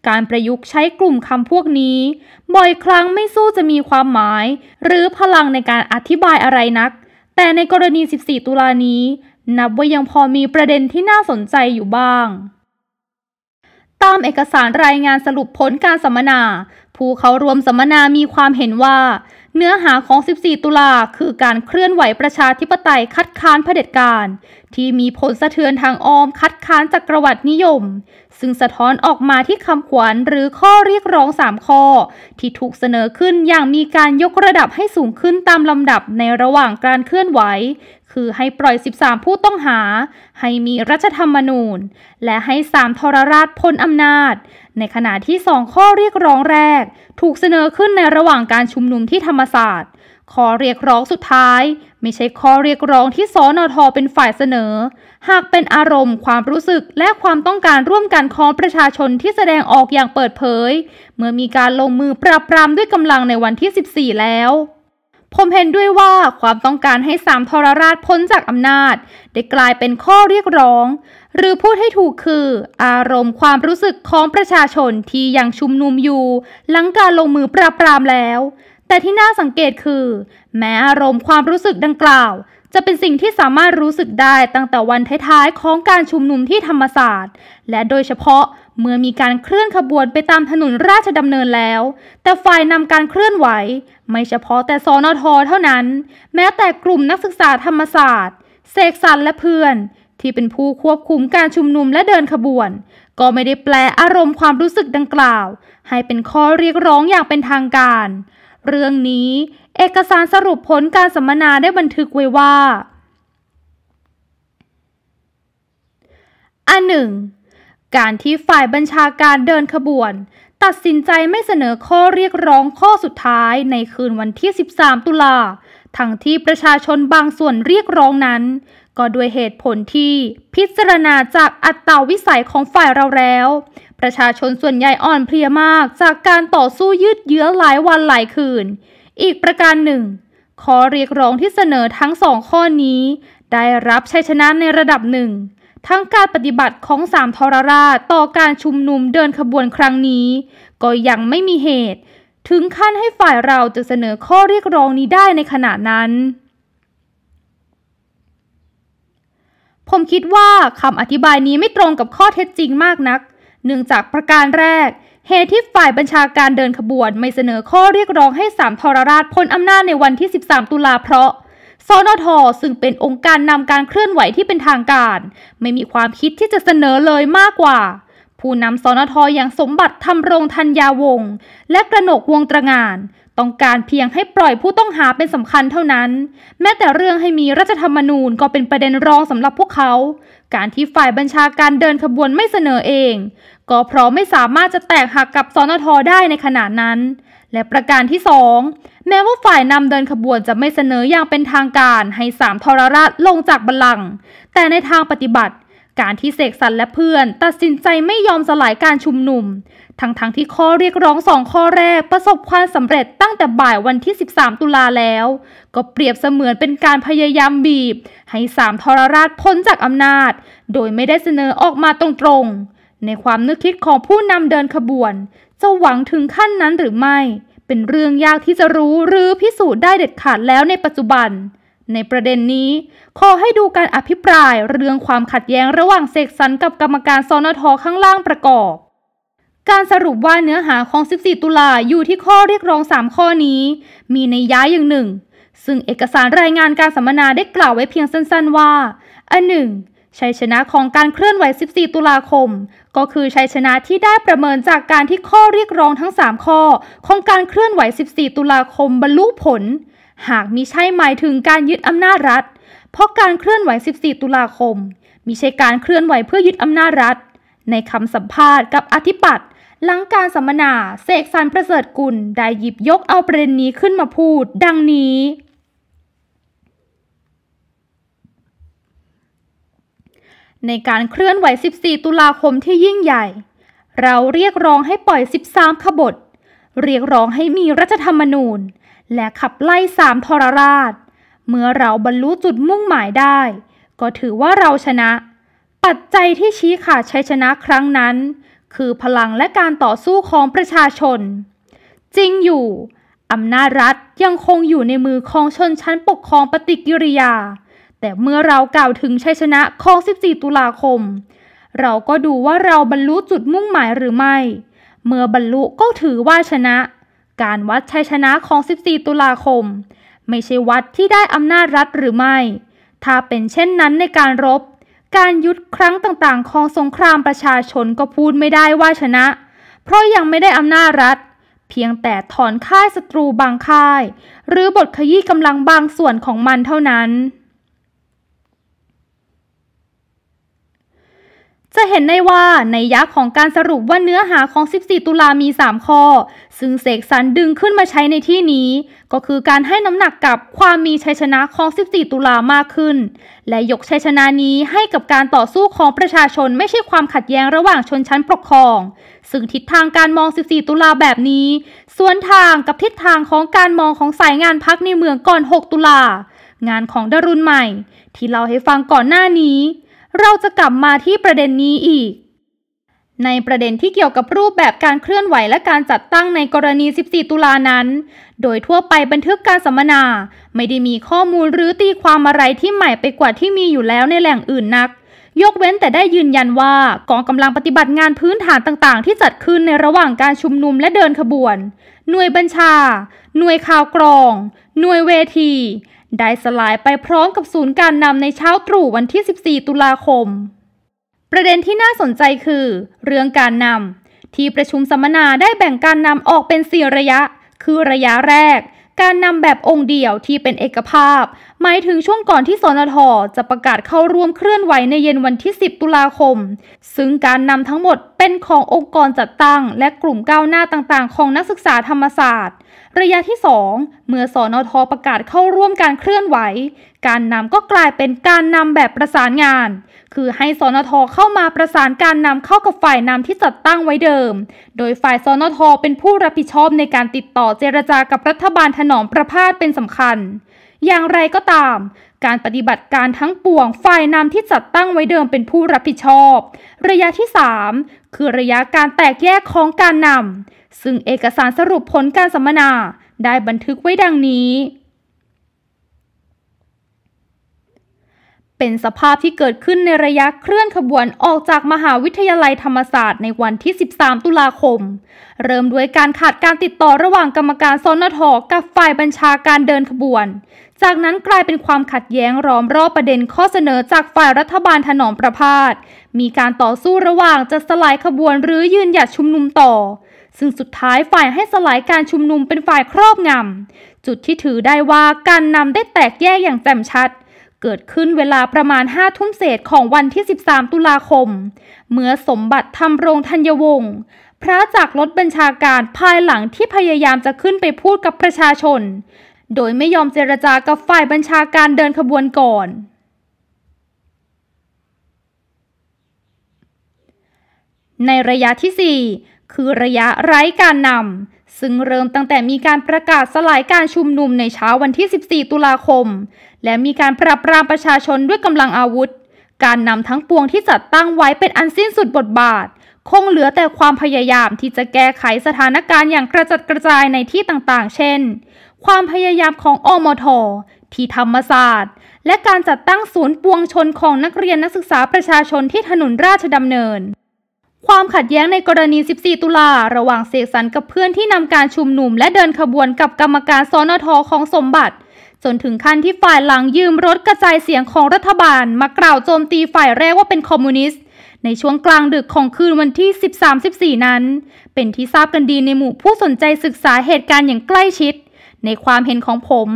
การประยุกต์ใช้กลุ่มคำพวกนี้ บ่อยครั้งไม่สู้จะมีความหมาย หรือพลังในการอธิบายอะไรนัก แต่ในกรณี 14 ตุลานี้ นับว่ายังพอมีประเด็นที่น่าสนใจอยู่บ้าง ตามเอกสารรายงานสรุปผลการสัมมนา ผู้เขารวมสัมมนา มีความเห็นว่าเนื้อหาของ 14 ตุลาคือการเคลื่อนไหวประชาธิปไตยคัดค้านเผด็จการ ที่มีผลสะเทือนทางอ้อมคัดค้านจักรวรรดินิยม ซึ่งสะท้อนออกมาที่คำขวัญหรือข้อเรียกร้อง3ข้อที่ถูกเสนอขึ้นอย่างมีการยกระดับให้สูงขึ้นตามลำดับในระหว่างการเคลื่อนไหวคือให้ปล่อย 13 ผู้ต้องหา ให้มีรัชธรรมนูญ และให้สามทรราชพ้นอำนาจ ในขณะที่สองข้อเรียกร้องแรก ถูกเสนอขึ้นในระหว่างการชุมนุมที่ธรรมศาสตร์ข้อเรียกร้องสุดท้าย ไม่ใช่ข้อเรียกร้องที่สอนอทอเป็นฝ่ายเสนอ หากเป็นอารมณ์ความรู้สึกและความต้องการร่วมกันของประชาชนที่แสดงออกอย่างเปิดเผย เมื่อมีการลงมือปราบปรามด้วยกำลังในวันที่ 14 แล้วผมเห็นด้วยว่าความต้องการให้สามทรราชพ้นจากอำนาจได้กลายเป็นข้อเรียกร้อง หรือพูดให้ถูกคือ อารมณ์ความรู้สึกของประชาชนที่ยังชุมนุมอยู่หลังการลงมือปราบปรามแล้ว แต่ที่น่าสังเกตคือ แม้อารมณ์ความรู้สึกดังกล่าวจะเป็นสิ่งที่สามารถรู้สึกได้ตั้งแต่วันท้ายๆของการชุมนุมที่ธรรมศาสตร์ และโดยเฉพาะเมื่อมีการเคลื่อนขบวนไปตามถนนราชดำเนินแล้ว แต่ฝ่ายนำการเคลื่อนไหว ไม่เฉพาะแต่สอนอทอเท่านั้น แม้แต่กลุ่มนักศึกษาธรรมศาสตร์เสกสรรและเพื่อน ที่เป็นผู้ควบคุมการชุมนุมและเดินขบวน ก็ไม่ได้แปลอารมณ์ความรู้สึกดังกล่าว ให้เป็นข้อเรียกร้องอย่างเป็นทางการ เรื่องนี้ เอกสารสรุปผลการสัมมนาได้บันทึกไว้ว่าอันหนึ่งการที่ฝ่ายบัญชาการเดินขบวน ตัดสินใจไม่เสนอข้อเรียกร้องข้อสุดท้ายในคืนวันที่ 13 ตุลา ทั้งที่ประชาชนบางส่วนเรียกร้องนั้น ก็ด้วยเหตุผลที่พิจารณาจากอัตราวิสัยของฝ่ายเราแล้ว ประชาชนส่วนใหญ่อ่อนเพลียมากจากการต่อสู้ยืดเยื้อหลายวันหลายคืน อีกประการหนึ่งข้อเรียกร้องที่เสนอทั้งสองข้อนี้ ได้รับชัยชนะในระดับหนึ่งทั้งการปฏิบัติของสามทรราชต่อการชุมนุมเดินขบวนครั้งนี้ ก็ยังไม่มีเหตุ ถึงขั้นให้ฝ่ายเราจะเสนอข้อเรียกร้องนี้ได้ในขณะนั้นผมคิดว่าคำอธิบายนี้ไม่ตรงกับข้อเท็จจริงมากนักเนื่องจากประการแรก เหตุที่ฝ่ายบัญชาการเดินขบวนไม่เสนอข้อเรียกร้องให้สามทรราชพ้นอำนาจในวันที่ 13 ตุลาเพราะสนทซึ่งเป็นองค์การนำการเคลื่อนไหวที่เป็นทางการ ไม่มีความคิดที่จะเสนอเลยมากกว่า ผู้นำสนทอย่างสมบัติทำรงธัญญาวงศ์และกระหนกวงตรงาน ต้องการเพียงให้ปล่อยผู้ต้องหาเป็นสำคัญเท่านั้น แม้แต่เรื่องให้มีรัฐธรรมนูญก็เป็นประเด็นรองสำหรับพวกเขา การที่ฝ่ายบัญชาการเดินขบวนไม่เสนอเอง ก็เพราะไม่สามารถจะแตกหักกับสนทได้ในขณะนั้นและประการที่ 2 แม้ว่าฝ่ายนำเดินขบวนจะไม่เสนออย่างเป็นทางการให้สามทรราชลงจากบัลลังก์แต่ในทางปฏิบัติ การที่เสกสรรและเพื่อน ตัดสินใจไม่ยอมสลายการชุมนุมทั้งๆทที่ข้อเรียกร้องสองข้อแรกประสบความสำเร็จตั้งแต่บ่ายวันที่ 13 ตุลาแล้ว ก็เปรียบเสมือนเป็นการพยายามบีบ ให้สามทรราชพ้นจากอำนาจ โดยไม่ได้เสนอออกมาตรงๆในความนึกคิดของผู้นำเดินขบวนจะหวังถึงขั้นนั้นหรือไม่ เป็นเรื่องยากที่จะรู้หรือพิสูจน์ได้เด็ดขาดแล้วในปัจจุบัน ในประเด็นนี้ ขอให้ดูการอภิปรายเรื่องความขัดแย้งระหว่างเสกสรรกับกรรมการสนทข้างล่างประกอบ การสรุปว่าเนื้อหาของ 14 ตุลาอยู่ที่ข้อเรียกร้อง 3 ข้อนี้มีในย้ายอย่างหนึ่ง ซึ่งเอกสารรายงานการสัมมนาได้กล่าวไว้เพียงสั้นๆว่าอันหนึ่งชัยชนะของการเคลื่อนไหว 14 ตุลาคม ก็คือชัยชนะที่ได้ประเมินจากการที่ข้อเรียกร้องทั้ง 3 ข้อของการเคลื่อนไหว 14 ตุลาคม บรรลุผล หากมิใช่หมายถึงการยึดอำนาจรัฐ เพราะการเคลื่อนไหว 14 ตุลาคมมิใช่การเคลื่อนไหวเพื่อยึดอำนาจรัฐ ในคำสัมภาษณ์กับอธิปัตย์หลังการสัมมนา เสกสรรประเสริฐกุลได้หยิบยกเอาประเด็นนี้ขึ้นมาพูด ดังนี้ในการเคลื่อนไหว 14 ตุลาคมที่ยิ่งใหญ่ เราเรียกร้องให้ปล่อย 13 ขบฏเรียกร้องให้มีรัฐธรรมนูญ และขับไล่สามทรราช เมื่อเราบรรลุจุดมุ่งหมายได้ ก็ถือว่าเราชนะ ปัจจัยที่ชี้ขาดชัยชนะครั้งนั้น คือพลังและการต่อสู้ของประชาชน จริงอยู่ อำนาจรัฐยังคงอยู่ในมือของชนชั้นปกครองปฏิกิริยาแต่เมื่อเรากล่าวถึงชัยชนะของ 14 ตุลาคม เราก็ดูว่าเราบรรลุจุดมุ่งหมายหรือไม่ เมื่อบรรลุก็ถือว่าชนะ การวัดชัยชนะของ 14 ตุลาคม ไม่ใช่วัดที่ได้อำนาจรัฐหรือไม่ ถ้าเป็นเช่นนั้นในการรบ การยุดครั้งต่างๆ ของสงครามประชาชนก็พูดไม่ได้ว่าชนะ เพราะยังไม่ได้อำนาจรัฐ เพียงแต่ถอนค่ายศัตรูบางค่าย หรือบทขยี้กำลังบางส่วนของมันเท่านั้นจะเห็นได้ว่าในยักษ์ของการสรุปว่าเนื้อหาของ 14 ตุลามี 3 ข้อ ซึ่งเสกสรรดึงขึ้นมาใช้ในที่นี้ ก็คือการให้น้ำหนักกับความมีชัยชนะของ 14 ตุลามากขึ้น และยกชัยชนะนี้ให้กับการต่อสู้ของประชาชนไม่ใช่ความขัดแย้งระหว่างชนชั้นปกครอง ซึ่งทิศทางการมอง 14 ตุลาแบบนี้สวนทางกับทิศทางของการมองของสายงานพักในเมืองก่อน 6 ตุลา งานของดรุณใหม่ ที่เราให้ฟังก่อนหน้านี้เราจะกลับมาที่ประเด็นนี้อีก ในประเด็นที่เกี่ยวกับรูปแบบการเคลื่อนไหวและการจัดตั้งในกรณี 14 ตุลานั้น โดยทั่วไปบันทึกการสัมมนา ไม่ได้มีข้อมูลหรือตีความอะไรที่ใหม่ไปกว่าที่มีอยู่แล้วในแหล่งอื่นนัก ยกเว้นแต่ได้ยืนยันว่ากองกำลังปฏิบัติงานพื้นฐานต่างๆ ที่จัดขึ้นในระหว่างการชุมนุมและเดินขบวน หน่วยบัญชา หน่วยข่าวกรอง หน่วยเวทีได้สลายไปพร้อมกับศูนย์การนำในเช้าตรู่วันที่ 14 ตุลาคม ประเด็นที่น่าสนใจคือเรื่องการนำที่ประชุมสัมมนาได้แบ่งการนำออกเป็นสี่ระยะ คือระยะแรก การนำแบบองค์เดียวที่เป็นเอกภาพ หมายถึงช่วงก่อนที่สนทจะประกาศเข้าร่วมเคลื่อนไหวในเย็นวันที่ 10 ตุลาคม ซึ่งการนำทั้งหมดเป็นขององค์กรจัดตั้งและกลุ่มก้าวหน้าต่างๆ ของนักศึกษาธรรมศาสตร์ระยะที่ 2 เมื่อสอนอทอประกาศเข้าร่วมการเคลื่อนไหว การนำก็กลายเป็นการนำแบบประสานงาน คือให้สอนอทอเข้ามาประสานการนำเข้ากับฝ่ายนำที่จัดตั้งไว้เดิม โดยฝ่ายสอนอทอเป็นผู้รับผิดชอบในการติดต่อเจรจากับรัฐบาลถนอมประพาสเป็นสำคัญ อย่างไรก็ตาม การปฏิบัติการทั้งปวงฝ่ายนำที่จัดตั้งไว้เดิมเป็นผู้รับผิดชอบ ระยะที่ 3 คือระยะการแตกแยกของการนำซึ่งเอกสารสรุปผลการสัมมนาได้บันทึกไว้ดังนี้ เป็นสภาพที่เกิดขึ้นในระยะเคลื่อนขบวนออกจากมหาวิทยาลัยธรรมศาสตร์ในวันที่ 13 ตุลาคม เริ่มด้วยการขาดการติดต่อระหว่างกรรมการสนทกับฝ่ายบัญชาการเดินขบวน จากนั้นกลายเป็นความขัดแย้งรอมรอบประเด็นข้อเสนอจากฝ่ายรัฐบาลถนอมประพาสมีการต่อสู้ระหว่างจะสลายขบวนหรือยืนหยัดชุมนุมต่อซึ่งสุดท้ายฝ่ายให้สลายการชุมนุมเป็นฝ่ายครอบงำ จุดที่ถือได้ว่าการนำได้แตกแยกอย่างแจ่มชัด เกิดขึ้นเวลาประมาณห้าทุ่มเศษของวันที่ 13 ตุลาคม เมื่อสมบัติทำโรงธัญวงศ์พระจากรถบัญชาการภายหลังที่พยายามจะขึ้นไปพูดกับประชาชน โดยไม่ยอมเจรจากับฝ่ายบัญชาการเดินขบวนก่อน ในระยะที่4คือระยะไร้การนำซึ่งเริ่มตั้งแต่มีการประกาศสลายการชุมนุมในเช้าวันที่ 14 ตุลาคม และมีการปราบปรามประชาชนด้วยกำลังอาวุธ การนำทั้งปวงที่จัดตั้งไว้เป็นอันสิ้นสุดบทบาท คงเหลือแต่ความพยายามที่จะแก้ไขสถานการณ์อย่างกระจัดกระจายในที่ต่างๆ เช่น ความพยายามของอมท ที่ธรรมศาสตร์ และการจัดตั้งศูนย์ปวงชนของนักเรียนนักศึกษาประชาชนที่ถนนราชดำเนินความขัดแย้งในกรณี 14 ตุลา ระหว่างเสกสรรกับเพื่อนที่นำการชุมนุมและเดินขบวนกับกรรมการสนทของสมบัติ จนถึงขั้นที่ฝ่ายหลังยืมรถกระจายเสียงของรัฐบาล มากล่าวโจมตีฝ่ายแรกว่าเป็นคอมมิวนิสต์ ในช่วงกลางดึกของคืนวันที่ 13-14 นั้น เป็นที่ทราบกันดีในหมู่ผู้สนใจศึกษาเหตุการณ์อย่างใกล้ชิด ในความเห็นของผม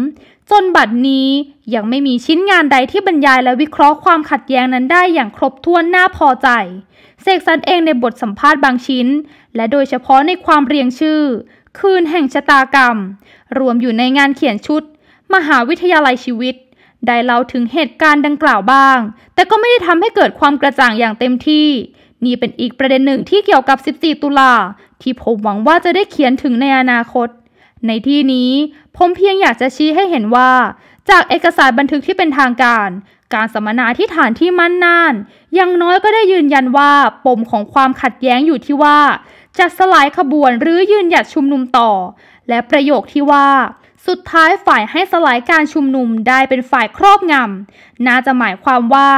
จนบัดนี้ยังไม่มีชิ้นงานใดที่บรรยายและวิเคราะห์ความขัดแย้งนั้นได้อย่างครบถ้วนน่าพอใจเสกสรรเองในบทสัมภาษณ์บางชิ้น และโดยเฉพาะในความเรียงชื่อ คืนแห่งชะตากรรม รวมอยู่ในงานเขียนชุด มหาวิทยาลัยชีวิต ได้เล่าถึงเหตุการณ์ดังกล่าวบ้าง แต่ก็ไม่ได้ทำให้เกิดความกระจ่างอย่างเต็มที่นี่เป็นอีกประเด็นหนึ่งที่เกี่ยวกับ 14 ตุลาที่ผมหวังว่าจะได้เขียนถึงในอนาคต ในที่นี้ผมเพียงอยากจะชี้ให้เห็นว่า จากเอกสารบันทึกที่เป็นทางการการสัมมนาที่ฐานที่มั่นน่าน ยังน้อยก็ได้ยืนยันว่าปมของความขัดแย้งอยู่ที่ว่า จะสลายขบวนหรือยืนหยัดชุมนุมต่อ และประโยคที่ว่า สุดท้ายฝ่ายให้สลายการชุมนุมได้เป็นฝ่ายครอบงำ น่าจะหมายความว่า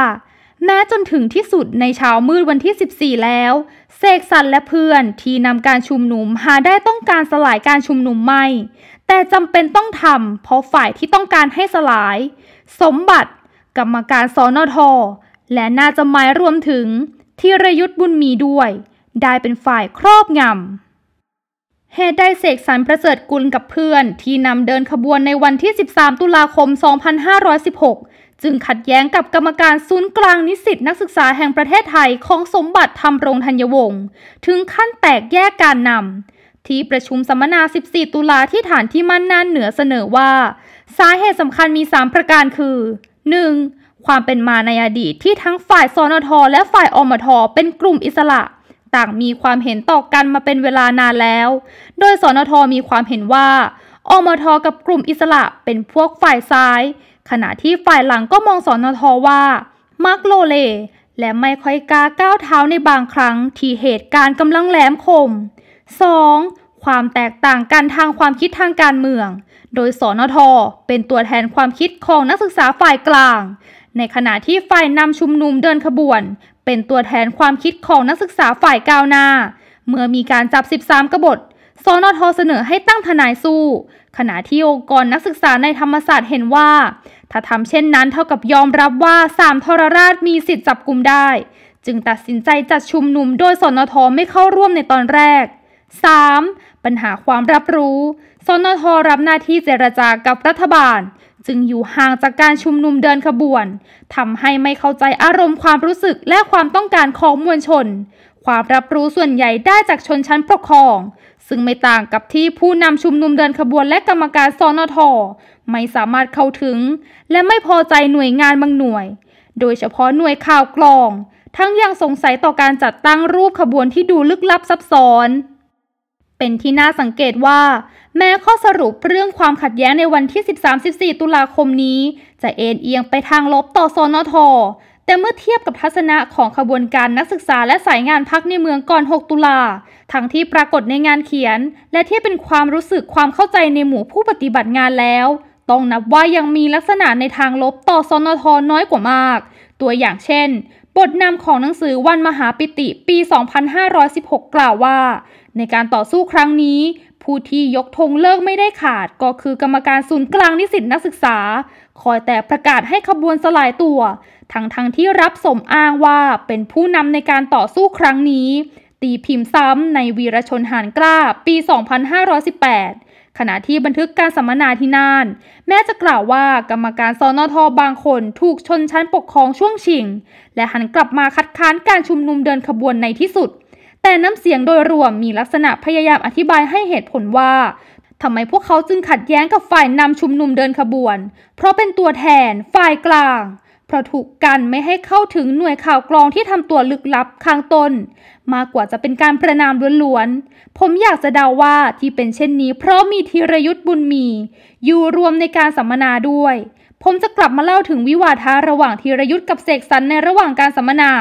แม้จนถึงที่สุดในเช้ามืดวันที่ 14 แล้วเสกสันและเพื่อนที่นำการชุมนุมหาได้ต้องการสลายการชุมนุมไม่ แต่จำเป็นต้องทำเพราะฝ่ายที่ต้องการให้สลาย สมบัติกรรมการสอนทและน่าจะหมายรวมถึงที่ระยุทธบุญมีด้วย ได้เป็นฝ่ายครอบงำเหตุใดเสกสรรประเสริฐกุลกับเพื่อน ที่นำเดินขบวนในวันที่ 13 ตุลาคม 2516 จึงขัดแย้งกับกรรมการศูนย์กลางนิสิตนักศึกษาแห่งประเทศไทยของสมบัติธรรมรงธัญวงศ์ถึงขั้นแตกแยกการนำที่ประชุมสัมมนา 14 ตุลาที่ฐานที่มั่นนานเหนือเสนอว่าสาเหตุสำคัญมี 3 ประการคือ 1. ความเป็นมาในอดีตที่ทั้งฝ่ายสนทและฝ่ายอมทเป็นกลุ่มอิสระ ต่างมีความเห็นต่อกันมาเป็นเวลานานแล้ว โดยสนทมีความเห็นว่า อมทกับกลุ่มอิสระเป็นพวกฝ่ายซ้าย ขณะที่ฝ่ายหลังก็มองสนทว่ามักโลเล และไม่ค่อยกล้าก้าวเท้าในบางครั้งที่เหตุการณ์กำลังแหลมคม 2. ความแตกต่างกันทางความคิดทางการเมือง โดยสนท เป็นตัวแทนความคิดของนักศึกษาฝ่ายกลาง ในขณะที่ฝ่ายนำชุมนุมเดินขบวน เป็นตัวแทนความคิดของนักศึกษาฝ่ายก้าวหน้า เมื่อมีการจับ13กบฏสนท เสนอให้ตั้งทนายสู้ ขณะที่องค์กรนักศึกษาในธรรมศาสตร์เห็นว่า ถ้าทำเช่นนั้น เท่ากับยอมรับว่าสามทรราชมีสิทธิ์จับกลุ่มได้ จึงตัดสินใจจัดชุมนุมโดยสนท ไม่เข้าร่วมในตอนแรก 3. ปัญหาความรับรู้ สนท รับหน้าที่เจรจากับรัฐบาล จึงอยู่ห่างจากการชุมนุมเดินขบวนทำให้ไม่เข้าใจอารมณ์ความรู้สึกและความต้องการของมวลชน ความรับรู้ส่วนใหญ่ได้จากชนชั้นปกครอง ซึ่งไม่ต่างกับที่ผู้นำชุมนุมเดินขบวนและกรรมการสนท ไม่สามารถเข้าถึง และไม่พอใจหน่วยงานบางหน่วย โดยเฉพาะหน่วยข่าวกลอง ทั้งยังสงสัยต่อการจัดตั้งรูปขบวนที่ดูลึกลับซับซ้อนเป็นที่น่าสังเกตว่า แม้ข้อสรุปเรื่องความขัดแย้งในวันที่ 13-14 ตุลาคมนี้ จะเอ็นเอียงไปทางลบต่อสนท แต่เมื่อเทียบกับทัศนะของขบวนการนักศึกษาและสายงานพักในเมืองก่อน 6 ตุลา ทั้งที่ปรากฏในงานเขียน และที่เป็นความรู้สึกความเข้าใจในหมู่ผู้ปฏิบัติงานแล้ว ต้องนับว่ายังมีลักษณะในทางลบต่อสนทน้อยกว่ามาก ตัวอย่างเช่น บทนำของหนังสือวันมหาปิติปี 2516 กล่าวว่าในการต่อสู้ครั้งนี้ ผู้ที่ยกธงเลิกไม่ได้ขาดก็คือกรรมการศูนย์กลาง นิสิตนักศึกษา คอยแต่ประกาศให้ขบวนสลายตัว ทั้งๆทที่รับสมอ้างว่าเป็นผู้นำในการต่อสู้ครั้งนี้ ตีพิมพ์ซ้ำในวีรชนหานกล้า ปี 2518 ขณะที่บันทึกการสัมมนาที่น่าน แม้จะกล่าวว่ากรรมการสอนอทอบางคนถูกชนชั้นปกครองช่วงชิง และหันกลับมาคัดค้านการชุมนุมเดินขบวนในที่สุดแต่น้ำเสียงโดยรวมมีลักษณะพยายามอธิบายให้เหตุผลว่า ทำไมพวกเขาจึงขัดแย้งกับฝ่ายนำชุมนุมเดินขบวน เพราะเป็นตัวแทนฝ่ายกลางเพราะถูกกันไม่ให้เข้าถึงหน่วยข่าวกรองที่ทำตัวลึกลับข้างตนมากกว่าจะเป็นการประนามล้วนๆผมอยากจะเดาว่าที่เป็นเช่นนี้เพราะมีธีรยุทธ์บุญมี อยู่รวมในการสัมมนาด้วย ผมจะกลับมาเล่าถึงวิวาทะระหว่างธีรยุทธ์กับเสกสรรในระหว่างการสัมมนา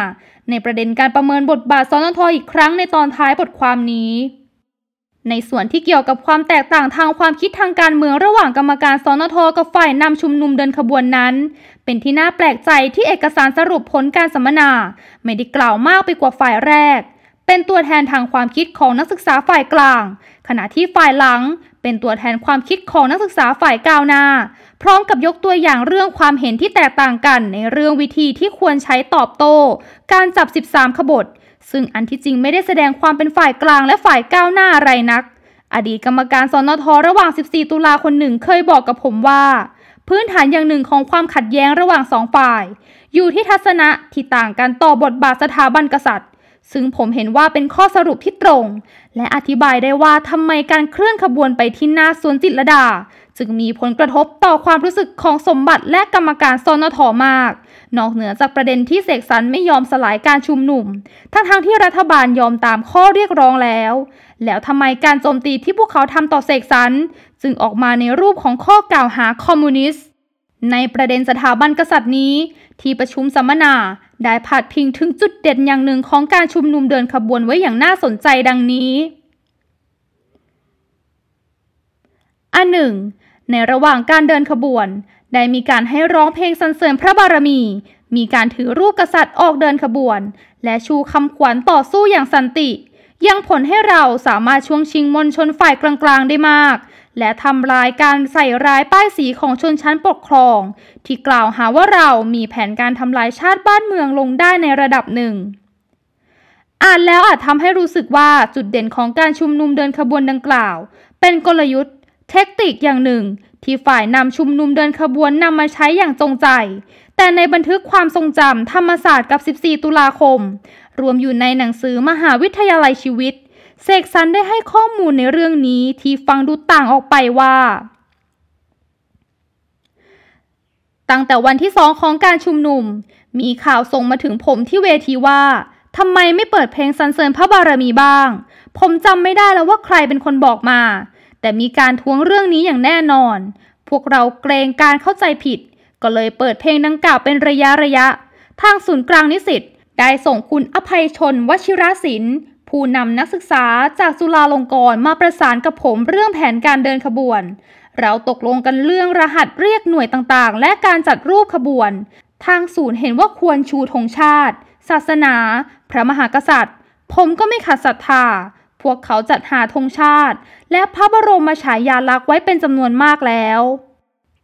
ในประเด็นการประเมินบทบาทสนทออีกครั้งในตอนท้ายบทความนี้ ในส่วนที่เกี่ยวกับความแตกต่างทางความคิดทางการเมืองระหว่างกรรมการสนทกับฝ่ายนำชุมนุมเดินขบวนนั้น เป็นที่น่าแปลกใจที่เอกสารสรุปผลการสัมมนาไม่ได้กล่าวมากไปกว่าฝ่ายแรกเป็นตัวแทนทางความคิดของนักศึกษาฝ่ายกลาง ขณะที่ฝ่ายหลังเป็นตัวแทนความคิดของนักศึกษาฝ่ายก้าวหน้า พร้อมกับยกตัวอย่างเรื่องความเห็นที่แตกต่างกัน ในเรื่องวิธีที่ควรใช้ตอบโต้การจับ 13ขบฏ ซึ่งอันที่จริงไม่ได้แสดงความเป็นฝ่ายกลางและฝ่ายก้าวหน้าอะไรนัก อดีตกรรมการสนทระหว่าง 14 ตุลาคนหนึ่งเคยบอกกับผมว่า พื้นฐานอย่างหนึ่งของความขัดแย้งระหว่างสองฝ่าย อยู่ที่ทัศนะที่ต่างกันต่อบทบาทสถาบันกษัตริย์ซึ่งผมเห็นว่าเป็นข้อสรุปที่ตรง และอธิบายได้ว่าทำไมการเคลื่อนขบวนไปที่หน้าสวนจิตรดาจึงมีผลกระทบต่อความรู้สึกของสมบัติและกรรมการซอนอทอมาก นอกเหนือจากประเด็นที่เสกสรรไม่ยอมสลายการชุมนุมทั้งางที่รัฐบาลยอมตามข้อเรียกร้องแล้ว แล้วทำไมการโจมตีที่พวกเขาทำต่อเสกสรรจึงออกมาในรูปของข้อกล่าวหาคอมมิวนิสต์ในประเด็นสถาบันกษัตริย์นี้ ที่ประชุมสัมมนาได้พาดพิงถึงจุดเด่นอย่างหนึ่งของการชุมนุมเดินขบวนไว้อย่างน่าสนใจดังนี้ อันหนึ่ง ในระหว่างการเดินขบวนได้มีการให้ร้องเพลงสรรเสริญพระบารมี มีการถือรูปกษัตริย์ออกเดินขบวน และชูคำขวัญต่อสู้อย่างสันติ ยังผลให้เราสามารถช่วงชิงมวลชนฝ่ายกลางๆได้มากและทำลายการใส่ร้ายป้ายสีของชนชั้นปกครอง ที่กล่าวหาว่าเรามีแผนการทำลายชาติบ้านเมืองลงได้ในระดับหนึ่ง อ่านแล้วอาจทำให้รู้สึกว่าจุดเด่นของการชุมนุมเดินขบวนดังกล่าว เป็นกลยุทธ์เทคนิคอย่างหนึ่ง ที่ฝ่ายนำชุมนุมเดินขบวนนำมาใช้อย่างจงใจ แต่ในบันทึกความทรงจำธรรมศาสตร์กับ 14 ตุลาคม รวมอยู่ในหนังสือมหาวิทยาลัยชีวิตเสกสรรได้ให้ข้อมูลในเรื่องนี้ที่ฟังดูต่างออกไปว่า ตั้งแต่วันที่สองของการชุมนุม มีข่าวส่งมาถึงผมที่เวทีว่าทำไมไม่เปิดเพลงสรรเสริญพระบารมีบ้าง ผมจำไม่ได้แล้วว่าใครเป็นคนบอกมา แต่มีการทวงเรื่องนี้อย่างแน่นอน พวกเราเกรงการเข้าใจผิด ก็เลยเปิดเพลงดังกล่าวเป็นระยะระยะ ทางศูนย์กลางนิสิตได้ส่งคุณอภัยชนวชิรศิลป์ผู้นำนักศึกษาจากจุฬาลงกรณ์มาประสานกับผมเรื่องแผนการเดินขบวน เราตกลงกันเรื่องรหัสเรียกหน่วยต่างๆ และการจัดรูปขบวน ทางศูนย์เห็นว่าควรชูธงชาติ ศาสนา พระมหากษัตริย์ ผมก็ไม่ขัดศรัทธา พวกเขาจัดหาธงชาติ และพระบรมฉายาลักษณ์ไว้เป็นจำนวนมากแล้ว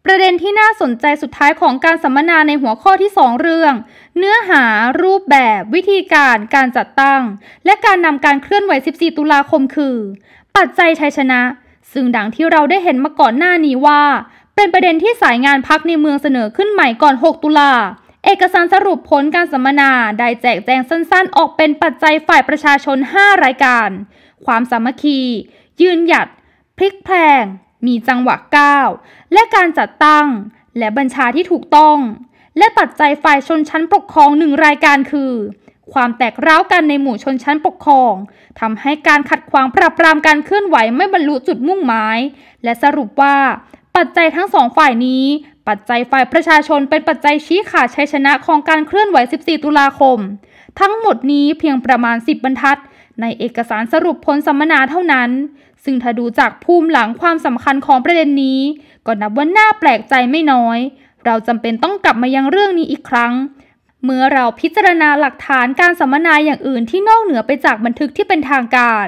ประเด็นที่น่าสนใจสุดท้ายของการสัมมนาในหัวข้อที่ 2 เรื่อง เนื้อหารูปแบบ วิธีการ การจัดตั้ง และการนำการเคลื่อนไหว 14 ตุลาคม คือ ปัจจัยชัยชนะ ซึ่งดังที่เราได้เห็นมาก่อนหน้านี้ว่า เป็นประเด็นที่สายงานพักในเมืองเสนอขึ้นใหม่ก่อน 6 ตุลา เอกสารสรุปผลการสัมมนาได้แจกแจงสั้นๆ ออกเป็นปัจจัยฝ่ายประชาชน 5 รายการ ความสามัคคี ยืนหยัด พลิกแพลงมีจังหวะก้าว และการจัดตั้งและบัญชาที่ถูกต้อง และปัจจัยฝ่ายชนชั้นปกครองหนึ่งรายการคือ ความแตกร้าวกันในหมู่ชนชั้นปกครองทำให้การขัดขวางปราบปรามการเคลื่อนไหวไม่บรรลุจุดมุ่งหมายและสรุปว่าปัจจัยทั้งสองฝ่ายนี้ ปัจจัยฝ่ายประชาชนเป็นปัจจัยชี้ขาดชัยชนะของการเคลื่อนไหว 14 ตุลาคม ทั้งหมดนี้เพียงประมาณ10บรรทัดในเอกสารสรุปผลสัมมนาเท่านั้นซึ่งถ้าดูจากภูมิหลังความสำคัญของประเด็นนี้ ก็นับว่าน่าแปลกใจไม่น้อย เราจำเป็นต้องกลับมายังเรื่องนี้อีกครั้ง เมื่อเราพิจารณาหลักฐานการสัมมนาอย่างอื่นที่นอกเหนือไปจากบันทึกที่เป็นทางการ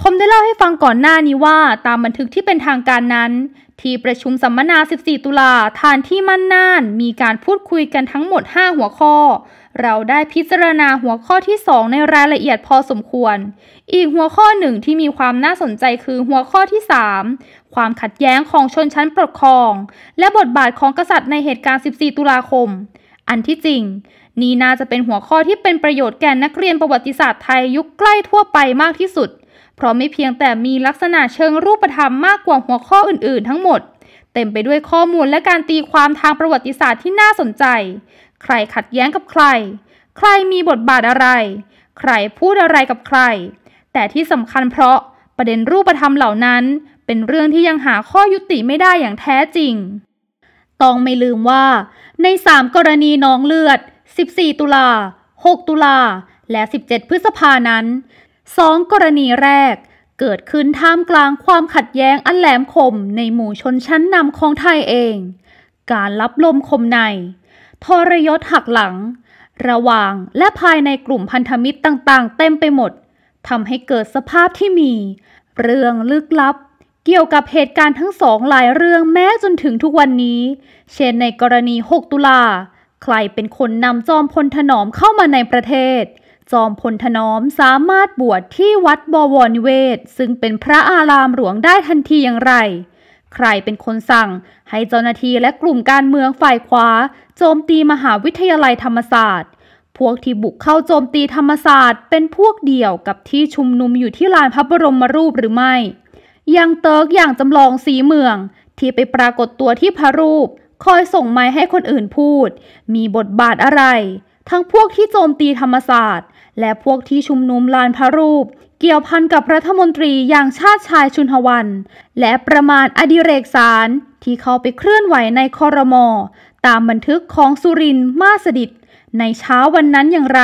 ผมได้เล่าให้ฟังก่อนหน้านี้ว่าตามบันทึกที่เป็นทางการนั้น ที่ประชุมสัมมนา 14 ตุลาทานที่มั่นน่านมีการพูดคุยกันทั้งหมด 5 หัวข้อเราได้พิจารณาหัวข้อที่ 2 ในรายละเอียดพอสมควร อีกหัวข้อหนึ่งที่มีความน่าสนใจคือหัวข้อที่ 3 ความขัดแย้งของชนชั้นปกครอง และบทบาทของกษัตริย์ในเหตุการณ์ 14 ตุลาคม อันที่จริง นี่น่าจะเป็นหัวข้อที่เป็นประโยชน์แก่นักเรียนประวัติศาสตร์ไทย ยุคใกล้ทั่วไปมากที่สุด เพราะไม่เพียงแต่มีลักษณะเชิงรูปธรรมมากกว่าหัวข้ออื่น ๆ ทั้งหมด เต็มไปด้วยข้อมูลและการตีความทางประวัติศาสตร์ที่น่าสนใจใครขัดแย้งกับใคร ใครมีบทบาทอะไร ใครพูดอะไรกับใคร แต่ที่สำคัญเพราะประเด็นรูปธรรมเหล่านั้น เป็นเรื่องที่ยังหาข้อยุติไม่ได้อย่างแท้จริง ต้องไม่ลืมว่าใน 3 กรณีน้องเลือด 14 ตุลา6ตุลา และ 17 พฤษภานั้น 2 กรณีแรก เกิดขึ้นท่ามกลางความขัดแย้งอันแหลมคมในหมู่ชนชั้นนำของไทยเอง การรับลมคมในทรยศหักหลัง ระหว่างและภายในกลุ่มพันธมิตรต่างๆ เต็มไปหมด ทำให้เกิดสภาพที่มีเรื่องลึกลับ เกี่ยวกับเหตุการณ์ทั้งสองหลายเรื่องแม้จนถึงทุกวันนี้ เช่นในกรณี 6 ตุลา ใครเป็นคนนำจอมพลถนอมเข้ามาในประเทศ จอมพลถนอมสามารถบวชที่วัดบวรนิเวศซึ่งเป็นพระอารามหลวงได้ทันทีอย่างไรใครเป็นคนสั่งให้เจ้าหน้าที่และกลุ่มการเมืองฝ่ายขวาโจมตีมหาวิทยาลัยธรรมศาสตร์ พวกที่บุกเข้าโจมตีธรรมศาสตร์เป็นพวกเดียวกับที่ชุมนุมอยู่ที่ลานพระบรมรูปหรือไม่ ยังเติร์กอย่างจำลองสีเมือง ที่ไปปรากฏตัวที่พระรูปคอยส่งไม้ให้คนอื่นพูด มีบทบาทอะไร ทั้งพวกที่โจมตีธรรมศาสตร์ และพวกที่ชุมนุมลานพระรูปเกี่ยวพันกับรัฐมนตรีอย่างชาติชายชุนหวัน และประมาณอดิเรกสารที่เขาไปเคลื่อนไหวในคอรมอตามบันทึกของสุรินทรมาสดิตในเช้าวันนั้นอย่างไร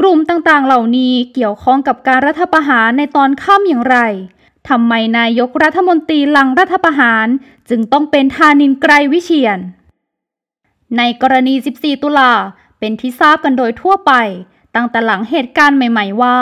กลุ่มต่าง ๆ เหล่านี้เกี่ยวข้องกับการรัฐประหารในตอนค่ำอย่างไรทำไมนายกรัฐมนตรีหลังรัฐประหารจึงต้องเป็นธานินไกรวิเชียนในกรณี 14 ตุลาเป็นที่ทราบกันโดยทั่วไปตั้งแต่หลังเหตุการณ์ใหม่ ๆว่า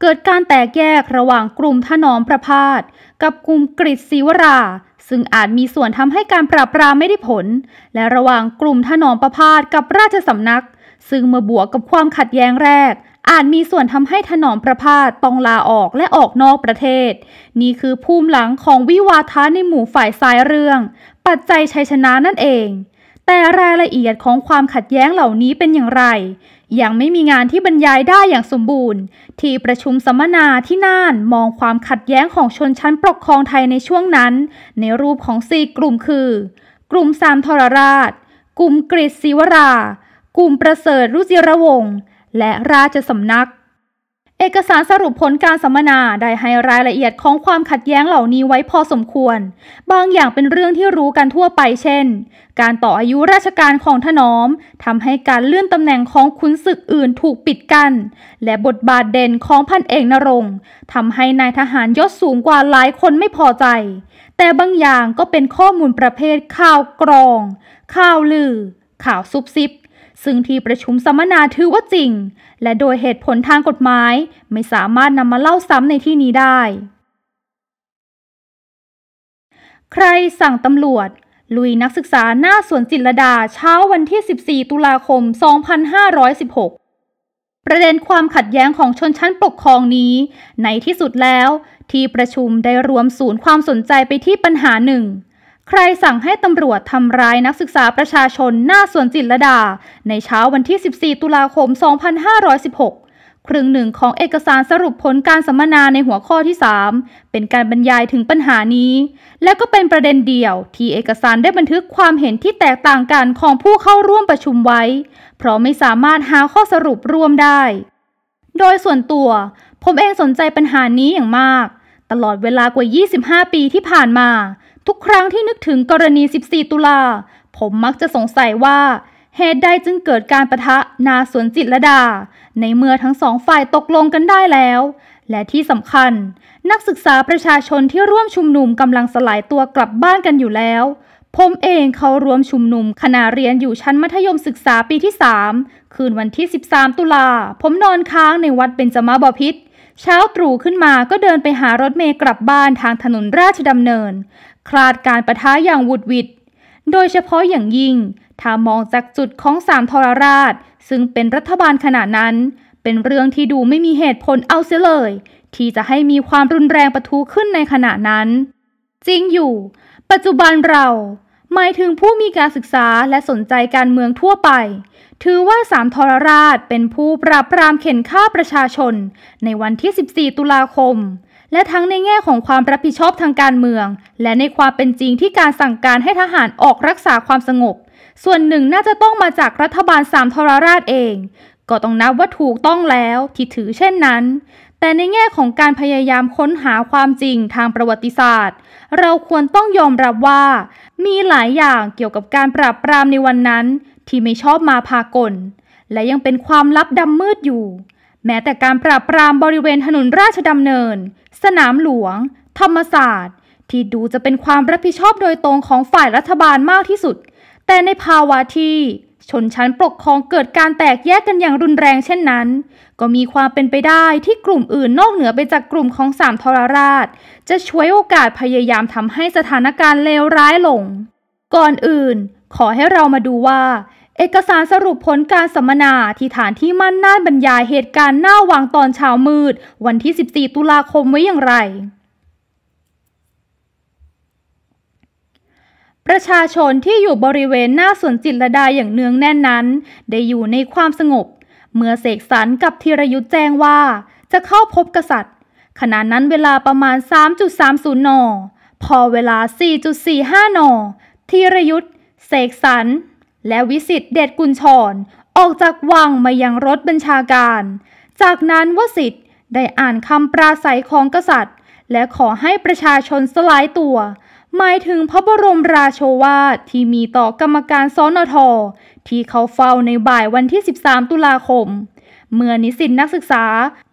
เกิดการแตกแยกระหว่างกลุ่มถนอมประพาสกับกลุ่มกริศิวราซึ่งอาจมีส่วนทำให้การปราบปรามไม่ได้ผลและระหว่างกลุ่มถนอมประพาสกับราชสำนักซึ่งเมื่อบวกกับความขัดแย้งแรกอาจมีส่วนทำให้ถนอมประพาสต้องลาออกและออกนอกประเทศนี่คือภูมิหลังของวิวาทะในหมู่ฝ่ายซ้ายเรื่องปัจจัยชัยชนะนั่นเองแต่รายละเอียดของความขัดแย้งเหล่านี้เป็นอย่างไรยังไม่มีงานที่บรรยายได้อย่างสมบูรณ์ ที่ประชุมสัมมนาที่น่านมองความขัดแย้งของชนชั้นปกครองไทยในช่วงนั้น ในรูปของสี่กลุ่มคือ กลุ่มสามทรราช กลุ่มกฤษศิวรา กลุ่มประเสริฐรุจิระวงศ์และราชสำนักเอกสารสรุปผลการสัมมนาได้ให้รายละเอียดของความขัดแย้งเหล่านี้ไว้พอสมควรบางอย่างเป็นเรื่องที่รู้กันทั่วไป เช่น การต่ออายุราชการของถนอมทำให้การเลื่อนตำแหน่งของขุนศึกอื่นถูกปิดกัน้นและบทบาทเด่นของพันเอกนรงทำให้นายทหารยศสูงกว่าหลายคนไม่พอใจ แต่บางอย่างก็เป็นข้อมูลประเภทข่าวกรองข่าวลือข่าวซุบซิบซึ่งที่ประชุมสัมมนาถือว่าจริง และโดยเหตุผลทางกฎหมาย ไม่สามารถนำมาเล่าซ้ำในที่นี้ได้ ใครสั่งตำรวจลุยนักศึกษาหน้าสวนจิตรดาเช้าวันที่ 14 ตุลาคม 2516 ประเด็นความขัดแย้งของชนชั้นปกครองนี้ ในที่สุดแล้ว ที่ประชุมได้รวมศูนย์ความสนใจไปที่ปัญหาหนึ่งใครสั่งให้ตำรวจทำร้ายนักศึกษาประชาชนหน้าสวนจิตรดา ในเช้าวันที่ 14 ตุลาคม 2516 ครึ่งหนึ่งของเอกสารสรุปผลการสัมมนาในหัวข้อที่ 3 เป็นการบรรยายถึงปัญหานี้ และก็เป็นประเด็นเดียวที่เอกสารได้บันทึกความเห็นที่แตกต่างกันของผู้เข้าร่วมประชุมไว้ เพราะไม่สามารถหาข้อสรุปร่วมได้ โดยส่วนตัว ผมเองสนใจปัญหานี้อย่างมาก ตลอดเวลากว่า 25 ปีที่ผ่านมาทุกครั้งที่นึกถึงกรณี 14 ตุลา ผมมักจะสงสัยว่า เหตุใดจึงเกิดการประทะนาสวนจิตรดา ในเมื่อทั้งสองฝ่ายตกลงกันได้แล้ว และที่สำคัญ นักศึกษาประชาชนที่ร่วมชุมนุมกำลังสลายตัวกลับบ้านกันอยู่แล้ว ผมเองเขารวมชุมนุมขณะเรียนอยู่ชั้นมัธยมศึกษาปีที่ 3 คืนวันที่ 13 ตุลา ผมนอนค้างในวัดเบญจมาบพิษ เช้าตรู่ขึ้นมาก็เดินไปหารถเมย์กลับบ้านทางถนนราชดำเนินคลาดการประทะอย่างวุดวิดโดยเฉพาะอย่างยิ่งถ้ามองจากจุดของสามทรราช ซึ่งเป็นรัฐบาลขณะนั้น เป็นเรื่องที่ดูไม่มีเหตุผลเอาเสียเลย ที่จะให้มีความรุนแรงประทุขึ้นในขณะนั้น จริงอยู่ ปัจจุบันเราหมายถึงผู้มีการศึกษาและสนใจการเมืองทั่วไป ถือว่าสามทรราชเป็นผู้ปราบปรามเข็นฆ่าประชาชน ในวันที่ 14 ตุลาคมและทั้งในแง่ของความรับผิดชอบทางการเมือง และในความเป็นจริงที่การสั่งการให้ทหารออกรักษาความสงบ ส่วนหนึ่งน่าจะต้องมาจากรัฐบาลสามทรราชเอง ก็ต้องนับว่าถูกต้องแล้วที่ถือเช่นนั้น แต่ในแง่ของการพยายามค้นหาความจริงทางประวัติศาสตร์ เราควรต้องยอมรับว่ามีหลายอย่างเกี่ยวกับการปราบปรามในวันนั้นที่ไม่ชอบมาพากลและยังเป็นความลับดำมืดอยู่แม้แต่การปราบปรามบริเวณถนนราชดำเนิน สนามหลวง ธรรมศาสตร์ ที่ดูจะเป็นความรับผิดชอบโดยตรงของฝ่ายรัฐบาลมากที่สุด แต่ในภาวะที่ชนชั้นปกครองเกิดการแตกแยกกันอย่างรุนแรงเช่นนั้น ก็มีความเป็นไปได้ที่กลุ่มอื่นนอกเหนือไปจากกลุ่มของสามทรราช จะช่วยโอกาสพยายามทำให้สถานการณ์เลวร้ายลง ก่อนอื่น ขอให้เรามาดูว่าเอกสารสรุปผลการสัมมนาที่ฐานที่มั่นน่านบรรยายเหตุการณ์หน้าวังตอนเช้ามืดวันที่ 14 ตุลาคมไว้อย่างไร ประชาชนที่อยู่บริเวณหน้าสวนจิตรดาอย่างเนืองแน่นนั้น ได้อยู่ในความสงบ เมื่อเสกสรรกับธีรยุทธ์แจ้งว่า จะเข้าพบกษัตริย์ขณะนั้นเวลาประมาณ 3.30 น พอเวลา 4.45นธีรยุทธ์เสกสรรและวิสิทธิเดชกุลชร ออกจากวังมายังรถบัญชาการ จากนั้นวสิทธิได้อ่านคำปราศัยของกษัตริย์ และขอให้ประชาชนสลายตัวหมายถึงพระบรมราโชวาทที่มีต่อกรรมการสนท ที่เขาเฝ้าในบ่ายวันที่ 13 ตุลาคม เมื่อนิสิตนักศึกษา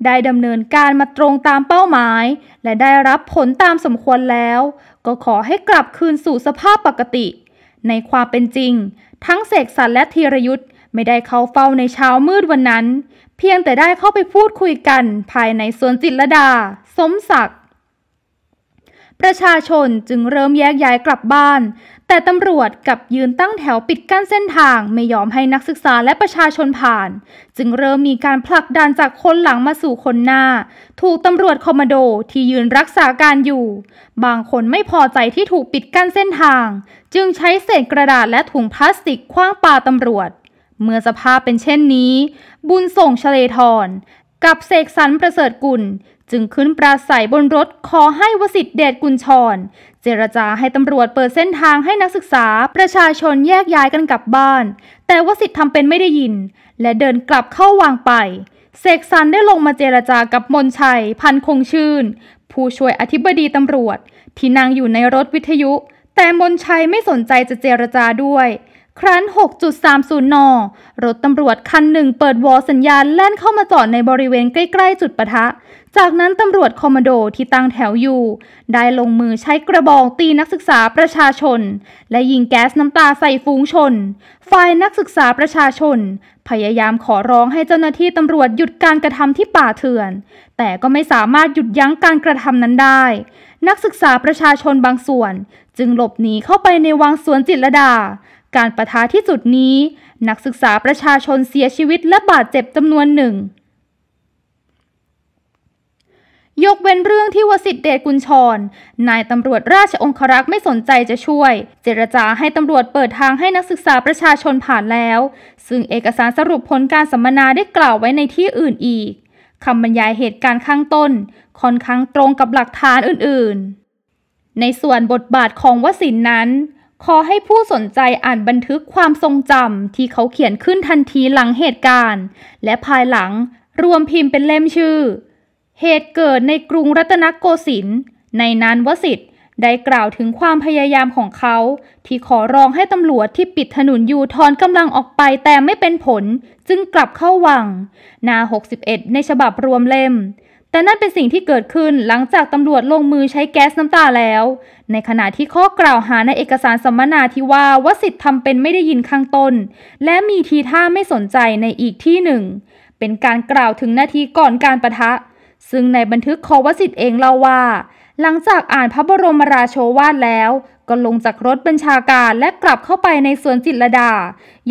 ได้ดำเนินการมาตรงตามเป้าหมาย และได้รับผลตามสมควรแล้ว ก็ขอให้กลับคืนสู่สภาพปกติ ในความเป็นจริงทั้งเสกสรรและธีรยุทธ์ไม่ได้เข้าเฝ้าในเช้ามืดวันนั้น เพียงแต่ได้เข้าไปพูดคุยกันภายในสวนจิตรดา สมศักดิ์ประชาชนจึงเริ่มแยกย้ายกลับบ้าน แต่ตำรวจกับยืนตั้งแถวปิดกั้นเส้นทางไม่ยอมให้นักศึกษาและประชาชนผ่าน จึงเริ่มมีการผลักดันจากคนหลังมาสู่คนหน้า ถูกตำรวจคอมมานโดที่ยืนรักษาการอยู่ บางคนไม่พอใจที่ถูกปิดกั้นเส้นทาง จึงใช้เศษกระดาษและถุงพลาสติกคว้างปาตำรวจ เมื่อสภาพเป็นเช่นนี้ บุญส่งชเลทรกับเสกสรรประเสริฐกุลจึงขึ้นปราศัยบนรถขอให้วสิทธิเดชกุลชร เจรจาให้ตำรวจเปิดเส้นทางให้นักศึกษา ประชาชนแยกย้ายกันกลับบ้าน แต่วสิทธิ์ทำเป็นไม่ได้ยิน และเดินกลับเข้าวางไปเสกสรรได้ลงมาเจรจากับมนชัย พันคงชื่น ผู้ช่วยอธิบดีตำรวจ ที่นั่งอยู่ในรถวิทยุ แต่มนชัยไม่สนใจจะเจรจาด้วยครั้น 6.30 น รถตำรวจคันหนึ่งเปิดวอสัญญาณแล่นเข้ามาจอดในบริเวณใกล้ ๆ จุดปะทะ จากนั้นตำรวจคอมมานโดที่ตั้งแถวอยู่ ได้ลงมือใช้กระบอกตีนักศึกษาประชาชน และยิงแก๊สน้ำตาใส่ฝูงชน ฝ่ายนักศึกษาประชาชน พยายามขอร้องให้เจ้าหน้าที่ตำรวจหยุดการกระทำที่ป่าเถื่อน แต่ก็ไม่สามารถหยุดยั้งการกระทำนั้นได้ นักศึกษาประชาชนบางส่วน จึงหลบหนีเข้าไปในวังสวนจิตรดาการประทะที่จุดนี้ นักศึกษาประชาชนเสียชีวิตและบาดเจ็บจำนวนหนึ่ง ยกเว้นเรื่องที่วสิทธิเดชกุลชร นายตำรวจราชองครักษ์ไม่สนใจจะช่วย เจรจาให้ตำรวจเปิดทางให้นักศึกษาประชาชนผ่านแล้ว ซึ่งเอกสารสรุปผลการสัมมนาได้กล่าวไว้ในที่อื่นอีกคำบรรยายเหตุการณ์ข้างต้น ค่อนข้างตรงกับหลักฐานอื่นๆ ในส่วนบทบาทของวสินนั้นขอให้ผู้สนใจอ่านบันทึกความทรงจำที่เขาเขียนขึ้นทันทีหลังเหตุการณ์ และภายหลัง รวมพิมพ์เป็นเล่มชื่อ เหตุเกิดในกรุงรัตนโกสินทร์ในนานวสิทธิ์ ได้กล่าวถึงความพยายามของเขา ที่ขอร้องให้ตำรวจที่ปิดถนนยูทอนกำลังออกไปแต่ไม่เป็นผลจึงกลับเข้าวังหน้า61 ในฉบับรวมเล่มแต่นั่นเป็นสิ่งที่เกิดขึ้นหลังจากตำรวจลงมือใช้แก๊สน้ำตาแล้ว ในขณะที่ข้อกล่าวหาในเอกสารสัมมนาที่ว่าวสิทธิ์ทำเป็นไม่ได้ยินข้างต้น และมีทีท่าไม่สนใจในอีกที่หนึ่ง เป็นการกล่าวถึงนาทีก่อนการประทะ ซึ่งในบันทึกของวสิทธิ์เองเล่าว่า หลังจากอ่านพระบรมราโชวาทแล้วก็ลงจากรถบัญชาการและกลับเข้าไปในสวนจิตรดา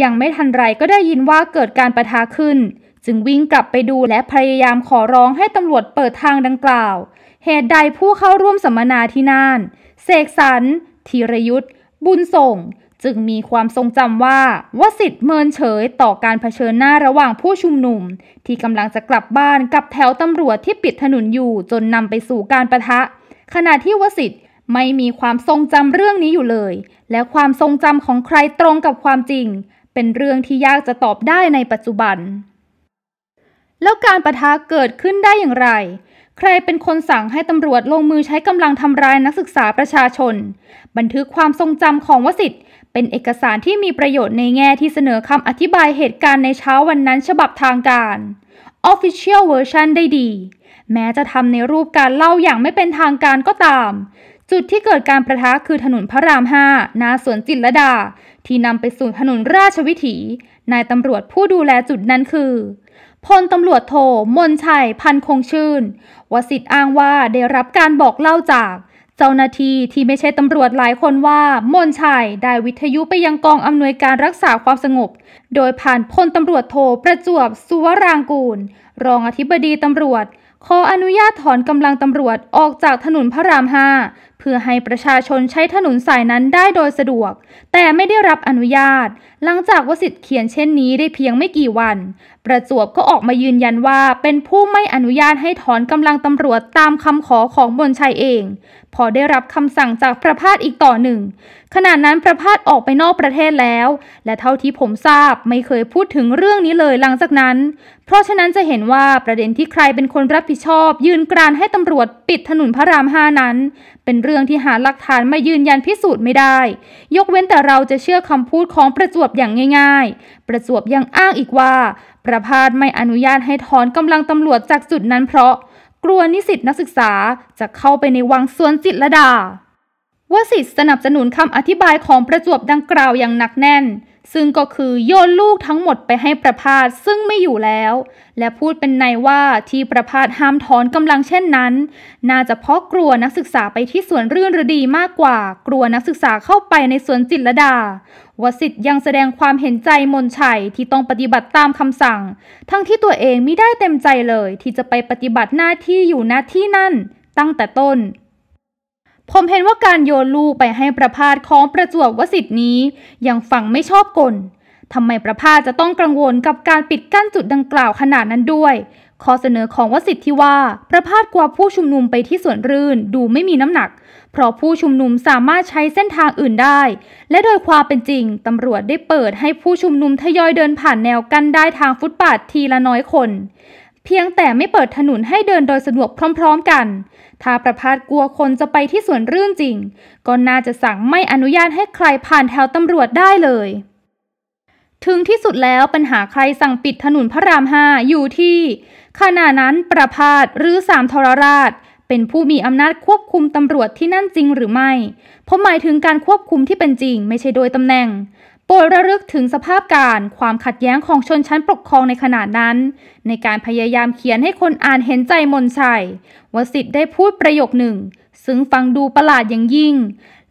ยังไม่ทันไรก็ได้ยินว่าเกิดการประทะขึ้นจึงวิ่งกลับไปดูและพยายามขอร้องให้ตำรวจเปิดทางดังกล่าว เหตุใดผู้เข้าร่วมสัมมนาที่นั่นเสกสรรธีรยุทธ์ บุญส่ง จึงมีความทรงจำว่า วสิทธิ์เมินเฉยต่อการเผชิญหน้าระหว่างผู้ชุมนุม ที่กำลังจะกลับบ้านกับแถวตำรวจที่ปิดถนนอยู่จนนำไปสู่การประทะ ขณะที่วสิทธิ์ไม่มีความทรงจำเรื่องนี้อยู่เลย และความทรงจำของใครตรงกับความจริง เป็นเรื่องที่ยากจะตอบได้ในปัจจุบันแล้วการประทะเกิดขึ้นได้อย่างไร ใครเป็นคนสั่งให้ตำรวจลงมือใช้กำลังทำร้ายนักศึกษาประชาชน บันทึกความทรงจำของวสิทธิ์ เป็นเอกสารที่มีประโยชน์ในแง่ที่เสนอคำอธิบายเหตุการณ์ในเช้าวันนั้นฉบับทางการ Official Version ได้ดี แม้จะทำในรูปการเล่าอย่างไม่เป็นทางการก็ตาม จุดที่เกิดการประทะคือถนนพระรามห้านาสวนจิตรดา ที่นำไปสู่ถนนราชวิถี นายตำรวจผู้ดูแลจุดนั้นคือพลตำรวจโท มนชัย พันคงชื่น วสิทธ์อ้างว่าได้รับการบอกเล่าจาก เจ้าหน้าที่ที่ไม่ใช่ตำรวจหลายคนว่า มนชัยได้วิทยุไปยังกอง อำนวยการรักษาความสงบ โดยผ่านพลตำรวจโทประจวบสุวรางกูล รองอธิบดีตำรวจขออนุญาตถอนกำลังตำรวจออกจากถนนพระรามห้าเพื่อให้ประชาชนใช้ถนนสายนั้นได้โดยสะดวก แต่ไม่ได้รับอนุญาต หลังจากวสิทธิ์เขียนเช่นนี้ได้เพียงไม่กี่วัน ประจวบก็ออกมายืนยันว่าเป็นผู้ไม่อนุญาตให้ถอนกำลังตำรวจตามคำขอของบนชัยเอง พอได้รับคำสั่งจากประพาสอีกต่อหนึ่ง ขณะนั้นประพาสออกไปนอกประเทศแล้ว และเท่าที่ผมทราบไม่เคยพูดถึงเรื่องนี้เลยหลังจากนั้นเพราะฉะนั้นจะเห็นว่าประเด็นที่ใครเป็นคนรับผิดชอบ ยืนกรานให้ตำรวจปิดถนนพระรามห้านั้น เป็นเรื่องที่หาหลักฐานมายืนยันพิสูจน์ไม่ได้ ยกเว้นแต่เราจะเชื่อคำพูดของประจวบอย่างง่าย ๆ ประจวบยังอ้างอีกว่า ประพาสไม่อนุญาตให้ถอนกำลังตำรวจจากจุดนั้นเพราะ กลัวนิสิตนักศึกษาจะเข้าไปในวังสวนจิตรดาวสิทธิสนับสนุนคำอธิบายของประจวบดังกล่าวอย่างหนักแน่น ซึ่งก็คือโยนลูกทั้งหมดไปให้ประพาสซึ่งไม่อยู่แล้ว และพูดเป็นในว่าที่ประพาสห้ามถอนกำลังเช่นนั้น น่าจะเพราะกลัวนักศึกษาไปที่สวนเรื่องะดีมากกว่า กลัวนักศึกษาเข้าไปในสวนจิตรดา วสิทธิ์ยังแสดงความเห็นใจมนชัยที่ต้องปฏิบัติตามคำสั่ง ทั้งที่ตัวเองไม่ได้เต็มใจเลยที่จะไปปฏิบัติหน้าที่อยู่หน้าที่นั่น ตั้งแต่ต้นผมเห็นว่าการโยนลูกไปให้ประพาสของประจวบวสิทธินี้ยังฟังไม่ชอบกลทำไมประพาสจะต้องกังวลกับการปิดกั้นจุดดังกล่าวขนาดนั้นด้วย ข้อเสนอของวสิทธิ์ที่ว่าประพาสกว่าผู้ชุมนุมไปที่สวนรื่นดูไม่มีน้ำหนัก เพราะผู้ชุมนุมสามารถใช้เส้นทางอื่นได้ และโดยความเป็นจริงตำรวจได้เปิดให้ผู้ชุมนุมทยอยเดินผ่านแนวกั้นได้ทางฟุตบาททีละน้อยคน เพียงแต่ไม่เปิดถนนให้เดินโดยสะดวกพร้อมๆกันถ้าประพาสกลัวคนจะไปที่สวนรื่นจริงก็น่าจะสั่งไม่อนุญาตให้ใครผ่านแถวตำรวจได้เลย ถึงที่สุดแล้วปัญหาใครสั่งปิดถนนพระรามห้าอยู่ที่ขณะนั้นประพาสหรือสามทรราช เป็นผู้มีอำนาจควบคุมตำรวจที่นั่นจริงหรือไม่เพราะหมายถึงการควบคุมที่เป็นจริงไม่ใช่โดยตำแหน่งปรดระลึกถึงสภาพการความขัดแย้งของชนชั้นปกครองในขณะนั้น ในการพยายามเขียนให้คนอ่านเห็นใจมนชัยวสิทธิ์ได้พูดประโยคหนึ่ง ซึ่งฟังดูประหลาดอย่างยิ่ง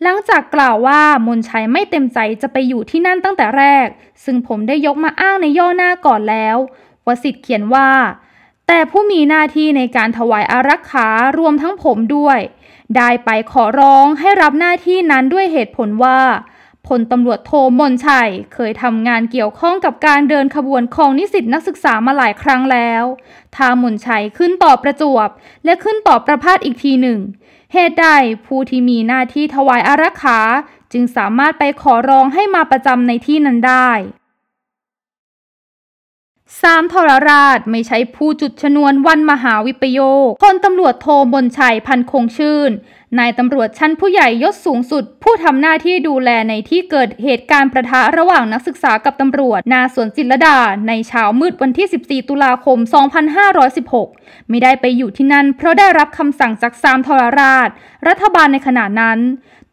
หลังจากกล่าวว่ามนชัยไม่เต็มใจจะไปอยู่ที่นั่นตั้งแต่แรก ซึ่งผมได้ยกมาอ้างในย่อหน้าก่อนแล้ว วสิทธิ์เขียนว่า แต่ผู้มีหน้าที่ในการถวายอารักขารวมทั้งผมด้วยได้ไปขอร้องให้รับหน้าที่นั้นด้วยเหตุผลว่าพลตำรวจโทมนชัย เคยทำงานเกี่ยวข้องกับการเดินขบวนของนิสิตนักศึกษามาหลายครั้งแล้ว ทามนชัยขึ้นต่อประจวบและขึ้นต่อประพาสอีกทีหนึ่ง เหตุใดผู้ที่มีหน้าที่ถวายอารักขา จึงสามารถไปขอร้องให้มาประจำในที่นั้นได้สามทรราชไม่ใช่ผู้จุดชนวนวันมหาวิปโยค พลตำรวจโทบนชัยพันคงชื่นนายตำรวจชั้นผู้ใหญ่ยศสูงสุดผู้ทำหน้าที่ดูแลในที่เกิดเหตุการณ์ประทะระหว่างนักศึกษากับตำรวจนาสวนจิรดาในเช้ามืดวันที่ 14 ตุลาคม 2516ไม่ได้ไปอยู่ที่นั่นเพราะได้รับคำสั่งจากซามทรราช รัฐบาลในขณะนั้น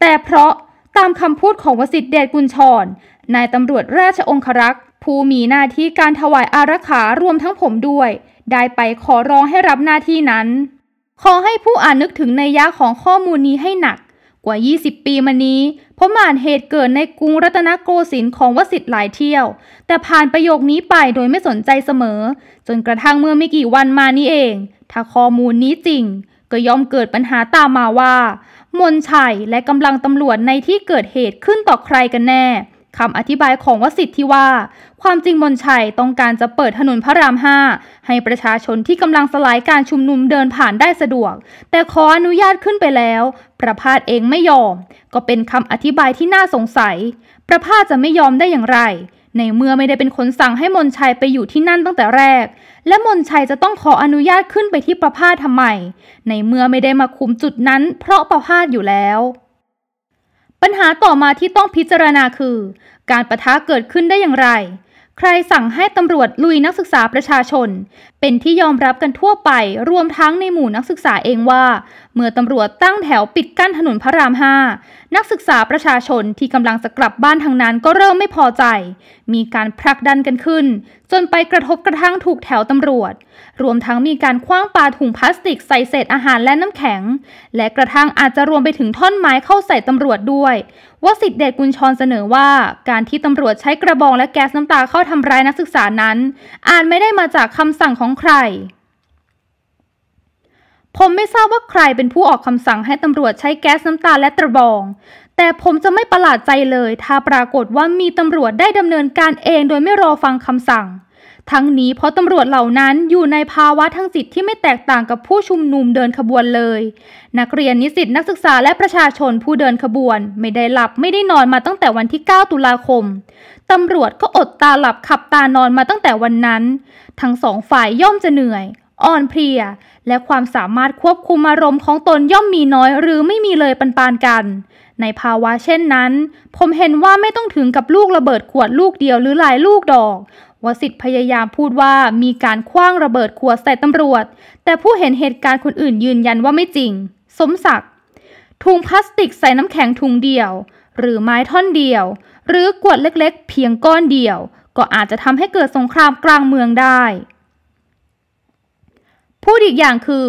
แต่เพราะตามคำพูดของวสิทธิเดชกุลชรนายตำรวจราชองครักษ์ผู้มีหน้าที่การถวายอารักขารวมทั้งผมด้วย ได้ไปขอร้องให้รับหน้าที่นั้นขอให้ผู้อ่านนึกถึงในยะของข้อมูลนี้ให้หนักกว่า 20 ปีมานี้ผมอ่านเหตุเกิดในกรุงรัตนโกสินทร์ของวสิทธิ์หลายเที่ยว แต่ผ่านประโยคนี้ไปโดยไม่สนใจเสมอ จนกระทั่งเมื่อไม่กี่วันมานี้เอง ถ้าข้อมูลนี้จริง ก็ย่อมเกิดปัญหาตามมาว่า มนชัยและกำลังตำรวจในที่เกิดเหตุขึ้นต่อใครกันแน่คำอธิบายของวสิทธิ์ที่ว่า ความจริงมนชัยต้องการจะเปิดถนนพระรามห้าให้ประชาชนที่กำลังสลายการชุมนุมเดินผ่านได้สะดวก แต่ขออนุญาตขึ้นไปแล้ว ประพาสเองไม่ยอมก็เป็นคำอธิบายที่น่าสงสัย ประพาสจะไม่ยอมได้อย่างไร ในเมื่อไม่ได้เป็นคนสั่งให้มนชัยไปอยู่ที่นั่นตั้งแต่แรก และมนชัยจะต้องขออนุญาตขึ้นไปที่ประพาสทำไม ในเมื่อไม่ได้มาคุมจุดนั้นเพราะประพาสอยู่แล้วปัญหาต่อมาที่ต้องพิจารณาคือ การประทะเกิดขึ้นได้อย่างไรใครสั่งให้ตำรวจลุยนักศึกษาประชาชน เป็นที่ยอมรับกันทั่วไป รวมทั้งในหมู่นักศึกษาเองว่า เมื่อตำรวจตั้งแถวปิดกั้นถนนพระรามห้านักศึกษาประชาชนที่กำลังจะกลับบ้านทางนั้นก็เริ่มไม่พอใจ มีการผลักดันกันขึ้น จนไปกระทบกระทั่งถูกแถวตำรวจ รวมทั้งมีการคว้างปาถุงพลาสติกใส่เศษอาหารและน้ำแข็ง และกระทั่งอาจจะรวมไปถึงท่อนไม้เข้าใส่ตำรวจด้วยว่าสิทธิเดชกุลชรเสนอว่า การที่ตำรวจใช้กระบองและแก๊สน้ำตาเข้าทำร้ายนักศึกษานั้นอาจไม่ได้มาจากคำสั่งของใคร ผมไม่ทราบว่าใครเป็นผู้ออกคำสั่งให้ตำรวจใช้แก๊สน้ำตาและกระบอง แต่ผมจะไม่ประหลาดใจเลย ถ้าปรากฏว่ามีตำรวจได้ดำเนินการเองโดยไม่รอฟังคำสั่งทั้งนี้เพราะตำรวจเหล่านั้นอยู่ในภาวะทางจิตที่ไม่แตกต่างกับผู้ชุมนุมเดินขบวนเลย นักเรียนนิสิตนักศึกษาและประชาชนผู้เดินขบวน ไม่ได้หลับไม่ได้นอนมาตั้งแต่วันที่ 9 ตุลาคม ตำรวจก็อดตาหลับขับตานอนมาตั้งแต่วันนั้น ทั้งสองฝ่ายย่อมจะเหนื่อย อ่อนเพลีย และความสามารถควบคุมอารมณ์ของตนย่อมมีน้อย หรือไม่มีเลยปันปานกัน ในภาวะเช่นนั้น ผมเห็นว่าไม่ต้องถึงกับลูกระเบิดขวดลูกเดียวหรือหลายลูกดอกวสิทธิ์พยายามพูดว่ามีการคว้างระเบิดขวดใส่ตำรวจ แต่ผู้เห็นเหตุการณ์คนอื่นยืนยันว่าไม่จริง สมศักดิ์ถุงพลาสติกใส่น้ำแข็งถุงเดียว หรือไม้ท่อนเดียว หรือกวดเล็กๆเพียงก้อนเดียว ก็อาจจะทำให้เกิดสงครามกลางเมืองได้ พูดอีกอย่างคือ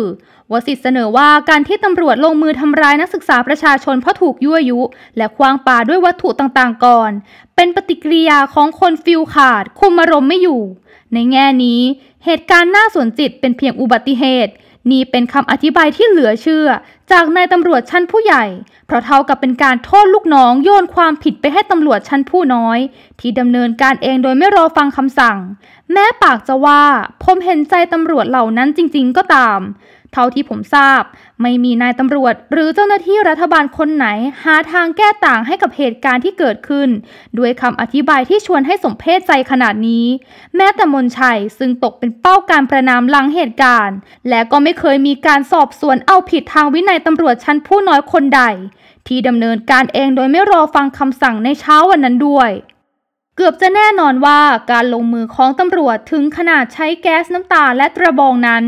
วสิทธ์เสนอว่าการที่ตำรวจลงมือทำร้ายนักศึกษาประชาชนเพราะถูกยั่วยุ และคว้างปาด้วยวัตถุต่างๆก่อน เป็นปฏิกิริยาของคนฟิลขาดคุมอารมณ์ไม่อยู่ ในแง่นี้เหตุการณ์น่าสนจิตเป็นเพียงอุบัติเหตุ นี่เป็นคำอธิบายที่เหลือเชื่อ จากนายตำรวจชั้นผู้ใหญ่ เพราะเท่ากับเป็นการโทษลูกน้องโยนความผิดไปให้ตำรวจชั้นผู้น้อย ที่ดำเนินการเองโดยไม่รอฟังคำสั่ง แม้ปากจะว่าผมเห็นใจตำรวจเหล่านั้นจริง ๆ ก็ตามเท่าที่ผมทราบ ไม่มีนายตำรวจหรือเจ้าหน้าที่รัฐบาลคนไหนหาทางแก้ต่างให้กับเหตุการณ์ที่เกิดขึ้น ด้วยคำอธิบายที่ชวนให้สมเพศใจขนาดนี้ แม้แต่มนชัยซึ่งตกเป็นเป้าการประนามหลังเหตุการณ์ และก็ไม่เคยมีการสอบสวนเอาผิดทางวินัยตำรวจชั้นผู้น้อยคนใด ที่ดำเนินการเองโดยไม่รอฟังคำสั่งในเช้าวันนั้นด้วย เกือบจะแน่นอนว่าการลงมือของตำรวจถึงขนาดใช้แก๊สน้ำตาและตระบองนั้น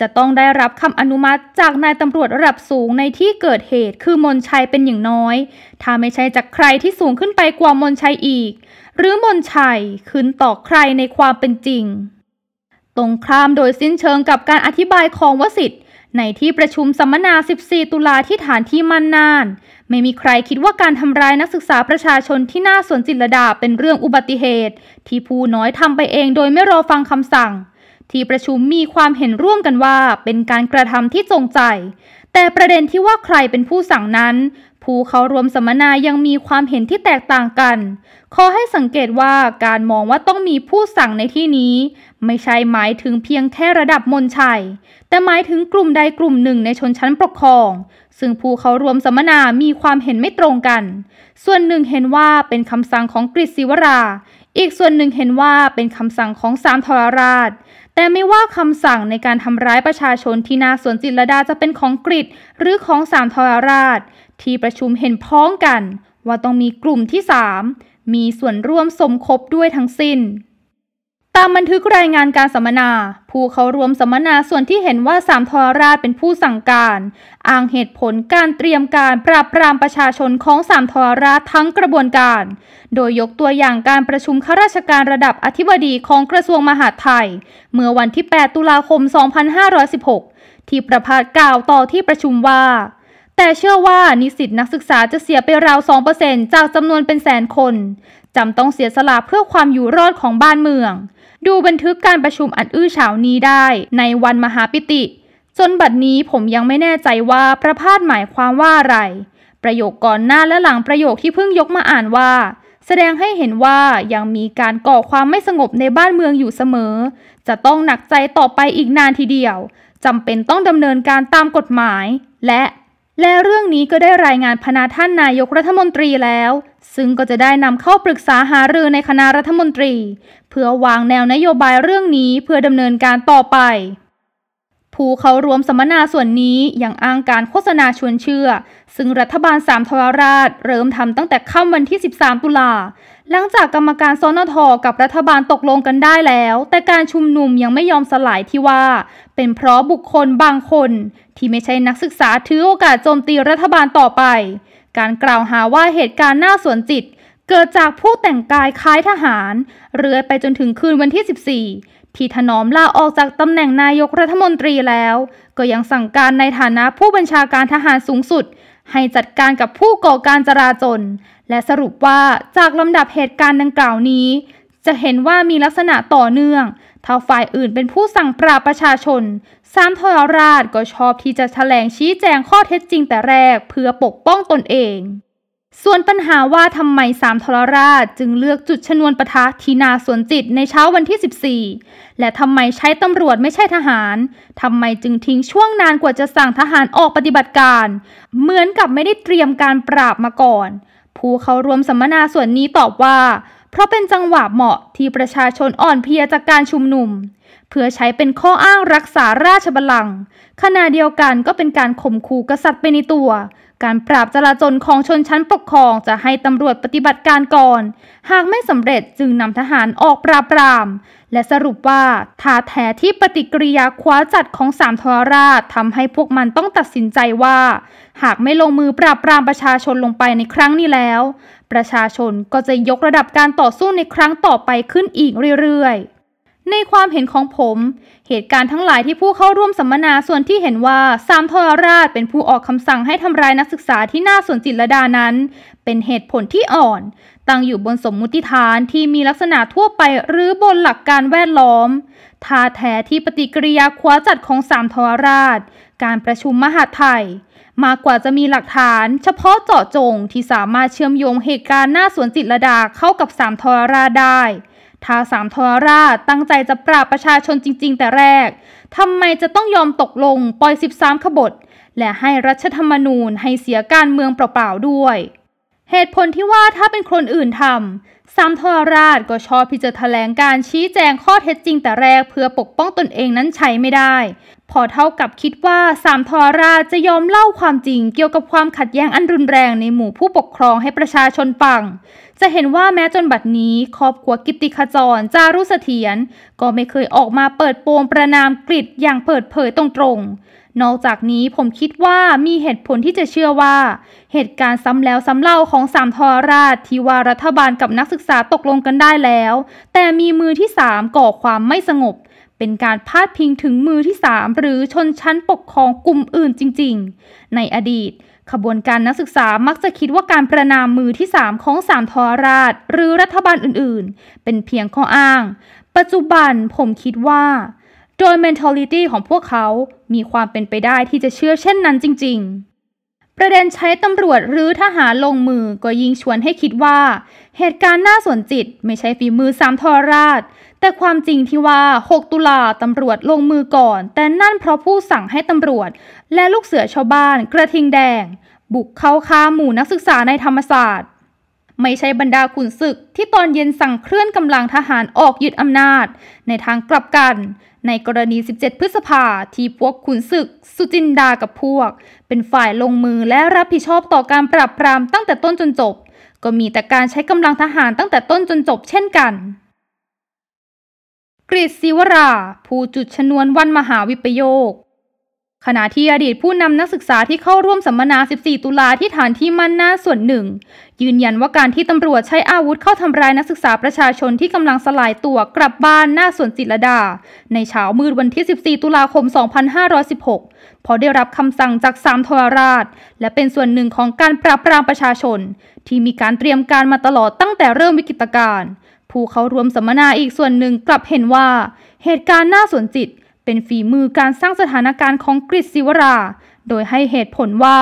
จะต้องได้รับคำอนุมัติจากนายตำรวจระดับสูงในที่เกิดเหตุคือมนชัยเป็นอย่างน้อย ถ้าไม่ใช่จากใครที่สูงขึ้นไปกว่ามนชัยอีก หรือมนชัยขึ้นต่อใครในความเป็นจริง ตรงครามโดยสิ้นเชิงกับการอธิบายของวสิทธิ์ในที่ประชุมสัมมนา 14 ตุลาที่ฐานที่มั่นนาน ไม่มีใครคิดว่าการทำร้ายนักศึกษาประชาชนที่หน้าสวนจิตรดาเป็นเรื่องอุบัติเหตุที่ผู้น้อยทำไปเองโดยไม่รอฟังคำสั่งที่ประชุมมีความเห็นร่วมกันว่าเป็นการกระทำที่จงใจ แต่ประเด็นที่ว่าใครเป็นผู้สั่งนั้น ผู้เขารวมสัมมนายังมีความเห็นที่แตกต่างกัน ขอให้สังเกตว่าการมองว่าต้องมีผู้สั่งในที่นี้ ไม่ใช่หมายถึงเพียงแค่ระดับมนชัยแต่หมายถึงกลุ่มใดกลุ่มหนึ่งในชนชั้นปกครอง ซึ่งผู้เขารวมสัมมนามีความเห็นไม่ตรงกัน ส่วนหนึ่งเห็นว่าเป็นคำสั่งของกฤษศิวรา อีกส่วนหนึ่งเห็นว่าเป็นคำสั่งของสามทรราชแต่ไม่ว่าคำสั่งในการทำร้ายประชาชนที่นาสวนจิตรดาจะเป็นของกรีกหรือของสามทรราช ที่ประชุมเห็นพ้องกัน ว่าต้องมีกลุ่มที่สามมีส่วนร่วมสมคบด้วยทั้งสิ้นตามบันทึกรายงานการสัมมนา ผู้เขารวมสัมมนาส่วนที่เห็นว่าสามทรราชเป็นผู้สั่งการ อ้างเหตุผลการเตรียมการปราบปรามประชาชนของสามทรราชทั้งกระบวนการ โดยยกตัวอย่างการประชุมข้าราชการระดับอธิบดีของกระทรวงมหาดไทย เมื่อวันที่8ตุลาคม 2516 ที่ประพาสกล่าวต่อที่ประชุมว่า แต่เชื่อว่านิสิตนักศึกษาจะเสียไปราว2%จากจำนวนเป็นแสนคน จำต้องเสียสละเพื่อความอยู่รอดของบ้านเมืองดูบันทึกการประชุมอันอื้อฉาวนี้ได้ในวันมหาปิติ จนบัดนี้ผมยังไม่แน่ใจว่าประพาสหมายความว่าอะไร ประโยคก่อนหน้าและหลังประโยคที่เพิ่งยกมาอ่านว่า แสดงให้เห็นว่ายังมีการก่อความไม่สงบในบ้านเมืองอยู่เสมอ จะต้องหนักใจต่อไปอีกนานทีเดียวจำเป็นต้องดำเนินการตามกฎหมาย และ และเรื่องนี้ก็ได้รายงานพนาท่านนายกรัฐมนตรีแล้ว ซึ่งก็จะได้นำเข้าปรึกษาหารือในคณะรัฐมนตรีพื่อวางแนวนโยบายเรื่องนี้เพื่อดำเนินการต่อไป ผู้เขารวมสัมมนาส่วนนี้ยังอ้างการโฆษณาชวนเชื่อ ซึ่งรัฐบาลสามทวราชเริ่มทำตั้งแต่ค่ำวันที่ 13 ตุลา หลังจากกรรมการอนทกับรัฐบาลตกลงกันได้แล้ว แต่การชุมนุมยังไม่ยอมสลายที่ว่า เป็นเพราะบุคคลบางคนที่ไม่ใช่นักศึกษาถือโอกาสโจมตีรัฐบาลต่อไป การกล่าวหาว่าเหตุการณ์หน้าสวนจิตเกิดจากผู้แต่งกายคล้ายทหาร เรือไปจนถึงคืนวันที่ 14ที่ถนอมลาออกจากตำแหน่งนายกรัฐมนตรีแล้ว ก็ยังสั่งการในฐานะผู้บัญชาการทหารสูงสุด ให้จัดการกับผู้ก่อการจราจน และสรุปว่าจากลำดับเหตุการณ์ดังกล่าวนี้ จะเห็นว่ามีลักษณะต่อเนื่องถ้าฝ่ายอื่นเป็นผู้สั่งปราบประชาชนสามทรราชก็ชอบที่จะแถลงชี้แจงข้อเท็จจริง แต่แรกเพื่อปกป้องตนเองส่วนปัญหาว่าทำไมสามทรราชจึงเลือกจุดชนวนปะทะทีนาสวนจิตในเช้าวันที่ 14 และทำไมใช้ตำรวจไม่ใช่ทหารทำไมจึงทิ้งช่วงนานกว่าจะสั่งทหารออกปฏิบัติการ เหมือนกับไม่ได้เตรียมการปราบมาก่อน ผู้เข้าร่วมสัมมนาส่วนนี้ตอบว่า เพราะเป็นจังหวะเหมาะที่ประชาชนอ่อนเพลียจากการชุมนุม เพื่อใช้เป็นข้ออ้างรักษาราชบัลลังก์ขณะเดียวกันก็เป็นการข่มขู่กษัตริย์ไปในตัวการปราบจลาจลของชนชั้นปกครองจะให้ตำรวจปฏิบัติการก่อน หากไม่สำเร็จจึงนำทหารออกปราบปราม และสรุปว่าท่าแท้ที่ปฏิกิริยาคว้าจัดของสามทรราชทำให้พวกมันต้องตัดสินใจว่า หากไม่ลงมือปราบปรามประชาชนลงไปในครั้งนี้แล้ว ประชาชนก็จะยกระดับการต่อสู้ในครั้งต่อไปขึ้นอีกเรื่อยๆในความเห็นของผม เหตุการณ์ทั้งหลายที่ผู้เข้าร่วมสัมมนาส่วนที่เห็นว่าสามทรราชเป็นผู้ออกคำสั่งให้ทำร้ายนักศึกษาที่หน้าสวนจิตระดานั้น เป็นเหตุผลที่อ่อน ตั้งอยู่บนสมมุติฐานที่มีลักษณะทั่วไปหรือบนหลักการแวดล้อมท่าแท้ที่ปฏิกิริยาคว้าจัดของสามทรราชการประชุมมหาไทย มากกว่าจะมีหลักฐาน เฉพาะเจาะจงที่สามารถเชื่อมโยงเหตุการณ์หน้าสวนจิตระดาเข้ากับสามทรราชได้ถ้าสามทรราชตั้งใจจะปราบประชาชนจริง ๆ แต่แรก ทำไมจะต้องยอมตกลงปล่อย 13 ขบฏ และให้รัฐธรรมนูญให้เสียการเมืองเปล่าๆด้วย เหตุผลที่ว่าถ้าเป็นคนอื่นทำสามทรราชก็ชอบพิจารณาแลการชี้แจงข้อเท็จจริงแต่แรกเพื่อปกป้องตนเองนั้นใช้ไม่ได้ พอเท่ากับคิดว่าสามทรราชจะยอมเล่าความจริง เกี่ยวกับความขัดแย้งอันรุนแรงในหมู่ผู้ปกครองให้ประชาชนฟังจะเห็นว่าแม้จนบัดนี้ครอบครัวกิติขจรจารุเสถียรก็ไม่เคยออกมาเปิดโปงประนามกริดอย่างเปิดเผยตรงๆ นอกจากนี้ผมคิดว่ามีเหตุผลที่จะเชื่อว่า เหตุการณ์ซ้ำแล้วซ้ำเล่าของสามทรราชที่ว่ารัฐบาลกับนักศึกษาตกลงกันได้แล้ว แต่มีมือที่สามก่อความไม่สงบ เป็นการพาดพิงถึงมือที่สามหรือชนชั้นปกครองกลุ่มอื่นจริง ๆ ในอดีตขบวนการนักศึกษามักจะคิดว่าการประนามมือที่ 3 ของสามทอราชหรือรัฐบาลอื่นๆ เป็นเพียงข้ออ้าง ปัจจุบันผมคิดว่า โดย mentality ของพวกเขา มีความเป็นไปได้ที่จะเชื่อเช่นนั้นจริงๆ ประเด็นใช้ตำรวจหรือทหารลงมือก็ยิงชวนให้คิดว่า เหตุการณ์น่าสนจิตไม่ใช่ฝีมือสามทอราชแต่ความจริงที่ว่า 6 ตุลาตำรวจลงมือก่อน แต่นั่นเพราะผู้สั่งให้ตำรวจและลูกเสือชาวบ้านกระทิงแดง บุกเข้าคาหมู่นักศึกษาในธรรมศาสตร์ ไม่ใช่บรรดาขุนศึกที่ตอนเย็นสั่งเคลื่อนกำลังทหารออกยึดอำนาจ ในทางกลับกัน ในกรณี 17 พฤษภา ที่พวกขุนศึก สุจินดากับพวก เป็นฝ่ายลงมือและรับผิดชอบต่อการปราบปรามตั้งแต่ต้นจนจบ ก็มีแต่การใช้กำลังทหารตั้งแต่ต้นจนจบเช่นกันกฤษศิวราผู้จุดชนวนวันมหาวิปโยค ขณะที่อดีตผู้นำนักศึกษาที่เข้าร่วมสัมมนา 14 ตุลาที่ฐานที่มั่นหน้าส่วนหนึ่ง ยืนยันว่าการที่ตำรวจใช้อาวุธเข้าทำร้ายนักศึกษาประชาชนที่กำลังสลายตัวกลับบ้านหน้าส่วนจิตรดา ในเช้ามืดวันที่ 14 ตุลาคม 2516 พอได้รับคำสั่งจากสามทรราช และเป็นส่วนหนึ่งของการปราบปรามประชาชน ที่มีการเตรียมการมาตลอดตั้งแต่เริ่มวิกฤตการณ์ผู้เข้าร่วมสัมมนาอีกส่วนหนึ่งกลับเห็นว่า เหตุการณ์น่าสนจิตเป็นฝีมือการสร้างสถานการณ์ของกฤษศิวรา โดยให้เหตุผลว่า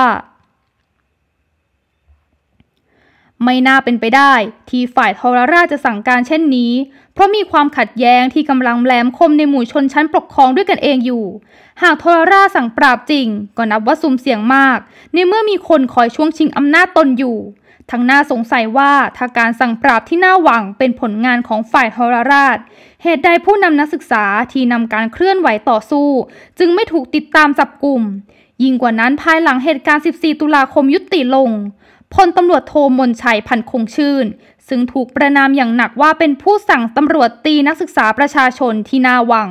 ไม่น่าเป็นไปได้ที่ฝ่ายทรราชจะสั่งการเช่นนี้ เพราะมีความขัดแย้งที่กำลังแหลมคมในหมู่ชนชั้นปกครองด้วยกันเองอยู่ หากทรราชสั่งปราบจริง ก็นับว่าสุ่มเสี่ยงมาก ในเมื่อมีคนคอยช่วงชิงอำนาจตนอยู่ทั้งน่าสงสัยว่าถ้าการสั่งปราบที่น่าหวังเป็นผลงานของฝ่ายทรราช เหตุใดผู้นำนักศึกษาที่นำการเคลื่อนไหวต่อสู้ จึงไม่ถูกติดตามจับกลุ่มยิ่งกว่านั้นภายหลังเหตุการณ์ 14 ตุลาคมยุติลงพลตำรวจโทมนชัยพันคงชื่น ซึ่งถูกประนามอย่างหนักว่าเป็นผู้สั่งตำรวจตีนักศึกษาประชาชนที่น่าหวัง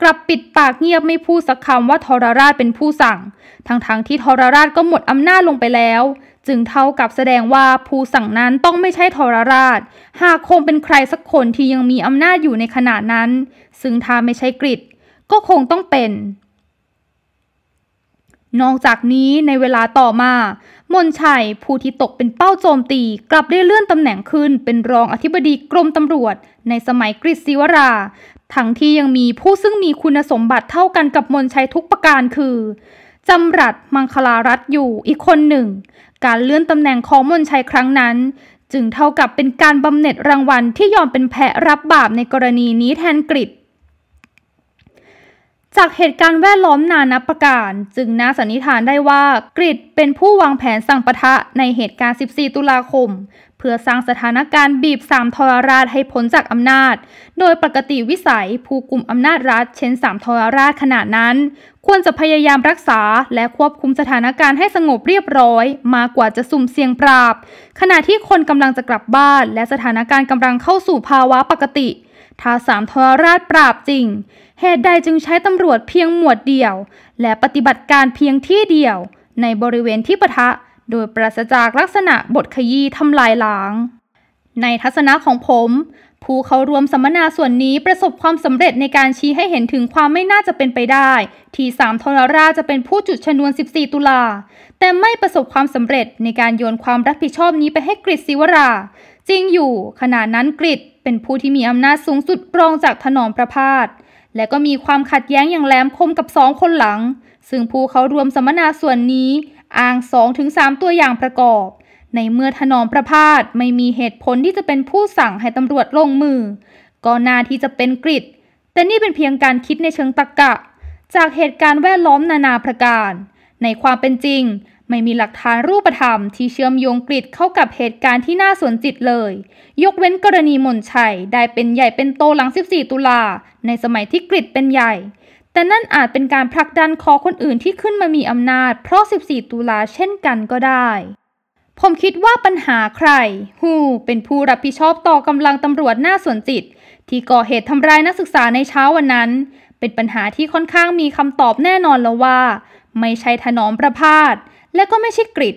กลับปิดปากเงียบไม่พูดสักคำว่าทรราชเป็นผู้สั่งทั้งๆที่ทรราชก็หมดอำนาจลงไปแล้วจึงเท่ากับแสดงว่าผู้สั่งนั้นต้องไม่ใช่ทรราช หากคงเป็นใครสักคนที่ยังมีอำนาจอยู่ในขณะนั้น ซึ่งถ้าไม่ใช่กริชก็คงต้องเป็น นอกจากนี้ในเวลาต่อมา มนชัยผู้ที่ตกเป็นเป้าโจมตีกลับได้เลื่อนตำแหน่งขึ้นเป็นรองอธิบดีกรมตำรวจในสมัยกริชศิวรา ทั้งที่ยังมีผู้ซึ่งมีคุณสมบัติเท่ากันกับมนชัยทุกประการคือจำรัดมังคลารัตอยู่อีกคนหนึ่งการเลื่อนตำแหน่งของมนชัยครั้งนั้น จึงเท่ากับเป็นการบำเหน็จรางวัลที่ยอมเป็นแพะรับบาปในกรณีนี้แทนกฤษจากเหตุการณ์แวดล้อมนานับประการ จึงน่าสันนิษฐานได้ว่ากริดเป็นผู้วางแผนสั่งปะทะในเหตุการณ์ 14 ตุลาคมเพื่อสร้างสถานการณ์บีบสามทรราชให้พ้นจากอำนาจ โดยปกติวิสัย ผู้กลุ่มอำนาจรัฐ เช่นสามทรราชขนาดนั้น ควรจะพยายามรักษา และควบคุมสถานการณ์ให้สงบเรียบร้อย มากกว่าจะสุ่มเสี่ยงปราบ ขณะที่คนกำลังจะกลับบ้านและสถานการณ์กำลังเข้าสู่ภาวะปกติถ้าสามทรราชปราบจริง เหตุใดจึงใช้ตำรวจเพียงหมวดเดียว และปฏิบัติการเพียงที่เดียว ในบริเวณที่ปะทะโดย ปราศจากลักษณะบทขยี้ทำลายล้าง ในทัศนะของผม ผู้เขารวมสัมมนาส่วนนี้ประสบความสำเร็จในการชี้ให้เห็นถึงความไม่น่าจะเป็นไปได้ ที่สามทรราจะเป็นผู้จุดชนวน 14 ตุลา แต่ไม่ประสบความสำเร็จในการโยนความรับผิดชอบนี้ไปให้กฤษศิวรา จริงอยู่ขณะนั้นกฤษเป็นผู้ที่มีอำนาจสูงสุดรองจากถนอมประพาสและก็มีความขัดแย้งอย่างแหลมคมกับสองคนหลัง ซึ่งผู้เขารวมสัมมนาส่วนนี้อ้าง2-3ตัวอย่างประกอบ ในเมื่อถนอมประพาสไม่มีเหตุผลที่จะเป็นผู้สั่งให้ตำรวจลงมือ ก็น่าที่จะเป็นกริดแต่นี่เป็นเพียงการคิดในเชิงตรรกะ จากเหตุการณ์แวดล้อมนานาประการ ในความเป็นจริงไม่มีหลักฐานรูปธรรม ที่เชื่อมโยงกริดเข้ากับเหตุการณ์ที่น่าสนจิตเลยยกเว้นกรณีมนชัยได้เป็นใหญ่เป็นโตหลัง 14 ตุลาในสมัยที่กริดเป็นใหญ่แต่นั่นอาจเป็นการผลักดันคอคนอื่นที่ขึ้นมามีอำนาจ เพราะ 14 ตุลาเช่นกันก็ได้ ผมคิดว่าปัญหาใครฮูเป็นผู้รับผิดชอบต่อกำลังตำรวจหน้าสวนจิต ที่ก่อเหตุทำร้ายนักศึกษาในเช้าวันนั้น เป็นปัญหาที่ค่อนข้างมีคำตอบแน่นอนแล้วว่า ไม่ใช่ถนอมประพาสและก็ไม่ใช่กริด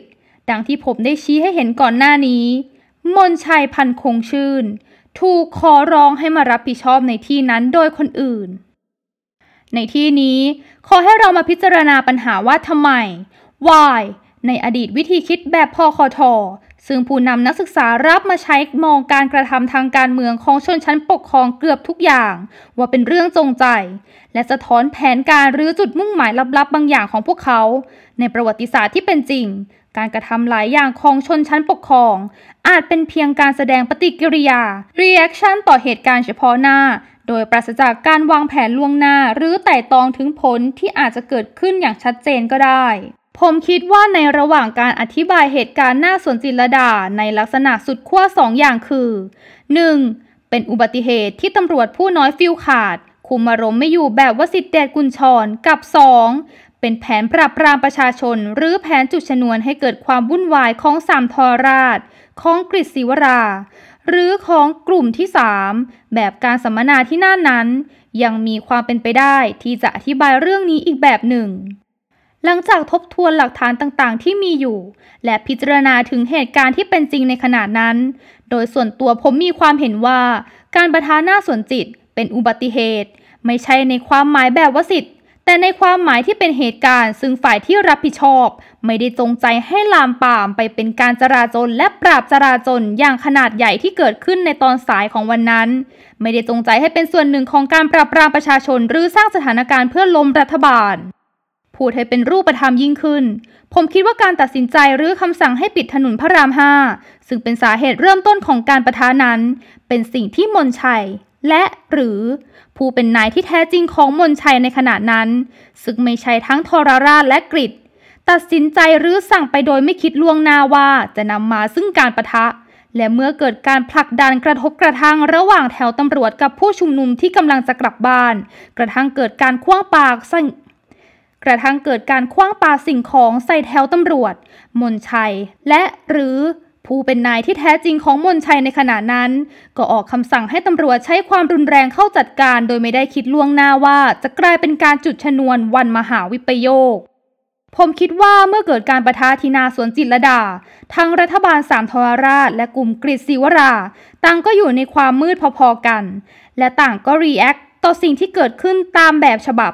ดังที่ผมได้ชี้ให้เห็นก่อนหน้านี้ มนชัยพันคงชื่น ถูกขอร้องให้มารับผิดชอบในที่นั้นโดยคนอื่นในที่นี้ ขอให้เรามาพิจารณาปัญหาว่าทำไม why ในอดีตวิธีคิดแบบพอคอทอซึ่งผู้นำนักศึกษารับมาใช้มองการกระทำทางการเมืองของชนชั้นปกครองเกือบทุกอย่าง ว่าเป็นเรื่องจงใจ และสะท้อนแผนการหรือจุดมุ่งหมายลับ ๆ บางอย่างของพวกเขา ในประวัติศาสตร์ที่เป็นจริง การกระทำหลายอย่างของชนชั้นปกครอง อาจเป็นเพียงการแสดงปฏิกิริยา reaction ต่อเหตุการณ์เฉพาะหน้าโดยปราศจากการวางแผนล่วงหน้าหรือไต่ตองถึงผลที่อาจจะเกิดขึ้นอย่างชัดเจนก็ได้ ผมคิดว่าในระหว่างการอธิบายเหตุการณ์หน้าสวนจิรดาในลักษณะสุดขั้วสองอย่างคือ 1. เป็นอุบัติเหตุที่ตำรวจผู้น้อยฟิวขาด คุมอารมณ์ไม่อยู่แบบวสิทธิเดชกุญชร กับ 2. เป็นแผนปราบปรามประชาชน หรือแผนจุดชนวนให้เกิดความวุ่นวายของสามทอราช ของกฤษศิวราหรือของกลุ่มที่ 3 แบบการสัมมนาที่น่านนั้น ยังมีความเป็นไปได้ที่จะอธิบายเรื่องนี้อีกแบบหนึ่ง หลังจากทบทวนหลักฐานต่างๆ ที่มีอยู่ และพิจารณาถึงเหตุการณ์ที่เป็นจริงในขณะนั้น โดยส่วนตัวผมมีความเห็นว่า การประทานหน้าส่วนจิตเป็นอุบัติเหตุ ไม่ใช่ในความหมายแบบวสิทธิ์แต่ในความหมายที่เป็นเหตุการณ์ ซึ่งฝ่ายที่รับผิดชอบ ไม่ได้จงใจให้ลามปามไปเป็นการจราจนและปราบจราจนอย่างขนาดใหญ่ที่เกิดขึ้นในตอนสายของวันนั้น ไม่ได้จงใจให้เป็นส่วนหนึ่งของการปราบปรามประชาชนหรือสร้างสถานการณ์เพื่อล้มรัฐบาลพูดให้เป็นรูปธรรมยิ่งขึ้น ผมคิดว่าการตัดสินใจหรือคำสั่งให้ปิดถนนพระรามห้า ซึ่งเป็นสาเหตุเริ่มต้นของการประทานั้น เป็นสิ่งที่มนชัยและหรือผู้เป็นนายที่แท้จริงของมนชัยในขณะนั้นซึ่งไม่ใช่ทั้งทรราชและกริดตัดสินใจรื้อสั่งไปโดยไม่คิดล่วงหน้าว่า จะนำมาซึ่งการประทะ และเมื่อเกิดการผลักดันกระทบกระทั่งระหว่างแถวตำรวจกับผู้ชุมนุมที่กำลังจะกลับบ้าน กระทั่งเกิดการคว้างปากสั่ง กระทั่งเกิดการคว้างปาสิ่งของใส่แถวตำรวจ มนชัย และหรือผู้เป็นนายที่แท้จริงของมนชัยในขณะนั้น ก็ออกคำสั่งให้ตำรวจใช้ความรุนแรงเข้าจัดการ โดยไม่ได้คิดล่วงหน้าว่าจะกลายเป็นการจุดชนวนวันมหาวิปโยค ผมคิดว่าเมื่อเกิดการประทะที่นาสวนจิตรดาทางรัฐบาลสามทรราช และกลุ่มกรษศิวราต่างก็อยู่ในความมืดพอๆกัน และต่างก็รีแอคต่อสิ่งที่เกิดขึ้นตามแบบฉบับ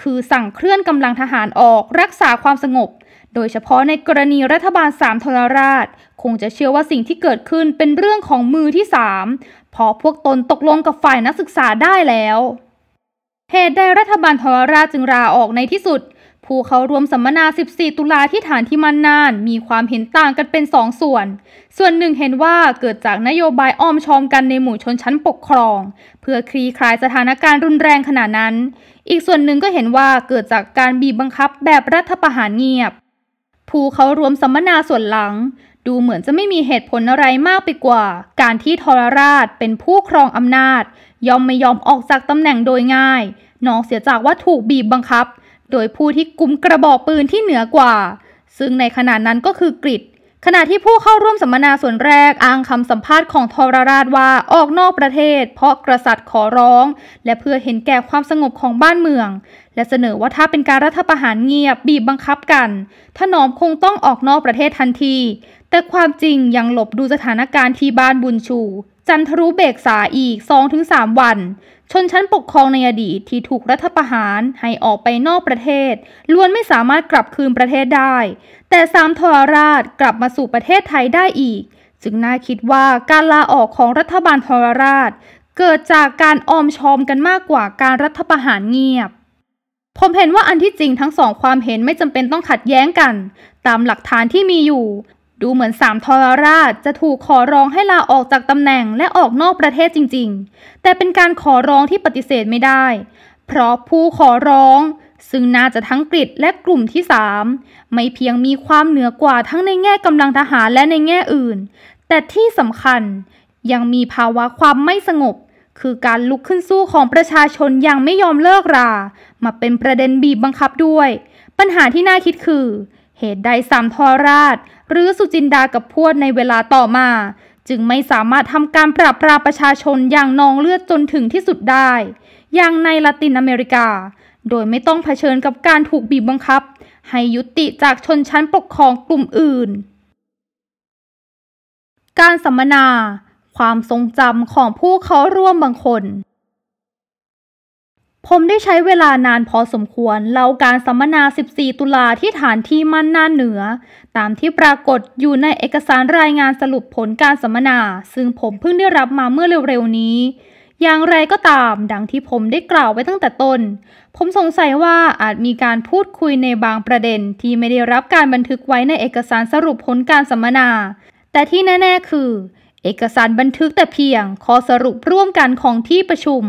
คือสั่งเคลื่อนกำลังทหารออกรักษาความสงบโดยเฉพาะในกรณีรัฐบาลสามทรราชคงจะเชื่อว่าสิ่งที่เกิดขึ้นเป็นเรื่องของมือที่สามเพราะพวกตนตกลงกับฝ่ายนักศึกษาได้แล้ว เหตุใดรัฐบาลทรราชจึงลาออกในที่สุด ผู้เขารวมสัมมนา 14 ตุลาที่ฐานที่มันนาน มีความเห็นต่างกันเป็นสองส่วน ส่วนหนึ่งเห็นว่าเกิดจากนโยบายอ้อมชอมกันในหมู่ชนชั้นปกครอง เพื่อคลี่คลายสถานการณ์รุนแรงขนาดนั้น อีกส่วนหนึ่งก็เห็นว่าเกิดจากการบีบบังคับแบบรัฐประหารเงียบผู้เขารวมสัมมนาส่วนหลัง ดูเหมือนจะไม่มีเหตุผลอะไรมากไปกว่า การที่ทรราชเป็นผู้ครองอำนาจ ยอมไม่ยอมออกจากตำแหน่งโดยง่าย นอกเสียจากว่าถูกบีบบังคับ โดยผู้ที่กุมกระบอกปืนที่เหนือกว่า ซึ่งในขณะนั้นก็คือกริดขณะที่ผู้เข้าร่วมสัมมนาส่วนแรกอ้างคำสัมภาษณ์ของทรราชว่าออกนอกประเทศเพราะกษัตริย์ขอร้องและเพื่อเห็นแก่ความสงบของบ้านเมือง และเสนอว่าถ้าเป็นการรัฐประหารเงียบบีบบังคับกัน ถนอมคงต้องออกนอกประเทศทันที แต่ความจริงยังหลบดูสถานการณ์ที่บ้านบุญชู จันทรุเบกษาอีก2-3วัน ชนชั้นปกครองในอดีตที่ถูกรัฐประหารให้ออกไปนอกประเทศล้วนไม่สามารถกลับคืนประเทศได้แต่สามทรราชกลับมาสู่ประเทศไทยได้อีก จึงน่าคิดว่าการลาออกของรัฐบาลทรราชเกิดจากการออมชอมกันมากกว่าการรัฐประหารเงียบ ผมเห็นว่าอันที่จริงทั้งสองความเห็นไม่จำเป็นต้องขัดแย้งกัน ตามหลักฐานที่มีอยู่ ดูเหมือนสามทรราชจะถูกขอร้องให้ลาออกจากตำแหน่งและออกนอกประเทศจริงๆ แต่เป็นการขอร้องที่ปฏิเสธไม่ได้ เพราะผู้ขอร้องซึ่งน่าจะทั้งกรีฑและกลุ่มที่ 3 ไม่เพียงมีความเหนือกว่าทั้งในแง่กำลังทหารและในแง่อื่น แต่ที่สำคัญยังมีภาวะความไม่สงบ คือการลุกขึ้นสู้ของประชาชนอย่างไม่ยอมเลิกรา มาเป็นประเด็นบีบบังคับด้วย ปัญหาที่น่าคิดคือ เหตุใดสามทอราชหรือสุจินดากับพวดในเวลาต่อมา จึงไม่สามารถทำการปราบปรามประชาชนอย่างนองเลือดจนถึงที่สุดได้ อย่างในละตินอเมริกาโดยไม่ต้องเผชิญกับการถูกบีบบังคับ ให้ยุติจากชนชั้นปกครองกลุ่มอื่น การสัมมนา ความทรงจำของผู้เขาร่วมบางคน ผมได้ใช้เวลานานพอสมควรเล่าการสัมมนา 14 ตุลาที่ฐานที่มั่นน้าเหนือ ตามที่ปรากฏอยู่ในเอกสารรายงานสรุปผลการสัมมนา ซึ่งผมเพิ่งได้รับมาเมื่อเร็วๆนี้อย่างไรก็ตามดังที่ผมได้กล่าวไว้ตั้งแต่ต้น ผมสงสัยว่าอาจมีการพูดคุยในบางประเด็นที่ไม่ได้รับการบันทึกไว้ในเอกสารสรุปผลการสัมมนา แต่ที่แน่ ๆคือ เอกสารบันทึกแต่เพียงข้อสรุปร่วมกันของที่ประชุม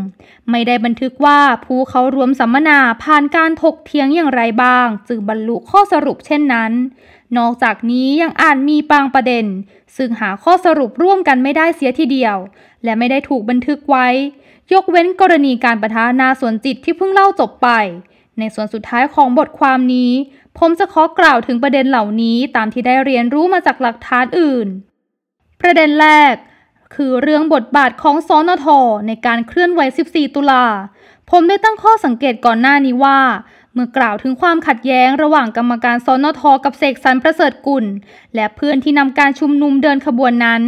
ไม่ได้บันทึกว่าผู้เขารวมสัมมนาผ่านการถกเถียงอย่างไรบ้าง จึงบรรลุข้อสรุปเช่นนั้นนอกจากนี้ยังอาจมีบางประเด็น ซึ่งหาข้อสรุปร่วมกันไม่ได้เสียทีเดียว และไม่ได้ถูกบันทึกไว้ ยกเว้นกรณีการประทานาสวนจิตที่เพิ่งเล่าจบไป ในส่วนสุดท้ายของบทความนี้ผมจะขอกล่าวถึงประเด็นเหล่านี้ตามที่ได้เรียนรู้มาจากหลักฐานอื่น ประเด็นแรก คือเรื่องบทบาทของสอนทในการเคลื่อนไหว 14 ตุลาผมได้ตั้งข้อสังเกตก่อนหน้านี้ว่าเมื่อกล่าวถึงความขัดแย้ง ระหว่างกรรมการสนทกับเสกสรรประเสริฐกุลและเพื่อนที่นำการชุมนุมเดินขบวนนั้น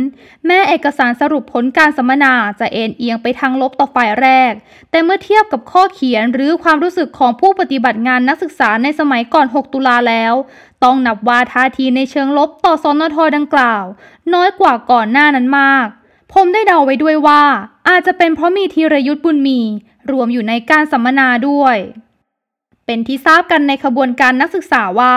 แม่เอกสารสรุปผลการสัมมนาจะเอ็นเอียงไปทางลบต่อฝ่ายแรก แต่เมื่อเทียบกับข้อเขียนหรือความรู้สึกของผู้ปฏิบัติงานนักศึกษาในสมัยก่อน 6 ตุลาแล้ว ต้องนับว่าท่าทีในเชิงลบต่อสนทดังกล่าวน้อยกว่าก่อนหน้านั้นมาก ผมได้เดาไว้ด้วยว่า อาจจะเป็นเพราะมีธีรยุทธ์บุญมี รวมอยู่ในการสัมมนาด้วยเป็นที่ทราบกันในขบวนการนักศึกษาว่า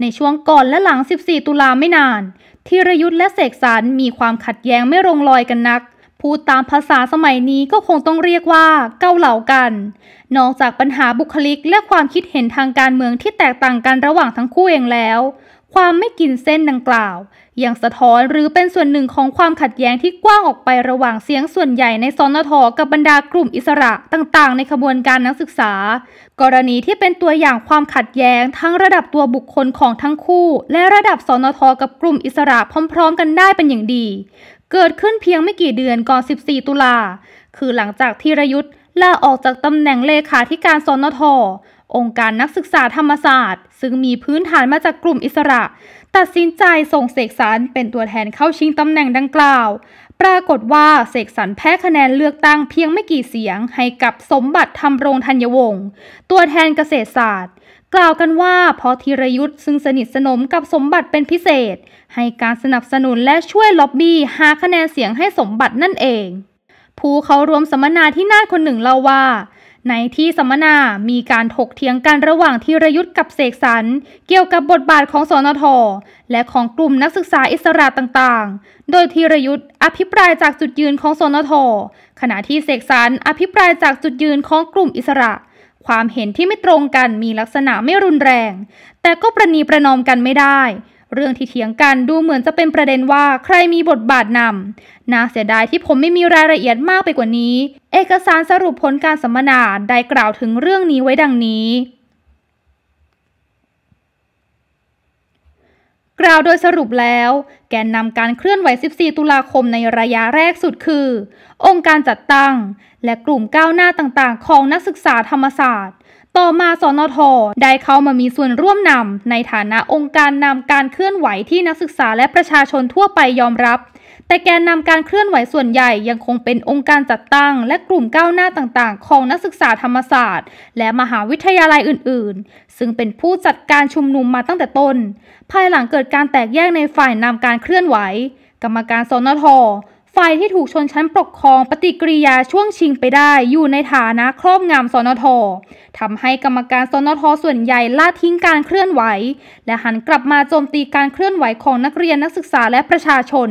ในช่วงก่อนและหลัง 14 ตุลาไม่นานธีรยุทธ์และเสกสรรมีความขัดแย้งไม่ลงรอยกันนัก พูดตามภาษาสมัยนี้ก็คงต้องเรียกว่าเกาเหล่ากัน นอกจากปัญหาบุคลิกและความคิดเห็นทางการเมืองที่แตกต่างกันระหว่างทั้งคู่เองแล้ว ความไม่กินเส้นดังกล่าวยังสะท้อนหรือเป็นส่วนหนึ่งของความขัดแย้งที่กว้างออกไประหว่างเสียงส่วนใหญ่ในสนทกับบรรดากลุ่มอิสระต่าง ๆ ในขบวนการนักศึกษา กรณีที่เป็นตัวอย่างความขัดแย้งทั้งระดับตัวบุคคลของทั้งคู่ และระดับสนทกับกลุ่มอิสระพร้อม ๆ กันได้เป็นอย่างดี เกิดขึ้นเพียงไม่กี่เดือนก่อน 14 ตุลาคือหลังจากที่รยุทธ์ลาออกจากตำแหน่งเลขาธิการสนท องค์การนักศึกษาธรรมศาสตร์ ซึ่งมีพื้นฐานมาจากกลุ่มอิสระตัดสินใจส่งเสกสรรเป็นตัวแทนเข้าชิงตำแหน่งดังกล่าว ปรากฏว่าเสกสรรแพ้คะแนนเลือกตั้งเพียงไม่กี่เสียง ให้กับสมบัติธรรมรงธัญวงศ์ตัวแทนเกษตรศาสตร์ กล่าวกันว่าเพราะธีรยุทธ์ซึ่งสนิทสนมกับสมบัติเป็นพิเศษ ให้การสนับสนุนและช่วยล็อบบี้หาคะแนนเสียงให้สมบัตินั่นเอง ผู้เขารวมสัมมนาที่น่าคนหนึ่งเล่าว่าในที่สัมมนามีการถกเถียงกันระหว่างทีรยุทธ์กับเสกสรร เกี่ยวกับบทบาทของสอนท และของกลุ่มนักศึกษาอิสระต่าง ๆ โดยทีรยุทธ์อภิปรายจากจุดยืนของสอนท ขณะที่เสกสรรอภิปรายจากจุดยืนของกลุ่มอิสระ ความเห็นที่ไม่ตรงกันมีลักษณะไม่รุนแรง แต่ก็ประนีประนอมกันไม่ได้เรื่องที่เถียงกันดูเหมือนจะเป็นประเด็นว่าใครมีบทบาทนำน่าเสียดายที่ผมไม่มีรายละเอียดมากไปกว่านี้ เอกสารสรุปผลการสัมมนาได้กล่าวถึงเรื่องนี้ไว้ดังนี้ กล่าวโดยสรุปแล้วแกนนำการเคลื่อนไหว 14 ตุลาคมในระยะแรกสุดคือองค์การจัดตั้ง และกลุ่มก้าวหน้าต่างๆของนักศึกษาธรรมศาสตร์ต่อมาสอนท ได้เข้ามามีส่วนร่วมนำในฐานะองค์การนำการเคลื่อนไหวที่นักศึกษาและประชาชนทั่วไปยอมรับ แต่แกนนำการเคลื่อนไหวส่วนใหญ่ยังคงเป็นองค์การจัดตั้ง และกลุ่มก้าวหน้าต่างๆของนักศึกษาธรรมศาสตร์ และมหาวิทยาลัยอื่นๆ ซึ่งเป็นผู้จัดการชุมนุมมาตั้งแต่ต้น ภายหลังเกิดการแตกแยกในฝ่ายนำการเคลื่อนไหว กรรมการสนทไ่ายที่ถูกชนชั้นปกครองปฏิกิริยาช่วงชิงไปได้อยู่ในฐานะครอบงำสนททำให้กรรมการสนทส่วนใหญ่ละทิ้งการเคลื่อนไหวและหันกลับมาโจมตีการเคลื่อนไหวของนักเรียนนักศึกษาและประชาชน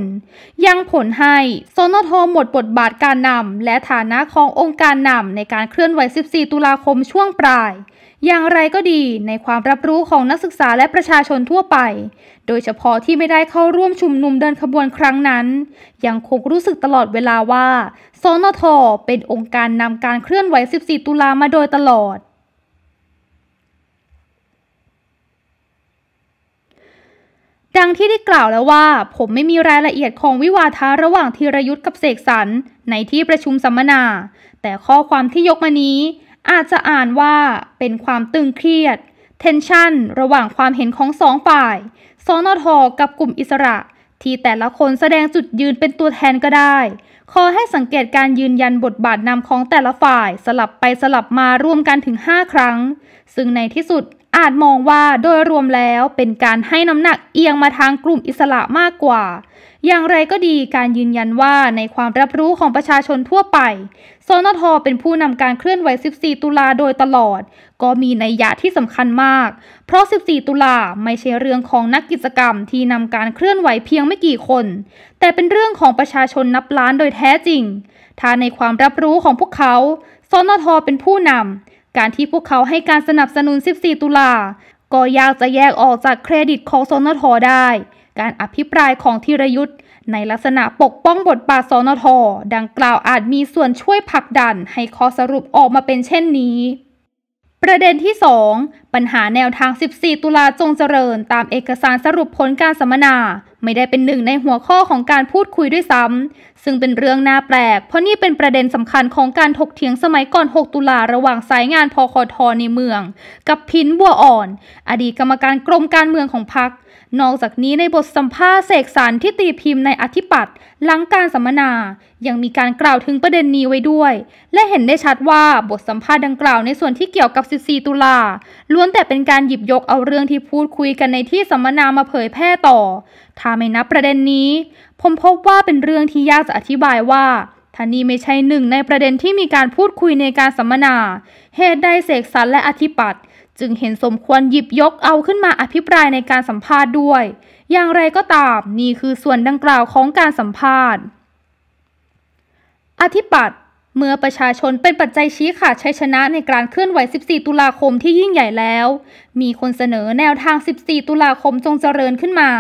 ยังผลให้สนทหมดบทบาทการนำและฐานะขององค์การนำในการเคลื่อนไหว 14 ตุลาคมช่วงปลาย อย่างไรก็ดีในความรับรู้ของนักศึกษาและประชาชนทั่วไปโดยเฉพาะที่ไม่ได้เข้าร่วมชุมนุมเดินขบวนครั้งนั้น ยังคงรู้สึกตลอดเวลาว่า สนท เป็นองค์การนำการเคลื่อนไหว 14 ตุลามาโดยตลอด ดังที่ได้กล่าวแล้วว่า ผมไม่มีรายละเอียดของวิวาทะระหว่างธีรยุทธ์กับเสกสรรในที่ประชุมสัมมนา แต่ข้อความที่ยกมานี้ อาจจะอ่านว่า เป็นความตึงเครียด เทนชันระหว่างความเห็นของสองฝ่ายสนทกับกลุ่มอิสระ ที่แต่ละคนแสดงจุดยืนเป็นตัวแทนก็ได้ขอให้สังเกตการยืนยันบทบาทนำของแต่ละฝ่ายสลับไปสลับมารวมกันถึง 5 ครั้ง ซึ่งในที่สุดอาจมองว่า โดยรวมแล้วเป็นการให้น้ำหนักเอียงมาทางกลุ่มอิสระมากกว่าอย่างไรก็ดีการยืนยันว่าในความรับรู้ของประชาชนทั่วไปสนทเป็นผู้นำการเคลื่อนไหว 14 ตุลาโดยตลอด ก็มีในยยะที่สำคัญมาก เพราะ 14 ตุลาไม่ใช่เรื่องของนักกิจกรรมที่นำการเคลื่อนไหวเพียงไม่กี่คน แต่เป็นเรื่องของประชาชนนับล้านโดยแท้จริง ถ้าในความรับรู้ของพวกเขาสนทเป็นผู้นำการที่พวกเขาให้การสนับสนุน 14 ตุลา ก็ยากจะแยกออกจากเครดิตของสนทได้การอภิปรายของธีรยุทธ์ ในลักษณะปกป้องบทบาทสนท ดังกล่าวอาจมีส่วนช่วยผลักดันให้ข้อสรุปออกมาเป็นเช่นนี้ ประเด็นที่ 2 ปัญหาแนวทาง 14 ตุลาจงเจริญตามเอกสารสรุปผลการสัมมนา ไม่ได้เป็นหนึ่งในหัวข้อของการพูดคุยด้วยซ้ำ ซึ่งเป็นเรื่องน่าแปลกเพราะนี่เป็นประเด็นสำคัญของการถกเถียงสมัยก่อน 6 ตุลาระหว่างสายงานพคทในเมือง กับพินบัวอ่อน อดีตกรรมการกรมการเมืองของพรรคนอกจากนี้ในบทสัมภาษณ์เสกสรรที่ตีพิมพ์ในอธิปัตย์หลังการสัมมนา ยังมีการกล่าวถึงประเด็นนี้ไว้ด้วย และเห็นได้ชัดว่าบทสัมภาษณ์ดังกล่าวในส่วนที่เกี่ยวกับ 14 ตุลาล้วนแต่เป็นการหยิบยกเอาเรื่องที่พูดคุยกันในที่สัมมนามาเผยแพร่ต่อ ถ้าไม่นับประเด็นนี้ ผมพบว่าเป็นเรื่องที่ยากจะอธิบายว่าท่านี้ไม่ใช่หนึ่งในประเด็นที่มีการพูดคุยในการสัมมนาเหตุใดเสกสรรและอธิปัตย์จึงเห็นสมควรหยิบยกเอาขึ้นมาอภิปรายในการสัมภาษณ์ด้วย อย่างไรก็ตาม นี่คือส่วนดังกล่าวของการสัมภาษณ์ อธิปัตย์เมื่อประชาชนเป็นปัจจัยชี้ขาดชัยชนะในการเคลื่อนไหว 14 ตุลาคมที่ยิ่งใหญ่แล้ว มีคนเสนอแนวทาง 14 ตุลาคมจงเจริญขึ้นมา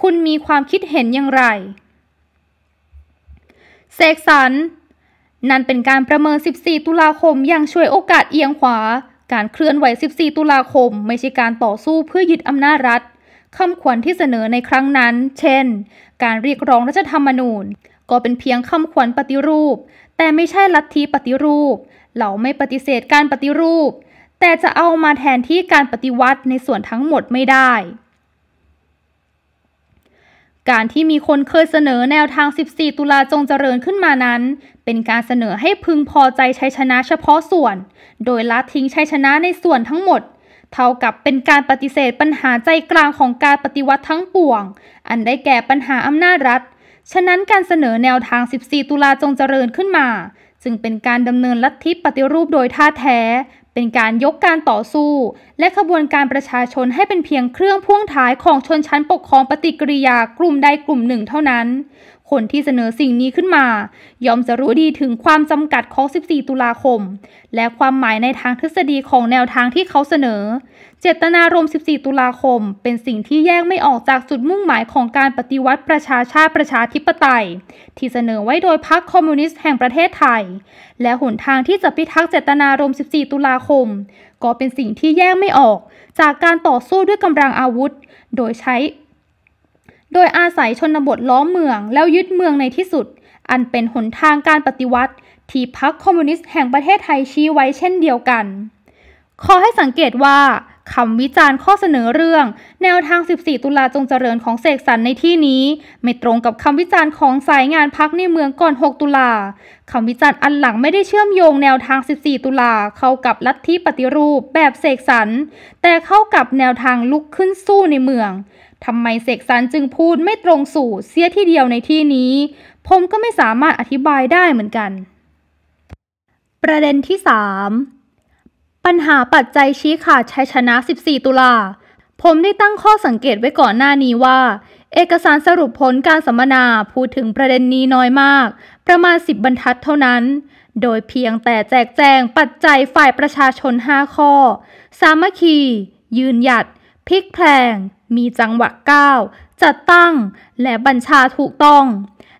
คุณมีความคิดเห็นอย่างไรเสกสรรนั่นเป็นการประเมิน 14 ตุลาคมอย่างช่วยโอกาสเอียงขวาการเคลื่อนไหว 14 ตุลาคมไม่ใช่การต่อสู้เพื่อยึดอำนาจรัฐ คำขวัญที่เสนอในครั้งนั้น เช่น การเรียกร้องรัฐธรรมนูญ ก็เป็นเพียงคำขวัญปฏิรูป แต่ไม่ใช่ลัทธิปฏิรูป เราไม่ปฏิเสธการปฏิรูป แต่จะเอามาแทนที่การปฏิวัติในส่วนทั้งหมดไม่ได้การที่มีคนเคยเสนอแนวทาง 14 ตุลาจงเจริญขึ้นมานั้น เป็นการเสนอให้พึงพอใจชัยชนะเฉพาะส่วน โดยละทิ้งชัยชนะในส่วนทั้งหมด เท่ากับเป็นการปฏิเสธปัญหาใจกลางของการปฏิวัติทั้งปวง อันได้แก่ปัญหาอำนาจรัฐ ฉะนั้นการเสนอแนวทาง 14 ตุลาจงเจริญขึ้นมา จึงเป็นการดำเนินลัทธิปฏิรูปโดยท่าแท้เป็นการยกการต่อสู้และขบวนการประชาชนให้เป็นเพียงเครื่องพ่วงท้ายของชนชั้นปกครองปฏิกิริยากลุ่มใดกลุ่มหนึ่งเท่านั้นคนที่เสนอสิ่งนี้ขึ้นมายอมจะรู้ดีถึงความจำกัดของ14 ตุลาคม และความหมายในทางทฤษฎีของแนวทางที่เขาเสนอ เจตนารมณ์14 ตุลาคม เป็นสิ่งที่แยกไม่ออกจากจุดมุ่งหมายของการปฏิวัติประชาชาติประชาธิปไตย ที่เสนอไว้โดยพรรคคอมมิวนิสต์แห่งประเทศไทยและหนทางที่จะพิทักษ์เจตนารมณ์14 ตุลาคมก็เป็นสิ่งที่แยกไม่ออกจากการต่อสู้ด้วยกำลังอาวุธ โดยใช้โดยอาศัยชนบทล้อมเมืองแล้วยึดเมืองในที่สุด อันเป็นหนทางการปฏิวัติที่พรรคคอมมิวนิสต์แห่งประเทศไทยชี้ไว้เช่นเดียวกัน ขอให้สังเกตว่าคำวิจารณ์ข้อเสนอเรื่อง แนวทาง 14 ตุลาจงเจริญของเสกสรรในที่นี้ ไม่ตรงกับคำวิจารณ์ของสายงานพักในเมืองก่อน 6 ตุลาคำวิจารณ์อันหลังไม่ได้เชื่อมโยงแนวทาง 14 ตุลาเข้ากับลัทธิปฏิรูปแบบเสกสรรแต่เข้ากับแนวทางลุกขึ้นสู้ในเมืองทำไมเสกสรรจึงพูดไม่ตรงสู่เสียที่เดียวในที่นี้ ผมก็ไม่สามารถอธิบายได้เหมือนกัน ประเด็นที่ 3 ปัญหาปัจจัยชี้ขาดชัยชนะ 14 ตุลาผมได้ตั้งข้อสังเกตไว้ก่อนหน้านี้ว่า เอกสารสรุปผลการสัมมนาพูดถึงประเด็นนี้น้อยมาก ประมาณ 10บรรทัดเท่านั้น โดยเพียงแต่แจกแจงปัจจัยฝ่ายประชาชน 5 ข้อ สามัคคี ยืนหยัดพลิกแพลงมีจังหวะก้าวจัดตั้งและบัญชาถูกต้อง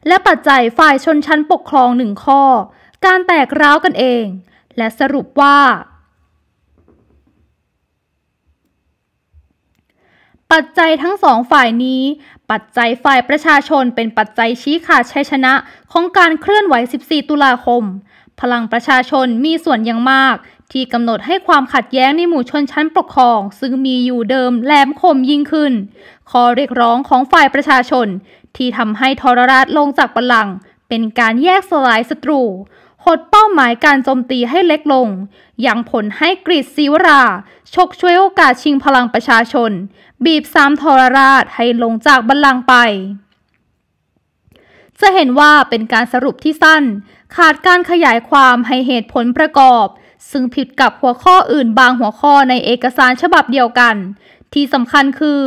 และปัจจัยฝ่ายชนชั้นปกครองหนึ่งข้อ การแตกร้าวกันเอง และสรุปว่า ปัจจัยทั้งสองฝ่ายนี้ ปัจจัยฝ่ายประชาชนเป็นปัจจัยชี้ขาดชัยชนะ ของการเคลื่อนไหว 14 ตุลาคม พลังประชาชนมีส่วนอย่างมากที่กำหนดให้ความขัดแย้งในหมู่ชนชั้นปกครอง ซึ่งมีอยู่เดิมแหลมคมยิ่งขึ้น ข้อเรียกร้องของฝ่ายประชาชน ที่ทำให้ทรราชลงจากบัลลังก์เป็นการแยกสลายศัตรูหดเป้าหมายการโจมตีให้เล็กลง ยังผลให้กรีซศิวรา ชกช่วยโอกาสชิงพลังประชาชน บีบซ้ำทรราชให้ลงจากบัลลังก์ไป จะเห็นว่าเป็นการสรุปที่สั้น ขาดการขยายความให้เหตุผลประกอบซึ่งผิดกับหัวข้ออื่นบางหัวข้อในเอกสารฉบับเดียวกันที่สำคัญคือ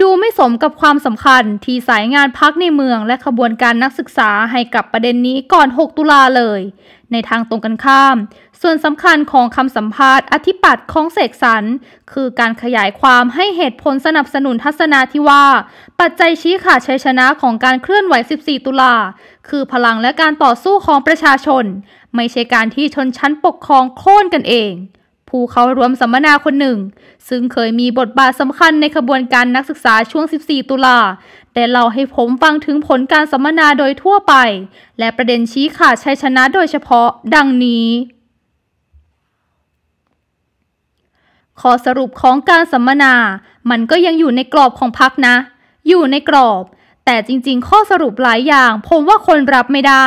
ดูไม่สมกับความสำคัญที่สายงานพักในเมืองและขบวนการนักศึกษาให้กับประเด็นนี้ก่อน 6 ตุลาเลย ในทางตรงกันข้าม ส่วนสำคัญของคำสัมภาษณ์อธิปัตย์ของเสกสรรคือการขยายความให้เหตุผลสนับสนุนทัศนาที่ว่า ปัจจัยชี้ขาดชัยชนะของการเคลื่อนไหว 14 ตุลา คือพลังและการต่อสู้ของประชาชน ไม่ใช่การที่ชนชั้นปกครองโค่นกันเองผู้เข้าร่วมสัมมนาคนหนึ่ง ซึ่งเคยมีบทบาทสำคัญในขบวนการนักศึกษาช่วง 14 ตุลาแต่เล่าให้ผมฟังถึงผลการสัมมนาโดยทั่วไป และประเด็นชี้ขาดชัยชนะโดยเฉพาะ ดังนี้ข้อสรุปของการสัมมนามันก็ยังอยู่ในกรอบของพักนะ อยู่ในกรอบ แต่จริงๆ ข้อสรุปหลายอย่าง ผมว่าคนรับไม่ได้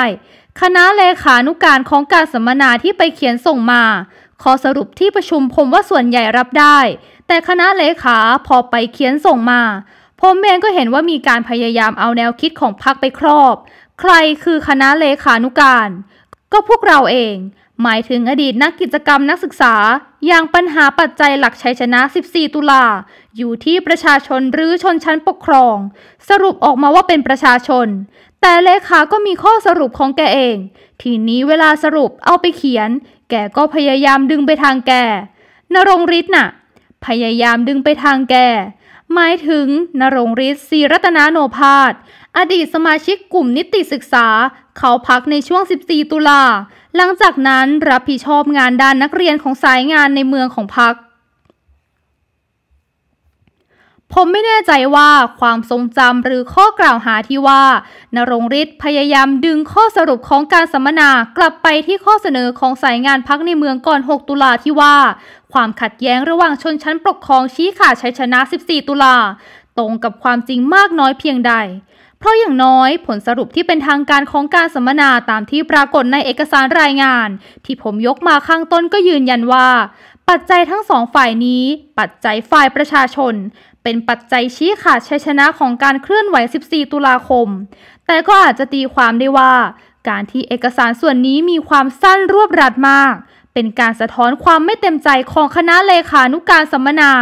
คณะเลขานุการของการสัมมนาที่ไปเขียนส่งมาข้อสรุปที่ประชุมผมว่าส่วนใหญ่รับได้ แต่คณะเลขาพอไปเขียนส่งมา ผมเองก็เห็นว่ามีการพยายามเอาแนวคิดของพรรคไปครอบ ใครคือคณะเลขานุการ ก็พวกเราเอง หมายถึงอดีตนักกิจกรรมนักศึกษา อย่างปัญหาปัจจัยหลักชัยชนะ 14 ตุลา อยู่ที่ประชาชนหรือชนชั้นปกครอง สรุปออกมาว่าเป็นประชาชน แต่เลขา ก็มีข้อสรุปของแกเองทีนี้เวลาสรุปเอาไปเขียนแกก็พยายามดึงไปทางแก นรงฤทธิ์น่ะพยายามดึงไปทางแก หมายถึงนรงฤทธิ์ศรีรัตนาโนภาสอดีตสมาชิกกลุ่มนิติศึกษาเขาพักในช่วง 14 ตุลาหลังจากนั้นรับผิดชอบงานด้านนักเรียนของสายงานในเมืองของพักผมไม่แน่ใจว่าความทรงจำหรือข้อกล่าวหาที่ว่านรงฤทธิ์พยายามดึงข้อสรุปของการสัมมนากลับไปที่ข้อเสนอของสายงานพักในเมืองก่อน 6 ตุลาที่ว่า ความขัดแย้งระหว่างชนชั้นปกครองชี้ขาดชัยชนะ 14 ตุลาตรงกับความจริงมากน้อยเพียงใด เพราะอย่างน้อยผลสรุปที่เป็นทางการของการสัมมนาตามที่ปรากฏในเอกสารรายงาน ที่ผมยกมาข้างต้นก็ยืนยันว่า ปัจจัยทั้งสองฝ่ายนี้ ปัจจัยฝ่ายประชาชนเป็นปัจจัยชี้ขาดชัยชนะของการเคลื่อนไหว 14 ตุลาคม แต่ก็อาจจะตีความได้ว่า การที่เอกสารส่วนนี้มีความสั้นรวบรัดมาก เป็นการสะท้อนความไม่เต็มใจของคณะเลขานุการสัมมนา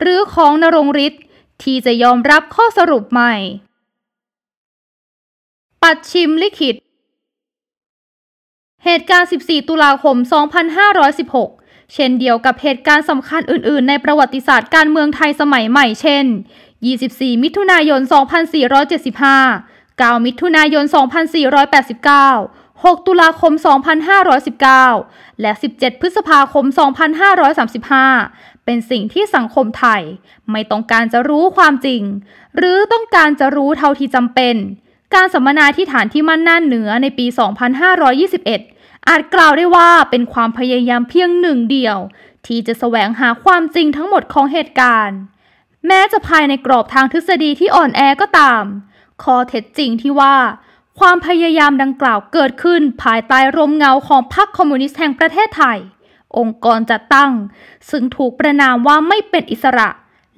หรือของนรงฤทธิ์ที่จะยอมรับข้อสรุปใหม่ ปัดชิมลิขิต เหตุการณ์ 14 ตุลาคม 2516เช่นเดียวกับเหตุการณ์สำคัญอื่น ๆ ในประวัติศาสตร์การเมืองไทยสมัยใหม่เช่น 24 มิถุนายน 2475 9 มิถุนายน 2489 6 ตุลาคม 2519 และ 17 พฤษภาคม 2535 เป็นสิ่งที่สังคมไทย ไม่ต้องการจะรู้ความจริง หรือต้องการจะรู้เท่าที่จำเป็น การสัมมนาที่ฐานที่มั่นน่านเหนือในปี 2521อาจกล่าวได้ว่าเป็นความพยายามเพียงหนึ่งเดียว ที่จะแสวงหาความจริงทั้งหมดของเหตุการณ์ แม้จะภายในกรอบทางทฤษฎีที่อ่อนแอก็ตามข้อเท็จจริงที่ว่า ความพยายามดังกล่าวเกิดขึ้นภายใต้ร่มเงาของพรรคคอมมิวนิสต์แห่งประเทศไทย องค์กรจัดตั้ง ซึ่งถูกประนามว่าไม่เป็นอิสระ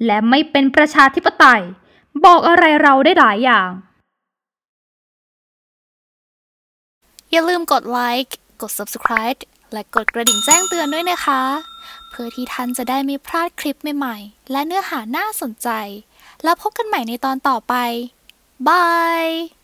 และไม่เป็นประชาธิปไตย บอกอะไรเราได้หลายอย่าง อย่าลืมกดไลค์กด subscribe และกดกระดิ่งแจ้งเตือนด้วยนะคะ เพื่อที่ท่านจะได้ไม่พลาดคลิปใหม่ๆและเนื้อหาน่าสนใจ แล้วพบกันใหม่ในตอนต่อไปบาย